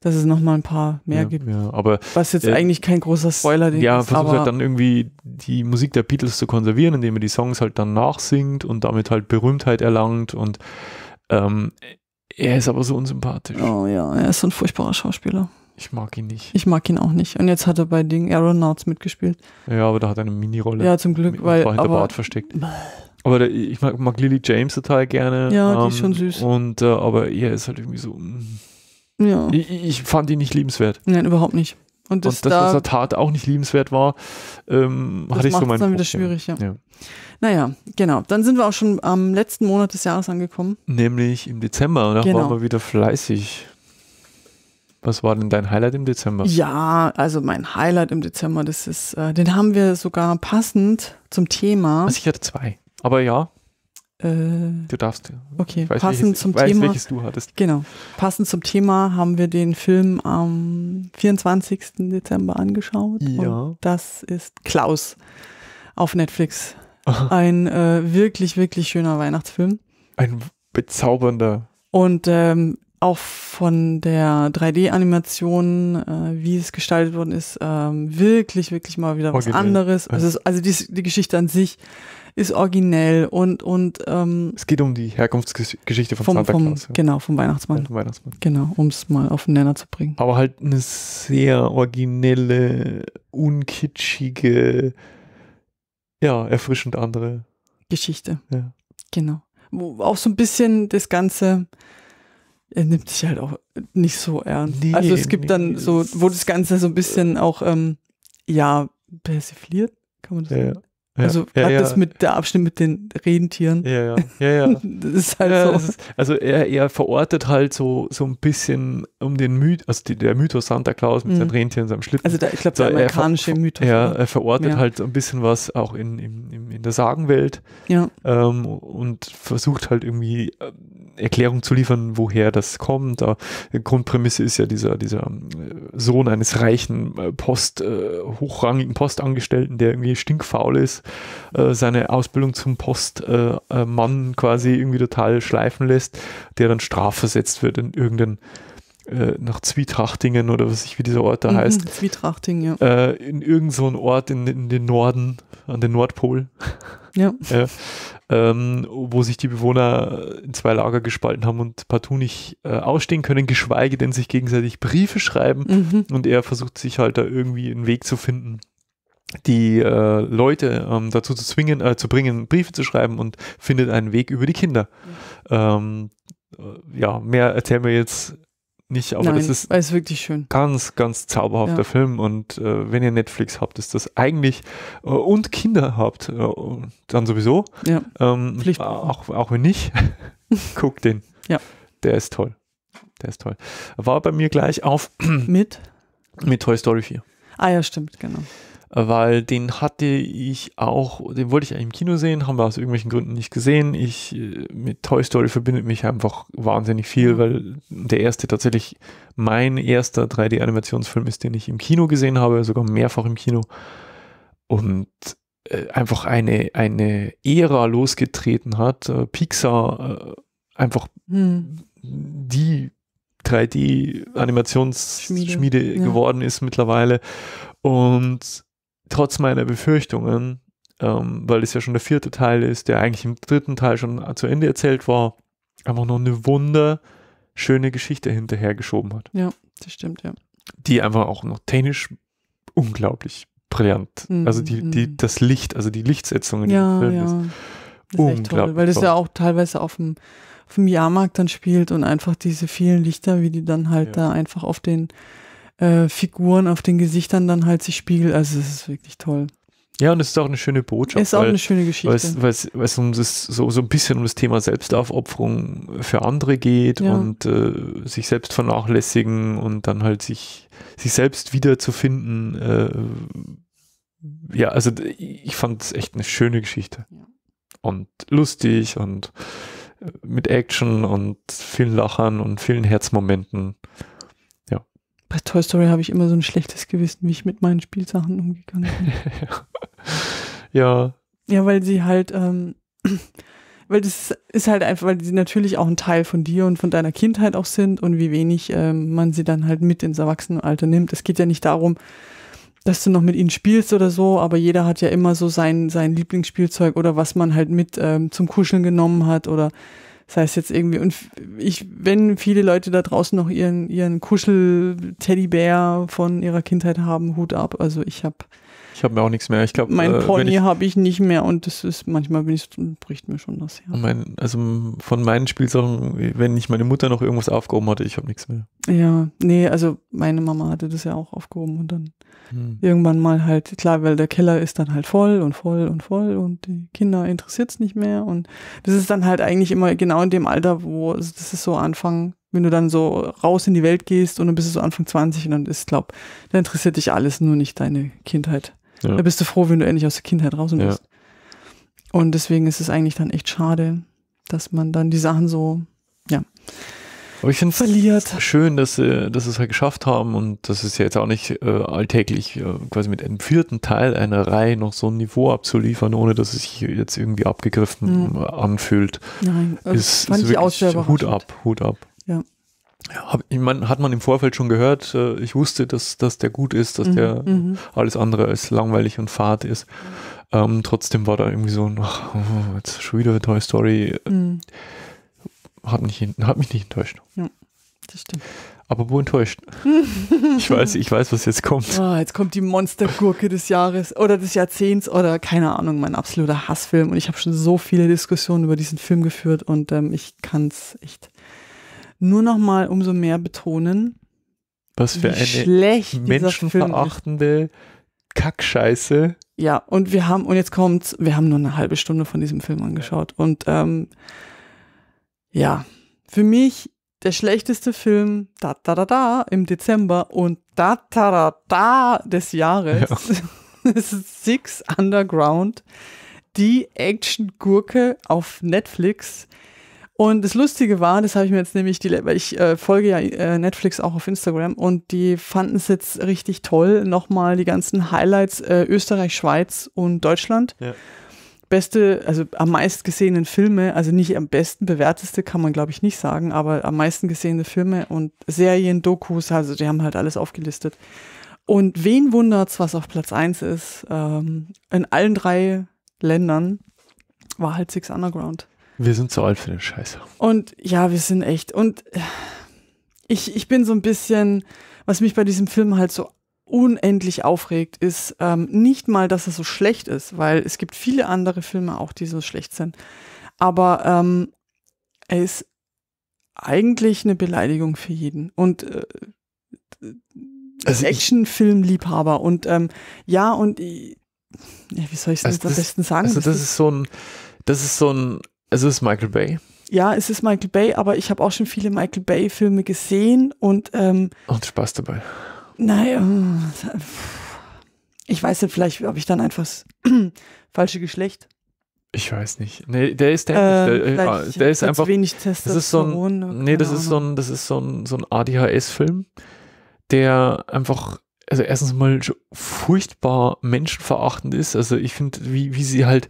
dass es noch mal ein paar mehr ja, gibt. Ja, aber was jetzt äh, eigentlich kein großer Spoiler ist. Ja, versucht halt dann irgendwie die Musik der Beatles zu konservieren, indem er die Songs halt dann nachsingt und damit halt Berühmtheit erlangt und ähm, er ist aber so unsympathisch. Oh ja, er ist so ein furchtbarer Schauspieler. Ich mag ihn nicht. Ich mag ihn auch nicht. Und jetzt hat er bei Ding Aeronauts mitgespielt. Ja, aber da hat er eine Mini-Rolle. Ja, zum Glück, mit war Hinter aber, Bart versteckt. Aber der, ich mag, mag Lily James total gerne. Ja, die ist ähm, schon süß. Und äh, aber er ist halt irgendwie so. Mh. Mm, ja. Ich, ich, fand ihn nicht liebenswert. Nein, überhaupt nicht. Und, das Und das, da, was er tat, auch nicht liebenswert war, ähm, hatte ich so meinen. Das dann wieder schwierig, ja. ja. Naja, genau. Dann sind wir auch schon am letzten Monat des Jahres angekommen. Nämlich im Dezember. Da genau. waren wir wieder fleißig. Was war denn dein Highlight im Dezember? Ja, also mein Highlight im Dezember, das ist, äh, den haben wir sogar passend zum Thema. Also ich hatte zwei. Aber ja. Äh, du darfst. Okay, ich weiß, passend welches, zum weiß, Thema. welches du hattest. Genau. Passend zum Thema haben wir den Film am 24. Dezember angeschaut. Ja. das ist Klaus auf Netflix. Ein äh, wirklich, wirklich schöner Weihnachtsfilm. Ein bezaubernder. Und ähm, auch von der 3D-Animation, äh, wie es gestaltet worden ist, ähm, wirklich, wirklich mal wieder was anderes. Also, also die, die Geschichte an sich ist originell und und ähm, es geht um die Herkunftsgeschichte von vom, Santa Claus. Vom, ja. Genau, vom Weihnachtsmann. Ja, vom Weihnachtsmann. Genau, um es mal auf den Nenner zu bringen. Aber halt eine sehr originelle, unkitschige, ja, erfrischend andere Geschichte. Ja. Genau. Wo auch so ein bisschen das Ganze er nimmt sich halt auch nicht so ernst. Nee, also es gibt nee, dann so, wo das Ganze so ein bisschen auch, ähm, ja, persifliert, kann man das ja, sagen? Ja, also ja, ja. das mit der Abschnitt mit den Rentieren. Ja, ja, ja. ja. das ist halt so. Ist, also er, er verortet halt so, so ein bisschen um den Mythos, also die, der Mythos Santa Claus mit mhm. seinen Rentieren, seinem Schlitten. Also da, ich glaube, der amerikanische Mythos. Ja, er verortet halt so ein bisschen was auch in, in, in, der Sagenwelt. Ja. Ähm, und versucht halt irgendwie äh, Erklärung zu liefern, woher das kommt. Da, Grundprämisse ist ja dieser, dieser ähm, Sohn eines reichen äh, Post, äh, hochrangigen Postangestellten, der irgendwie stinkfaul ist äh, seine Ausbildung zum Postmann quasi irgendwie total schleifen lässt, der dann strafversetzt wird in irgendeinen äh, nach Zwietrachtingen oder was ich wie dieser Ort da mhm, heißt. Zwietrachtingen, ja. Äh, in irgendeinen so Ort in, in, den Norden, an den Nordpol. Ja. äh, ähm, wo sich die Bewohner in zwei Lager gespalten haben und partout nicht äh, ausstehen können, geschweige denn sich gegenseitig Briefe schreiben. Mhm. Und er versucht sich halt da irgendwie einen Weg zu finden, die äh, Leute ähm, dazu zu zwingen, äh, zu bringen, Briefe zu schreiben und findet einen Weg über die Kinder. Mhm. Ähm, äh, ja, mehr erzählen wir jetzt nicht, aber Nein, das ist, ist wirklich schön. ganz, ganz zauberhafter ja. Film und äh, wenn ihr Netflix habt, ist das eigentlich äh, und Kinder habt, äh, dann sowieso. Ja. Ähm, auch, auch wenn nicht, guckt den. Ja. Der ist toll. Der ist toll. War bei mir gleich auf mit? Mit Toy Story 4. Ah ja, stimmt, genau weil den hatte ich auch, den wollte ich eigentlich im Kino sehen, haben wir aus irgendwelchen Gründen nicht gesehen. Ich äh, mit Toy Story verbindet mich einfach wahnsinnig viel, mhm. weil der erste tatsächlich mein erster 3D-Animationsfilm ist, den ich im Kino gesehen habe, sogar mehrfach im Kino. Und äh, einfach eine, eine Ära losgetreten hat. Äh, Pixar einfach hm. die 3D-Animationsschmiede ja. geworden ist mittlerweile. Und trotz meiner Befürchtungen, ähm, weil es ja schon der vierte Teil ist, der eigentlich im dritten Teil schon zu Ende erzählt war, einfach noch eine wunderschöne Geschichte hinterhergeschoben hat. Ja, das stimmt, ja. Die einfach auch noch technisch unglaublich brillant. Mm, also die, die, mhm. das Licht, also die Lichtsetzung in ja, dem Film ja. ist, ist unglaublich. Toll, weil das ja auch teilweise auf dem, auf dem Jahrmarkt dann spielt und einfach diese vielen Lichter, wie die dann halt ja. da einfach auf den äh, Figuren auf den Gesichtern dann halt sich spiegelt. Also es ist wirklich toll. Ja, und es ist auch eine schöne Botschaft. Ist auch weil, eine schöne Geschichte. Weil es, weil es um das, so, so ein bisschen um das Thema Selbstaufopferung für andere geht ja. und äh, sich selbst vernachlässigen und dann halt sich, sich selbst wiederzufinden. Äh, ja, also ich fand es echt eine schöne Geschichte. Ja. Und lustig und äh, mit Action und vielen Lachern und vielen Herzmomenten. Bei Toy Story habe ich immer so ein schlechtes Gewissen, wie ich mit meinen Spielsachen umgegangen bin. ja. Ja, weil sie halt, ähm, weil das ist halt einfach, weil sie natürlich auch ein Teil von dir und von deiner Kindheit auch sind und wie wenig ähm, man sie dann halt mit ins Erwachsenenalter nimmt. Es geht ja nicht darum, dass du noch mit ihnen spielst oder so, aber jeder hat ja immer so sein, sein Lieblingsspielzeug oder was man halt mit ähm, zum Kuscheln genommen hat oder das heißt jetzt irgendwie, und ich, wenn viele Leute da draußen noch ihren, ihren Kuschel-Teddybär von ihrer Kindheit haben, Hut ab. Also ich habe ich habe mir auch nichts mehr. Ich glaube, mein äh, Pony habe ich nicht mehr und das ist manchmal bin ich, bricht mir schon das Herz. Mein, also von meinen Spielsachen, wenn nicht meine Mutter noch irgendwas aufgehoben hatte, ich habe nichts mehr. Ja, nee, also meine Mama hatte das ja auch aufgehoben und dann hm. irgendwann mal halt klar, weil der Keller ist dann halt voll und voll und voll und die Kinder interessiert es nicht mehr und das ist dann halt eigentlich immer genau in dem Alter, wo also das ist so Anfang wenn du dann so raus in die Welt gehst und dann bist du so Anfang 20 und dann ist, glaub, da interessiert dich alles, nur nicht deine Kindheit. Ja. Da bist du froh, wenn du endlich aus der Kindheit raus bist. Ja. Und deswegen ist es eigentlich dann echt schade, dass man dann die Sachen so, ja. Aber ich finde es schön, dass, äh, dass sie es halt geschafft haben und dass es ja jetzt auch nicht äh, alltäglich äh, quasi mit einem vierten Teil einer Reihe noch so ein Niveau abzuliefern, ohne dass es sich jetzt irgendwie abgegriffen mhm. anfühlt. Nein, also ist, fand ist ich wirklich auch Hut ab, Hut ab. Ja. Hab, ich mein, hat man im Vorfeld schon gehört, äh, ich wusste, dass, dass der gut ist, dass mhm, der mhm. alles andere als langweilig und fad ist. Ähm, trotzdem war da irgendwie so ein, ach, oh, jetzt schon wieder Toy Story. Mhm. Hat, mich, hat mich nicht enttäuscht. Ja, das stimmt. Aber wo enttäuscht? ich weiß, ich weiß, was jetzt kommt. Oh, jetzt kommt die Monstergurke des Jahres oder des Jahrzehnts oder keine Ahnung, mein absoluter Hassfilm. Und ich habe schon so viele Diskussionen über diesen Film geführt und ähm, ich kann es echt nur noch mal umso mehr betonen, was für eine menschenverachtende Kackscheiße. Ja, und wir haben, und jetzt kommt, wir haben nur eine halbe Stunde von diesem Film angeschaut. Und ähm, ja, für mich der schlechteste Film da da da da im Dezember und da da da da des Jahres. Ja. Six Underground, die Action-Gurke auf Netflix und das Lustige war, das habe ich mir jetzt nämlich, die, weil ich äh, folge ja äh, Netflix auch auf Instagram und die fanden es jetzt richtig toll, nochmal die ganzen Highlights äh, Österreich, Schweiz und Deutschland. Ja. Beste, also am meisten gesehenen Filme, also nicht am besten bewerteste kann man glaube ich nicht sagen, aber am meisten gesehene Filme und Serien, Dokus, also die haben halt alles aufgelistet. Und wen wundert's, was auf Platz 1 ist? Ähm, in allen drei Ländern war halt Six Underground. Wir sind zu alt für den Scheiß. Und ja, wir sind echt. Und ich, ich bin so ein bisschen, was mich bei diesem Film halt so unendlich aufregt, ist ähm, nicht mal, dass er so schlecht ist, weil es gibt viele andere Filme auch, die so schlecht sind. Aber ähm, er ist eigentlich eine Beleidigung für jeden. Und äh, also Actionfilmliebhaber. Und ähm, ja, und äh, ja, wie soll ich es also am besten sagen? Also das, das ist so ein, das ist so ein es ist Michael Bay. Ja, es ist Michael Bay, aber ich habe auch schon viele Michael Bay-Filme gesehen und. Ähm, und Spaß dabei. Naja, ich weiß nicht, vielleicht habe ich dann einfach das falsche Geschlecht. Ich weiß nicht. Nee, der ist der, äh, der, ähm, der ist einfach wenig Testosteron. Das ist so ein, nee, das ist so ein, das ist so ein, so ein ADHS-Film, der einfach, also erstens mal furchtbar menschenverachtend ist. Also ich finde, wie, wie sie halt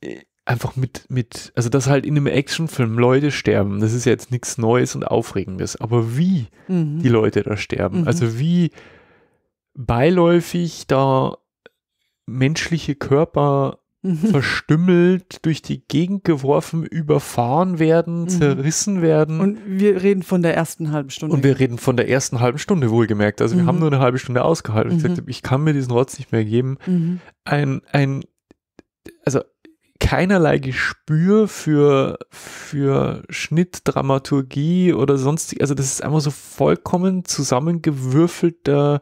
äh, einfach mit, mit, also dass halt in einem Actionfilm Leute sterben, das ist ja jetzt nichts Neues und Aufregendes, aber wie mhm. die Leute da sterben, mhm. also wie beiläufig da menschliche Körper mhm. verstümmelt, durch die Gegend geworfen, überfahren werden, mhm. zerrissen werden. Und wir reden von der ersten halben Stunde. Und wir reden von der ersten halben Stunde, wohlgemerkt. Also wir haben mhm. nur eine halbe Stunde ausgehalten. Ich mhm. sagte, ich kann mir diesen Rotz nicht mehr geben. Ein, ein, also keinerlei Gespür für, für Schnitt, oder sonst. Also das ist einfach so vollkommen zusammengewürfelter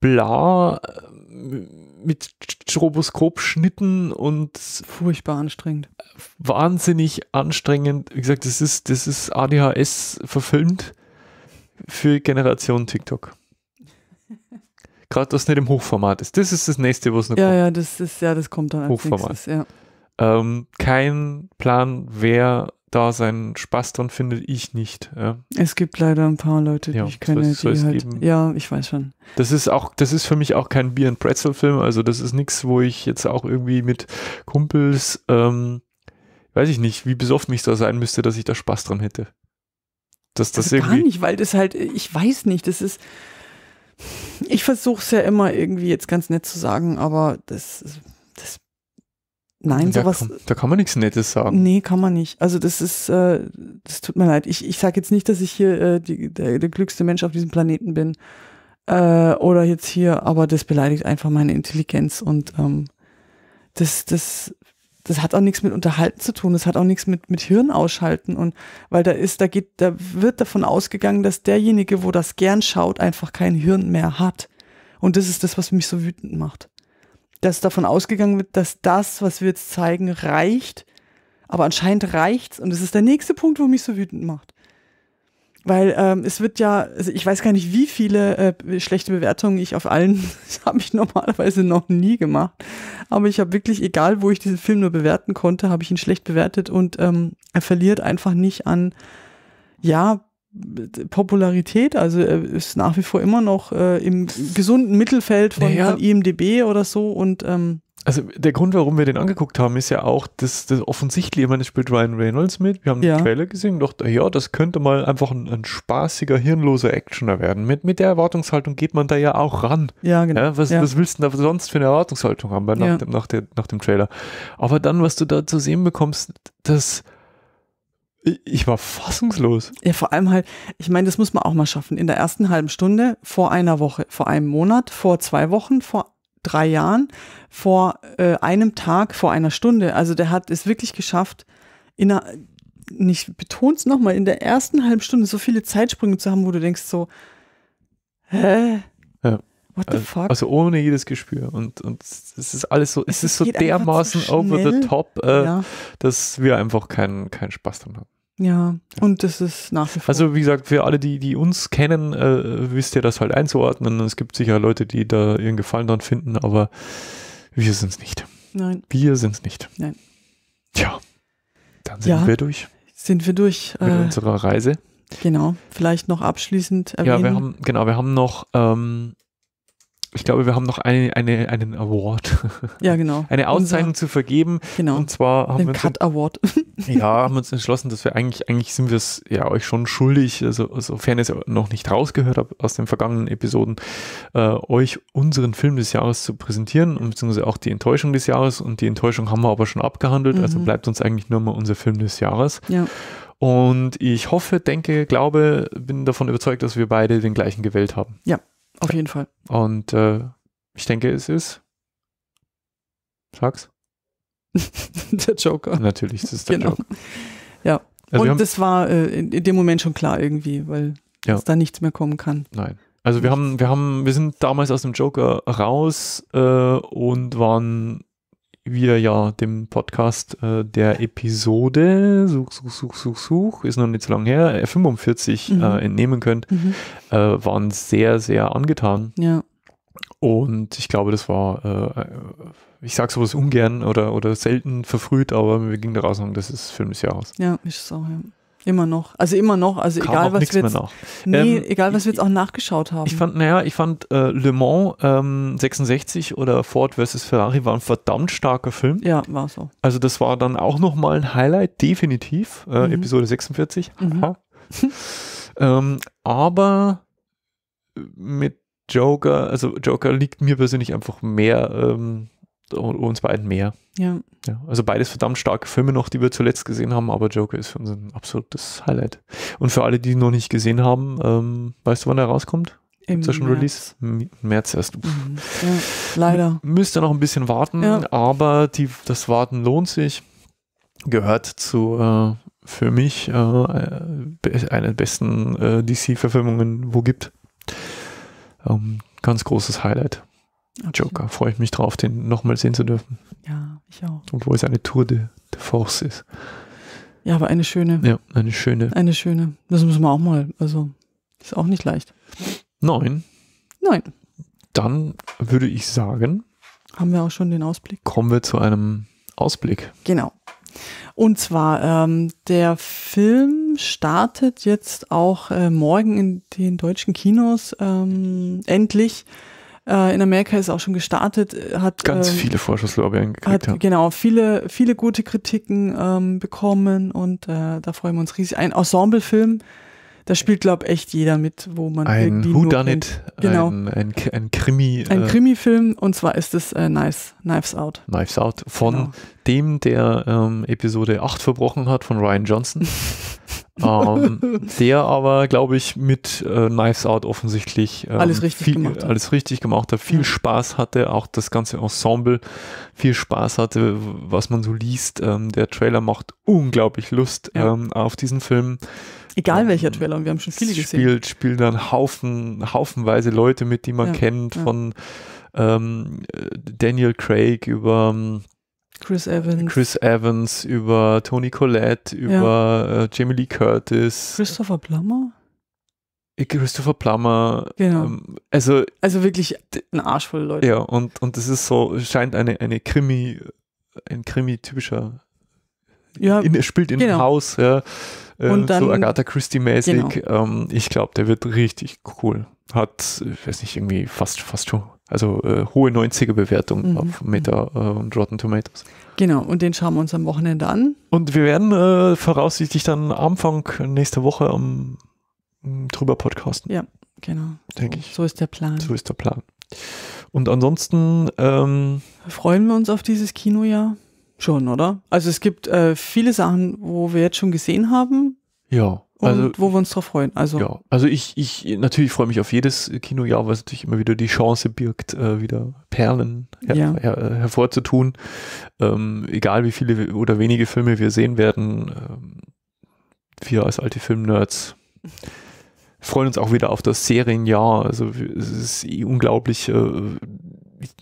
Bla äh, mit Stroboskop-Schnitten und furchtbar anstrengend. Wahnsinnig anstrengend. Wie gesagt, das ist, das ist ADHS verfilmt für Generation TikTok. Gerade das nicht im Hochformat ist. Das ist das nächste, was noch ja, kommt. Ja, ja, das ist ja, das kommt dann als Hochformat. nächstes, ja. Ähm, kein Plan, wer da seinen Spaß dran findet, ich nicht. Ja. Es gibt leider ein paar Leute, die ja, ich kenne, soll, die halt. Geben. Ja, ich weiß schon. Das ist auch, das ist für mich auch kein Bier- und Pretzel-Film, also das ist nichts, wo ich jetzt auch irgendwie mit Kumpels, ähm, weiß ich nicht, wie besoffen ich da sein müsste, dass ich da Spaß dran hätte. Dass das also irgendwie. Gar nicht, weil das halt, ich weiß nicht, das ist. Ich versuche es ja immer irgendwie jetzt ganz nett zu sagen, aber das Nein, sowas. Ja, da kann man nichts Nettes sagen. Nee, kann man nicht. Also das ist, äh, das tut mir leid. Ich, ich sage jetzt nicht, dass ich hier äh, die, der, der, glückste Mensch auf diesem Planeten bin. Äh, oder jetzt hier, aber das beleidigt einfach meine Intelligenz und ähm, das, das, das hat auch nichts mit Unterhalten zu tun, das hat auch nichts mit, mit Hirn ausschalten und weil da ist, da geht, da wird davon ausgegangen, dass derjenige, wo das gern schaut, einfach kein Hirn mehr hat. Und das ist das, was mich so wütend macht dass davon ausgegangen wird, dass das, was wir jetzt zeigen, reicht. Aber anscheinend reicht's und es ist der nächste Punkt, wo mich so wütend macht. Weil ähm, es wird ja, also ich weiß gar nicht, wie viele äh, schlechte Bewertungen ich auf allen, das habe ich normalerweise noch nie gemacht. Aber ich habe wirklich, egal wo ich diesen Film nur bewerten konnte, habe ich ihn schlecht bewertet und ähm, er verliert einfach nicht an, ja, Popularität, also er ist nach wie vor immer noch äh, im gesunden Mittelfeld von, naja. von IMDB oder so und ähm, also der Grund, warum wir den angeguckt haben, ist ja auch, dass das offensichtlich, ich meine, spielt Ryan Reynolds mit. Wir haben ja. den Trailer gesehen und dachte, ja, das könnte mal einfach ein, ein, spaßiger, hirnloser Actioner werden. Mit, mit der Erwartungshaltung geht man da ja auch ran. Ja, genau. Ja, was, ja. was, willst du denn da sonst für eine Erwartungshaltung haben nach, dem, nach, der, nach dem Trailer? Aber dann, was du da zu sehen bekommst, das ich war fassungslos. Ja, vor allem halt, ich meine, das muss man auch mal schaffen. In der ersten halben Stunde, vor einer Woche, vor einem Monat, vor zwei Wochen, vor drei Jahren, vor äh, einem Tag, vor einer Stunde. Also der hat es wirklich geschafft, in einer, nicht betont es nochmal, in der ersten halben Stunde so viele Zeitsprünge zu haben, wo du denkst so, hä? Ja. What the äh, fuck? Also ohne jedes Gespür. Und, und es ist alles so, es, es ist so dermaßen so over the top, äh, ja. dass wir einfach keinen keinen Spaß dran haben. Ja, und das ist nach wie vor. Also wie gesagt, für alle, die, die uns kennen, äh, wisst ihr das halt einzuordnen. Es gibt sicher Leute, die da ihren Gefallen dran finden, aber wir sind es nicht. Nein. Wir sind es nicht. Nein. Tja, dann sind ja, wir durch. Sind wir durch. Mit äh, unserer Reise. Genau, vielleicht noch abschließend erwähnen. Ja, wir haben, genau, wir haben noch ähm, ich glaube, wir haben noch eine, eine, einen Award. Ja, genau. Eine Auszeichnung Unser, zu vergeben. Genau. Und zwar haben Den wir. Cut Award. Ja, haben uns entschlossen, dass wir eigentlich, eigentlich sind wir es ja euch schon schuldig, also, sofern ihr es noch nicht rausgehört habt aus den vergangenen Episoden, äh, euch unseren Film des Jahres zu präsentieren und beziehungsweise auch die Enttäuschung des Jahres. Und die Enttäuschung haben wir aber schon abgehandelt. Also mhm. Also bleibt uns eigentlich nur mal unser Film des Jahres. Ja. Und ich hoffe, denke, glaube, bin davon überzeugt, dass wir beide den gleichen gewählt haben. Ja, auf jeden Fall. Und äh, ich denke, es ist. Sag's. der Joker. Natürlich, das ist der genau. Joker. Ja. Also und das war äh, in dem Moment schon klar irgendwie, weil ja. da nichts mehr kommen kann. Nein. Also wir haben, wir haben, wir sind damals aus dem Joker raus äh, und waren wir ja dem Podcast äh, der Episode Such, Such, Such, Such, Such, ist noch nicht so lange her, 45 äh, mhm. äh, entnehmen könnt, mhm. äh, waren sehr, sehr angetan. Ja. Und ich glaube, das war, äh, äh ich sage sowas ungern oder, oder selten verfrüht, aber wir gingen daraus Rausnahme, das ist Film des Jahres. Ja, ich auch, ja. Immer noch. Also immer noch. Also Kam egal, was wir jetzt, nee, ähm, egal, was wir jetzt auch nachgeschaut haben. Ich fand, naja, ich fand äh, Le Mans ähm, 66 oder Ford vs. Ferrari war ein verdammt starker Film. Ja, war so. Also das war dann auch nochmal ein Highlight, definitiv. Äh, mhm. Episode 46. Mhm. ähm, aber mit Joker, also Joker liegt mir persönlich einfach mehr, ähm, uns beiden mehr. Ja. ja. Also beides verdammt starke Filme noch, die wir zuletzt gesehen haben, aber Joker ist für uns ein absolutes Highlight. Und für alle, die ihn noch nicht gesehen haben, ähm, weißt du, wann er rauskommt? Im März. Release? März erst. Mhm. Ja, leider. M müsst ihr noch ein bisschen warten, ja. aber die, das Warten lohnt sich. Gehört zu äh, für mich äh, eine der besten äh, DC-Verfilmungen, wo gibt. Ähm, ganz großes Highlight. Joker, freue ich mich drauf, den nochmal sehen zu dürfen. Ja, ich auch. Obwohl es eine Tour de, de Force ist. Ja, aber eine schöne. Ja, eine schöne. Eine schöne. Das müssen wir auch mal. Also, ist auch nicht leicht. Nein. Nein. Dann würde ich sagen. Haben wir auch schon den Ausblick? Kommen wir zu einem Ausblick. Genau. Und zwar, ähm, der Film startet jetzt auch äh, morgen in den deutschen Kinos ähm, endlich äh, in Amerika ist auch schon gestartet, äh, hat ganz ähm, viele Vorschusslorbeeren gekriegt. Hat, ja. Genau, viele, viele gute Kritiken ähm, bekommen und äh, da freuen wir uns riesig. Ein Ensemblefilm. Da spielt, glaube ich, echt jeder mit, wo man ein irgendwie. Who done it, genau. ein, ein, ein Krimi. Ein äh, Krimi-Film und zwar ist es äh, Knives, Knives Out. Knives Out von genau. dem, der ähm, Episode 8 verbrochen hat, von Ryan Johnson. ähm, der aber, glaube ich, mit äh, Knives Out offensichtlich ähm, alles, richtig viel, gemacht hat. alles richtig gemacht hat, viel ja. Spaß hatte, auch das ganze Ensemble viel Spaß hatte, was man so liest. Ähm, der Trailer macht unglaublich Lust ja. Ähm, auf diesen Film. Egal welcher Trailer, und wir haben schon viele spielt, gesehen. Spielt, spielen dann Haufen, haufenweise Leute mit, die man ja, kennt, ja. von ähm, Daniel Craig über ähm, Chris Evans. Chris Evans, über Tony Collette, über ja. äh, Jamie Lee Curtis. Christopher Plummer? Äh, Christopher Plummer. Genau. Ähm, also, also wirklich ein Arsch voll Leute. Ja, und, und das ist so, scheint eine, eine Krimi, ein Krimi-typischer ja, in, spielt in genau. einem Haus, ja, äh, und dann, so Agatha Christie-mäßig. Genau. Ähm, ich glaube, der wird richtig cool. Hat, ich weiß nicht, irgendwie fast, fast schon also äh, hohe 90er-Bewertung mhm. auf Meta äh, und Rotten Tomatoes. Genau, und den schauen wir uns am Wochenende an. Und wir werden äh, voraussichtlich dann Anfang nächster Woche um, ähm, drüber podcasten. Ja, genau. Denke ich. So ist der Plan. So ist der Plan. Und ansonsten ähm, freuen wir uns auf dieses Kinojahr. Schon, oder? Also es gibt äh, viele Sachen, wo wir jetzt schon gesehen haben. Ja. Also, und wo wir uns drauf freuen. Also, ja, also ich, ich natürlich freue mich auf jedes Kinojahr, was natürlich immer wieder die Chance birgt, äh, wieder Perlen her ja. her äh, hervorzutun. Ähm, egal wie viele oder wenige Filme wir sehen werden, ähm, wir als alte Filmnerds freuen uns auch wieder auf das Serienjahr. Also es ist unglaublich, äh,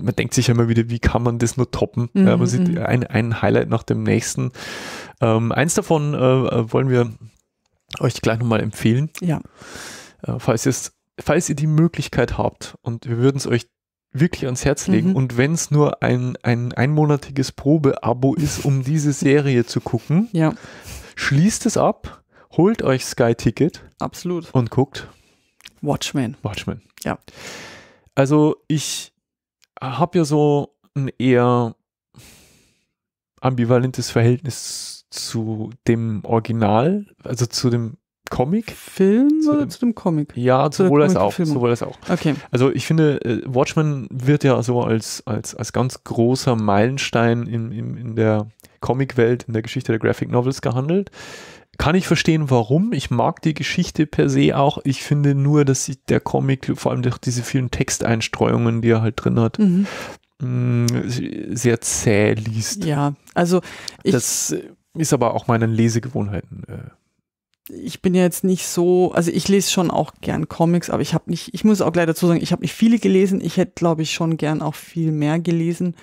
man denkt sich immer wieder, wie kann man das nur toppen? Mhm. Ja, man mhm, sieht mhm. ein, ein Highlight nach dem nächsten. Ähm, eins davon äh, äh wollen wir euch gleich nochmal empfehlen. Ja. Äh, falls, falls ihr die Möglichkeit habt und wir würden es euch wirklich ans Herz legen. Mhm. Und wenn es nur ein, ein einmonatiges Probeabo ist, um diese Serie zu gucken, ja. schließt es ab, holt euch Sky Ticket. Absolut. Und guckt. Watchmen. Watchmen. Ja. Also ich habe ja so ein eher ambivalentes Verhältnis zu dem Original, also zu dem Comic. Film oder dem, zu dem Comic? Ja, zu sowohl als auch. Sowohl als auch. Okay. Also ich finde, äh, Watchmen wird ja so als, als, als ganz großer Meilenstein in, in, in der Comicwelt, in der Geschichte der Graphic Novels gehandelt. Kann ich verstehen, warum. Ich mag die Geschichte per se auch. Ich finde nur, dass der Comic, vor allem durch diese vielen Texteinstreuungen, die er halt drin hat, mhm. Mm, sehr zäh liest. Ja, also ich, Das ist aber auch meinen Lesegewohnheiten. Äh, ich bin ja jetzt nicht so, also ich lese schon auch gern Comics, aber ich habe nicht, ich muss auch gleich dazu sagen, ich habe nicht viele gelesen. Ich hätte, glaube ich, schon gern auch viel mehr gelesen.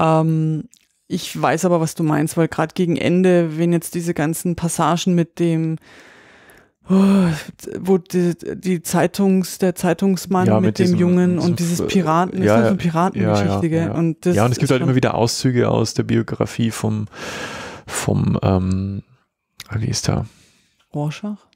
Ähm, ich weiß aber, was du meinst, weil gerade gegen Ende, wenn jetzt diese ganzen Passagen mit dem, oh, wo die, die, Zeitungs, der Zeitungsmann ja, mit, mit diesem, dem Jungen und dieses Piraten, ja, ist das eine Piratengeschichte, ja, ja, Und das ja, und es gibt halt immer wieder Auszüge aus der Biografie vom, vom, ähm, wie ist der? Rorschach?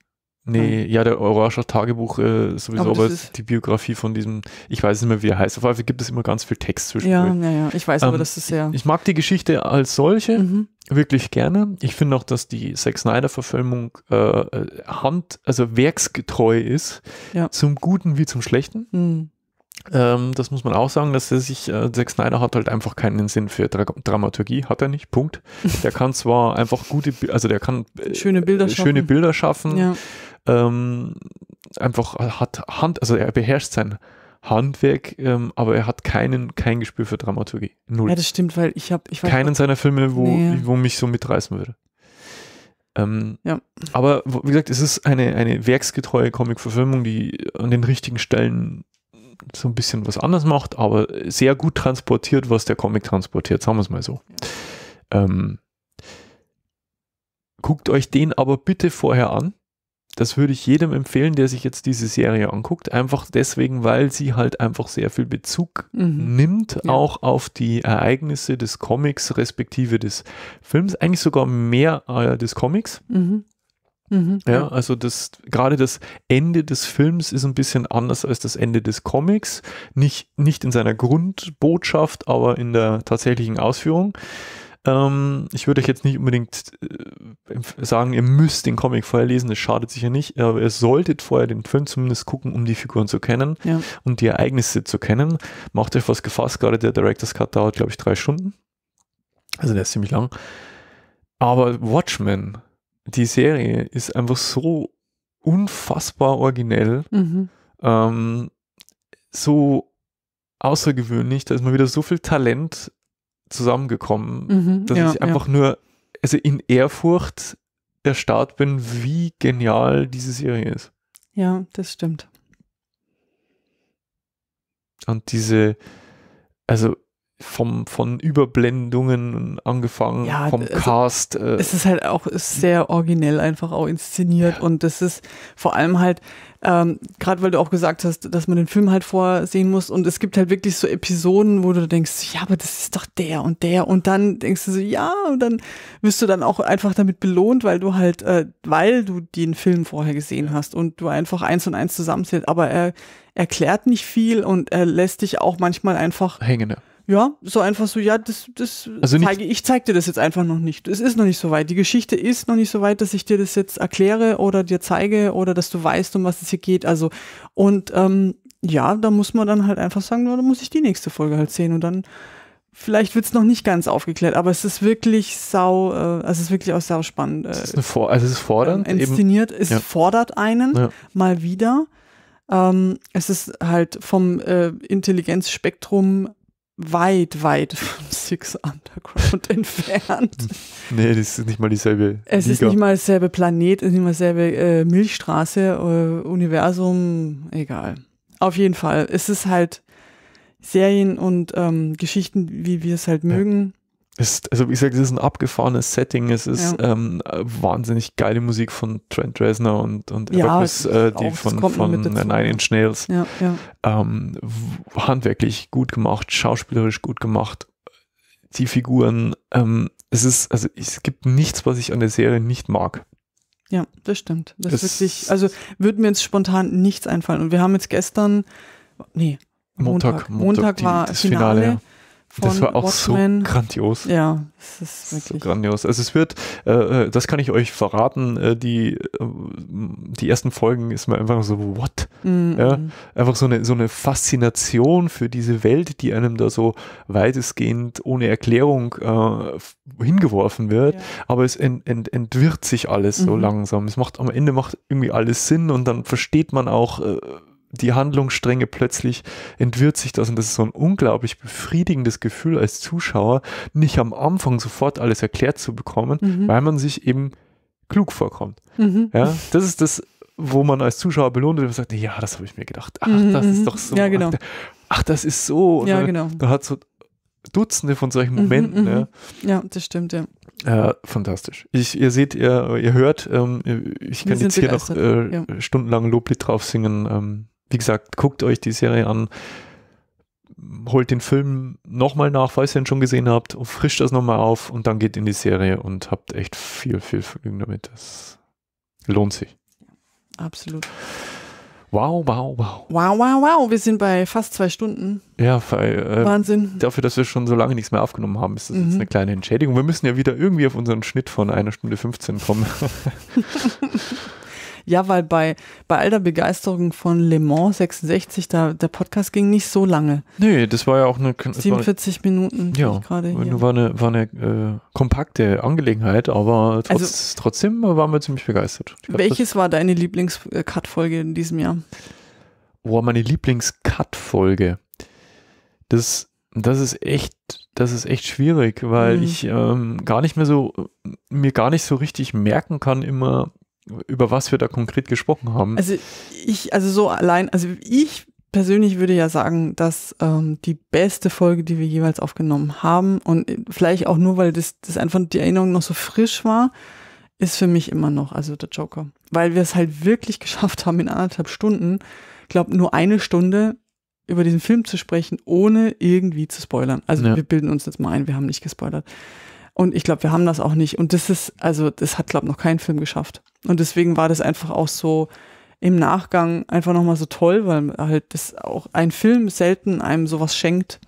Nee, hm. ja, der Orange Tagebuch äh, sowieso, aber, aber die Biografie von diesem, ich weiß nicht mehr, wie er heißt. Auf jeden Fall gibt es immer ganz viel Text zwischen. Ja, naja, ich weiß, ähm, aber das ist sehr. Ich, mag die Geschichte als solche mhm. wirklich gerne. Ich finde auch, dass die Zack Snyder-Verfilmung äh, äh Hand, also werksgetreu ist, ja. zum Guten wie zum Schlechten. Mhm. Ähm, das muss man auch sagen, dass er sich, äh, Zack Snyder hat halt einfach keinen Sinn für Dra Dramaturgie, hat er nicht, Punkt. Der kann zwar einfach gute, also der kann äh, schöne Bilder äh, schöne schaffen, Bilder schaffen ja ähm, einfach hat Hand, also er beherrscht sein Handwerk, ähm, aber er hat keinen, kein Gespür für Dramaturgie. Null. Ja, das stimmt, weil ich habe ich weiß, keinen seiner Filme, wo, nee. wo mich so mitreißen würde. Ähm, ja. Aber wie gesagt, es ist eine, eine werksgetreue Comic-Verfilmung, die an den richtigen Stellen so ein bisschen was anders macht, aber sehr gut transportiert, was der Comic transportiert, sagen wir es mal so. Ja. Ähm, guckt euch den aber bitte vorher an das würde ich jedem empfehlen, der sich jetzt diese Serie anguckt. Einfach deswegen, weil sie halt einfach sehr viel Bezug mhm. nimmt, ja. auch auf die Ereignisse des Comics respektive des Films. Eigentlich sogar mehr äh, des Comics. Mhm. Mhm. Ja, also das gerade das Ende des Films ist ein bisschen anders als das Ende des Comics. Nicht, nicht in seiner Grundbotschaft, aber in der tatsächlichen Ausführung. Ähm, ich würde euch jetzt nicht unbedingt äh, sagen, ihr müsst den Comic vorher lesen, das schadet sicher nicht, aber ihr solltet vorher den Film zumindest gucken, um die Figuren zu kennen ja. und die Ereignisse zu kennen. Macht euch was gefasst, gerade der Director's Cut dauert, glaube ich, drei Stunden. Also der ist ziemlich lang. Aber Watchmen, die Serie, ist einfach so unfassbar originell. Mhm. Ähm, so außergewöhnlich. Da ist mal wieder so viel Talent zusammengekommen, mhm, dass ja, ich einfach ja. nur, also in Ehrfurcht der Start bin, wie genial diese Serie ist. Ja, das stimmt. Und diese, also vom, von Überblendungen angefangen, ja, vom also Cast. Äh, es ist halt auch sehr originell einfach auch inszeniert ja. und das ist vor allem halt, ähm, gerade weil du auch gesagt hast, dass man den Film halt vorsehen muss und es gibt halt wirklich so Episoden, wo du denkst, ja, aber das ist doch der und der und dann denkst du so, ja, und dann wirst du dann auch einfach damit belohnt, weil du halt, äh, weil du den Film vorher gesehen hast und du einfach eins und eins zusammenzählst, aber er erklärt nicht viel und er lässt dich auch manchmal einfach hängen. Ja ja, so einfach so, ja, das, das also zeige ich, zeig dir das jetzt einfach noch nicht. Es ist noch nicht so weit. Die Geschichte ist noch nicht so weit, dass ich dir das jetzt erkläre oder dir zeige oder dass du weißt, um was es hier geht. Also, und ähm, ja, da muss man dann halt einfach sagen, nur, da muss ich die nächste Folge halt sehen und dann vielleicht wird's noch nicht ganz aufgeklärt, aber es ist wirklich sau, äh, also es ist wirklich auch sau spannend. Äh, es ist, For äh, also es ist fordernd. Ähm, inszeniert, eben. es ja. fordert einen ja. mal wieder. Ähm, es ist halt vom äh, Intelligenzspektrum weit, weit von Six Underground entfernt. Nee, das ist nicht mal dieselbe. Es Liga. ist nicht mal dasselbe Planet, es ist nicht mal dasselbe äh, Milchstraße, äh, Universum, egal. Auf jeden Fall. Es ist halt Serien und ähm, Geschichten, wie wir es halt mögen ist, also wie gesagt, es ist ein abgefahrenes Setting, es ist ja. ähm, wahnsinnig geile Musik von Trent Reznor und, und ja, Elvis, äh, die auch, von, von Nine Inch Nails. Ja, ähm, handwerklich gut gemacht, schauspielerisch gut gemacht, die Figuren. Ähm, es ist, also es gibt nichts, was ich an der Serie nicht mag. Ja, das stimmt. Das, das ist wirklich, also würde mir jetzt spontan nichts einfallen. Und wir haben jetzt gestern, nee, Montag, Montag, Montag, Montag die, war das Finale. Finale. Von das war auch Watchmen. so grandios. Ja, es ist wirklich. So grandios. Also es wird, äh, äh, das kann ich euch verraten, äh, die, äh, die ersten Folgen ist man einfach so, what? Mm -mm. Ja, einfach so eine, so eine Faszination für diese Welt, die einem da so weitestgehend ohne Erklärung äh, hingeworfen wird. Ja. Aber es ent, ent, entwirrt sich alles mhm. so langsam. Es macht am Ende macht irgendwie alles Sinn und dann versteht man auch äh, die Handlungsstränge plötzlich entwirrt sich das und das ist so ein unglaublich befriedigendes Gefühl als Zuschauer, nicht am Anfang sofort alles erklärt zu bekommen, mhm. weil man sich eben klug vorkommt. Mhm. Ja, das ist das, wo man als Zuschauer belohnt wird und sagt, ja, das habe ich mir gedacht. Ach, mhm. das ist mhm. doch so. Ja, genau. Ach, das ist so. Und ja, genau. Da hat so Dutzende von solchen mhm, Momenten. Mhm. ja. ja, das stimmt, ja. Äh, fantastisch. Ich, ihr seht, ihr, ihr hört, ähm, ich kann jetzt hier noch äh, ja. stundenlang Loblied drauf singen. Ähm, wie gesagt, guckt euch die Serie an, holt den Film nochmal nach, falls ihr ihn schon gesehen habt, und frischt das nochmal auf und dann geht in die Serie und habt echt viel, viel Vergnügen damit. Das lohnt sich. Absolut. Wow, wow, wow. Wow, wow, wow. Wir sind bei fast zwei Stunden. Ja, weil, äh, Wahnsinn. Dafür, dass wir schon so lange nichts mehr aufgenommen haben, ist das mhm. jetzt eine kleine Entschädigung. Wir müssen ja wieder irgendwie auf unseren Schnitt von einer Stunde 15 kommen. Ja, weil bei, bei all der Begeisterung von Le Mans 66, da, der Podcast ging nicht so lange. Nee, das war ja auch eine. 47 war, Minuten. Ja, gerade war eine, war eine äh, kompakte Angelegenheit, aber trotz, also, trotzdem waren wir ziemlich begeistert. Glaub, welches war deine Lieblings-Cut-Folge in diesem Jahr? Boah, meine Lieblings-Cut-Folge. Das, das ist echt, das ist echt schwierig, weil mhm. ich ähm, gar nicht mehr so, mir gar nicht so richtig merken kann immer, über was wir da konkret gesprochen haben. Also ich, also so allein, also ich persönlich würde ja sagen, dass ähm, die beste Folge, die wir jeweils aufgenommen haben, und vielleicht auch nur, weil das, das einfach die Erinnerung noch so frisch war, ist für mich immer noch, also der Joker. Weil wir es halt wirklich geschafft haben, in anderthalb Stunden, glaube nur eine Stunde über diesen Film zu sprechen, ohne irgendwie zu spoilern. Also ja. wir bilden uns jetzt mal ein, wir haben nicht gespoilert. Und ich glaube, wir haben das auch nicht. Und das ist, also das hat, glaube ich, noch kein Film geschafft. Und deswegen war das einfach auch so im Nachgang einfach nochmal so toll, weil halt das auch ein Film selten einem sowas schenkt,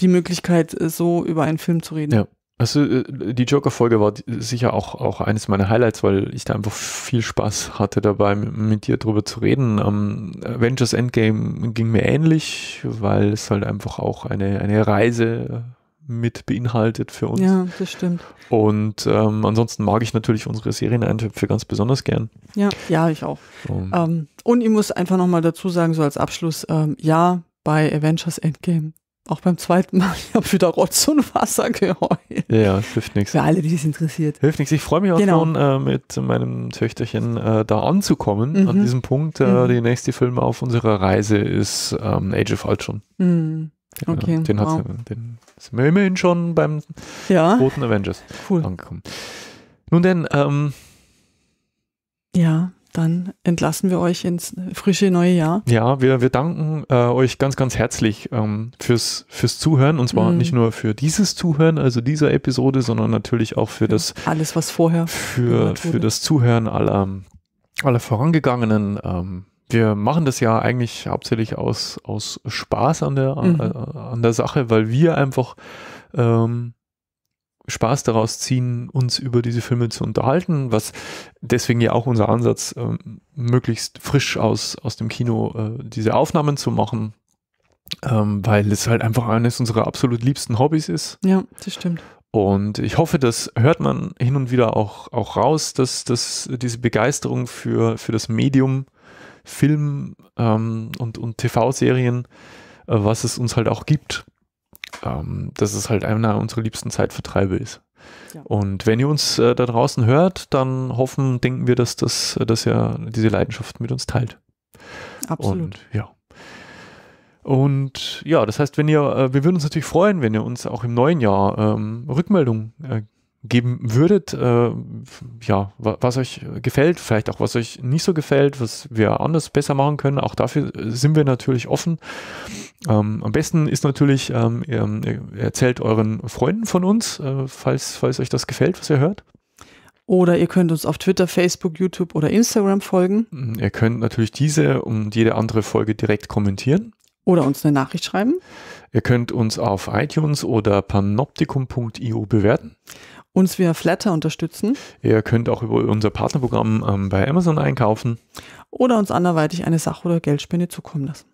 die Möglichkeit, äh, so über einen Film zu reden. Ja. Also äh, die Joker-Folge war sicher auch, auch eines meiner Highlights, weil ich da einfach viel Spaß hatte dabei, mit dir drüber zu reden. Ähm, Avengers Endgame ging mir ähnlich, weil es halt einfach auch eine, eine Reise mit beinhaltet für uns. Ja, das stimmt. Und ähm, ansonsten mag ich natürlich unsere Serieneintöpfe ganz besonders gern. Ja, ja, ich auch. So. Ähm, und ich muss einfach nochmal dazu sagen, so als Abschluss, ähm, ja, bei Avengers Endgame, auch beim zweiten Mal, ich habe wieder Rotz und Wasser geheult. Ja, hilft nichts. Für alle, die es interessiert. Hilft nichts. Ich freue mich auch genau. schon, äh, mit meinem Töchterchen äh, da anzukommen, mhm. an diesem Punkt. Äh, mhm. Die nächste Film auf unserer Reise ist ähm, Age of Ultron. Mhm. Okay, den, wow. den sind wir immerhin schon beim ja. roten Avengers cool. angekommen. Nun denn, ähm, ja, dann entlassen wir euch ins frische neue Jahr. Ja, wir, wir danken äh, euch ganz, ganz herzlich ähm, fürs, fürs Zuhören und zwar mm. nicht nur für dieses Zuhören, also dieser Episode, sondern natürlich auch für ja, das. Alles, was vorher. Für, für das Zuhören aller, aller vorangegangenen ähm, wir machen das ja eigentlich hauptsächlich aus, aus Spaß an der, mhm. an, äh, an der Sache, weil wir einfach ähm, Spaß daraus ziehen, uns über diese Filme zu unterhalten, was deswegen ja auch unser Ansatz, ähm, möglichst frisch aus, aus dem Kino äh, diese Aufnahmen zu machen, ähm, weil es halt einfach eines unserer absolut liebsten Hobbys ist. Ja, das stimmt. Und ich hoffe, das hört man hin und wieder auch, auch raus, dass, dass diese Begeisterung für, für das Medium Film ähm, und, und TV-Serien, äh, was es uns halt auch gibt, ähm, dass es halt einer unserer liebsten Zeitvertreibe ist. Ja. Und wenn ihr uns äh, da draußen hört, dann hoffen, denken wir, dass, das, äh, dass ihr diese Leidenschaft mit uns teilt. Absolut. Und, ja. Und ja, das heißt, wenn ihr, äh, wir würden uns natürlich freuen, wenn ihr uns auch im neuen Jahr ähm, Rückmeldung äh, geben würdet, äh, ja, was euch gefällt, vielleicht auch was euch nicht so gefällt, was wir anders besser machen können. Auch dafür sind wir natürlich offen. Ähm, am besten ist natürlich, ähm, ihr, ihr erzählt euren Freunden von uns, äh, falls, falls euch das gefällt, was ihr hört. Oder ihr könnt uns auf Twitter, Facebook, YouTube oder Instagram folgen. Mm, ihr könnt natürlich diese und jede andere Folge direkt kommentieren. Oder uns eine Nachricht schreiben. Ihr könnt uns auf iTunes oder panoptikum.io bewerten uns via Flatter unterstützen. Ihr könnt auch über unser Partnerprogramm ähm, bei Amazon einkaufen. Oder uns anderweitig eine Sache oder Geldspende zukommen lassen.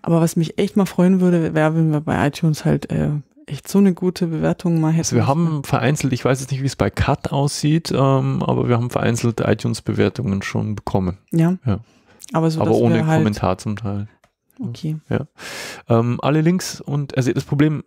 Aber was mich echt mal freuen würde, wäre, wenn wir bei iTunes halt äh, echt so eine gute Bewertung mal hätten. Also wir haben vereinzelt, ich weiß jetzt nicht, wie es bei Cut aussieht, ähm, aber wir haben vereinzelt iTunes-Bewertungen schon bekommen. Ja. ja. Aber, so, aber ohne halt Kommentar zum Teil. Okay. Ja. Ähm, alle Links und also das Problem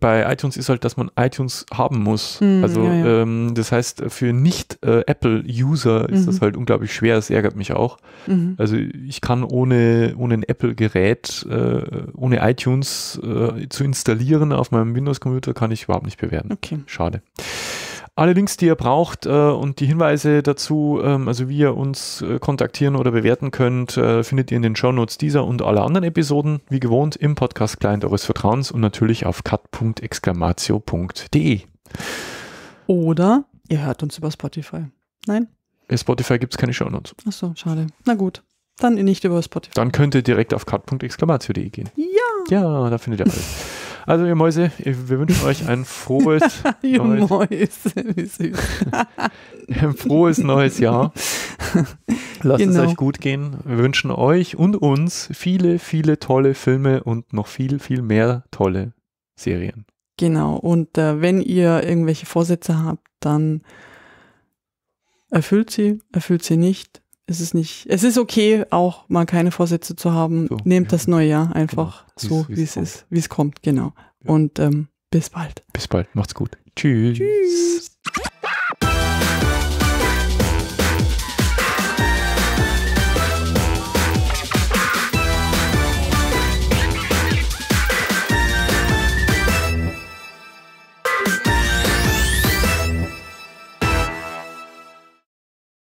bei iTunes ist halt, dass man iTunes haben muss. Mhm, also ja, ja. Ähm, das heißt, für Nicht-Apple-User ist mhm. das halt unglaublich schwer. Das ärgert mich auch. Mhm. Also ich kann ohne, ohne ein Apple-Gerät, äh, ohne iTunes äh, zu installieren auf meinem Windows-Computer, kann ich überhaupt nicht bewerten. Okay. Schade alle Links, die ihr braucht äh, und die Hinweise dazu, ähm, also wie ihr uns äh, kontaktieren oder bewerten könnt, äh, findet ihr in den Shownotes dieser und aller anderen Episoden, wie gewohnt im Podcast-Client eures Vertrauens und natürlich auf cut.exclamatio.de. Oder ihr hört uns über Spotify. Nein? In Spotify gibt es keine Shownotes. Achso, schade. Na gut. Dann nicht über Spotify. Dann könnt ihr direkt auf cut.exclamatio.de gehen. Ja. Ja, da findet ihr alles. Also ihr Mäuse, wir wünschen euch ein frohes ihr neues, Mäuse, ein frohes neues Jahr. Lasst genau. es euch gut gehen. Wir wünschen euch und uns viele, viele tolle Filme und noch viel, viel mehr tolle Serien. Genau. Und äh, wenn ihr irgendwelche Vorsätze habt, dann erfüllt sie, erfüllt sie nicht es ist nicht, es ist okay, auch mal keine Vorsätze zu haben. So, Nehmt ja. das neue Jahr einfach genau. so, wie es ist, wie es kommt, genau. Ja. Und ähm, bis bald. Bis bald, macht's gut. Tschüss. Tschüss.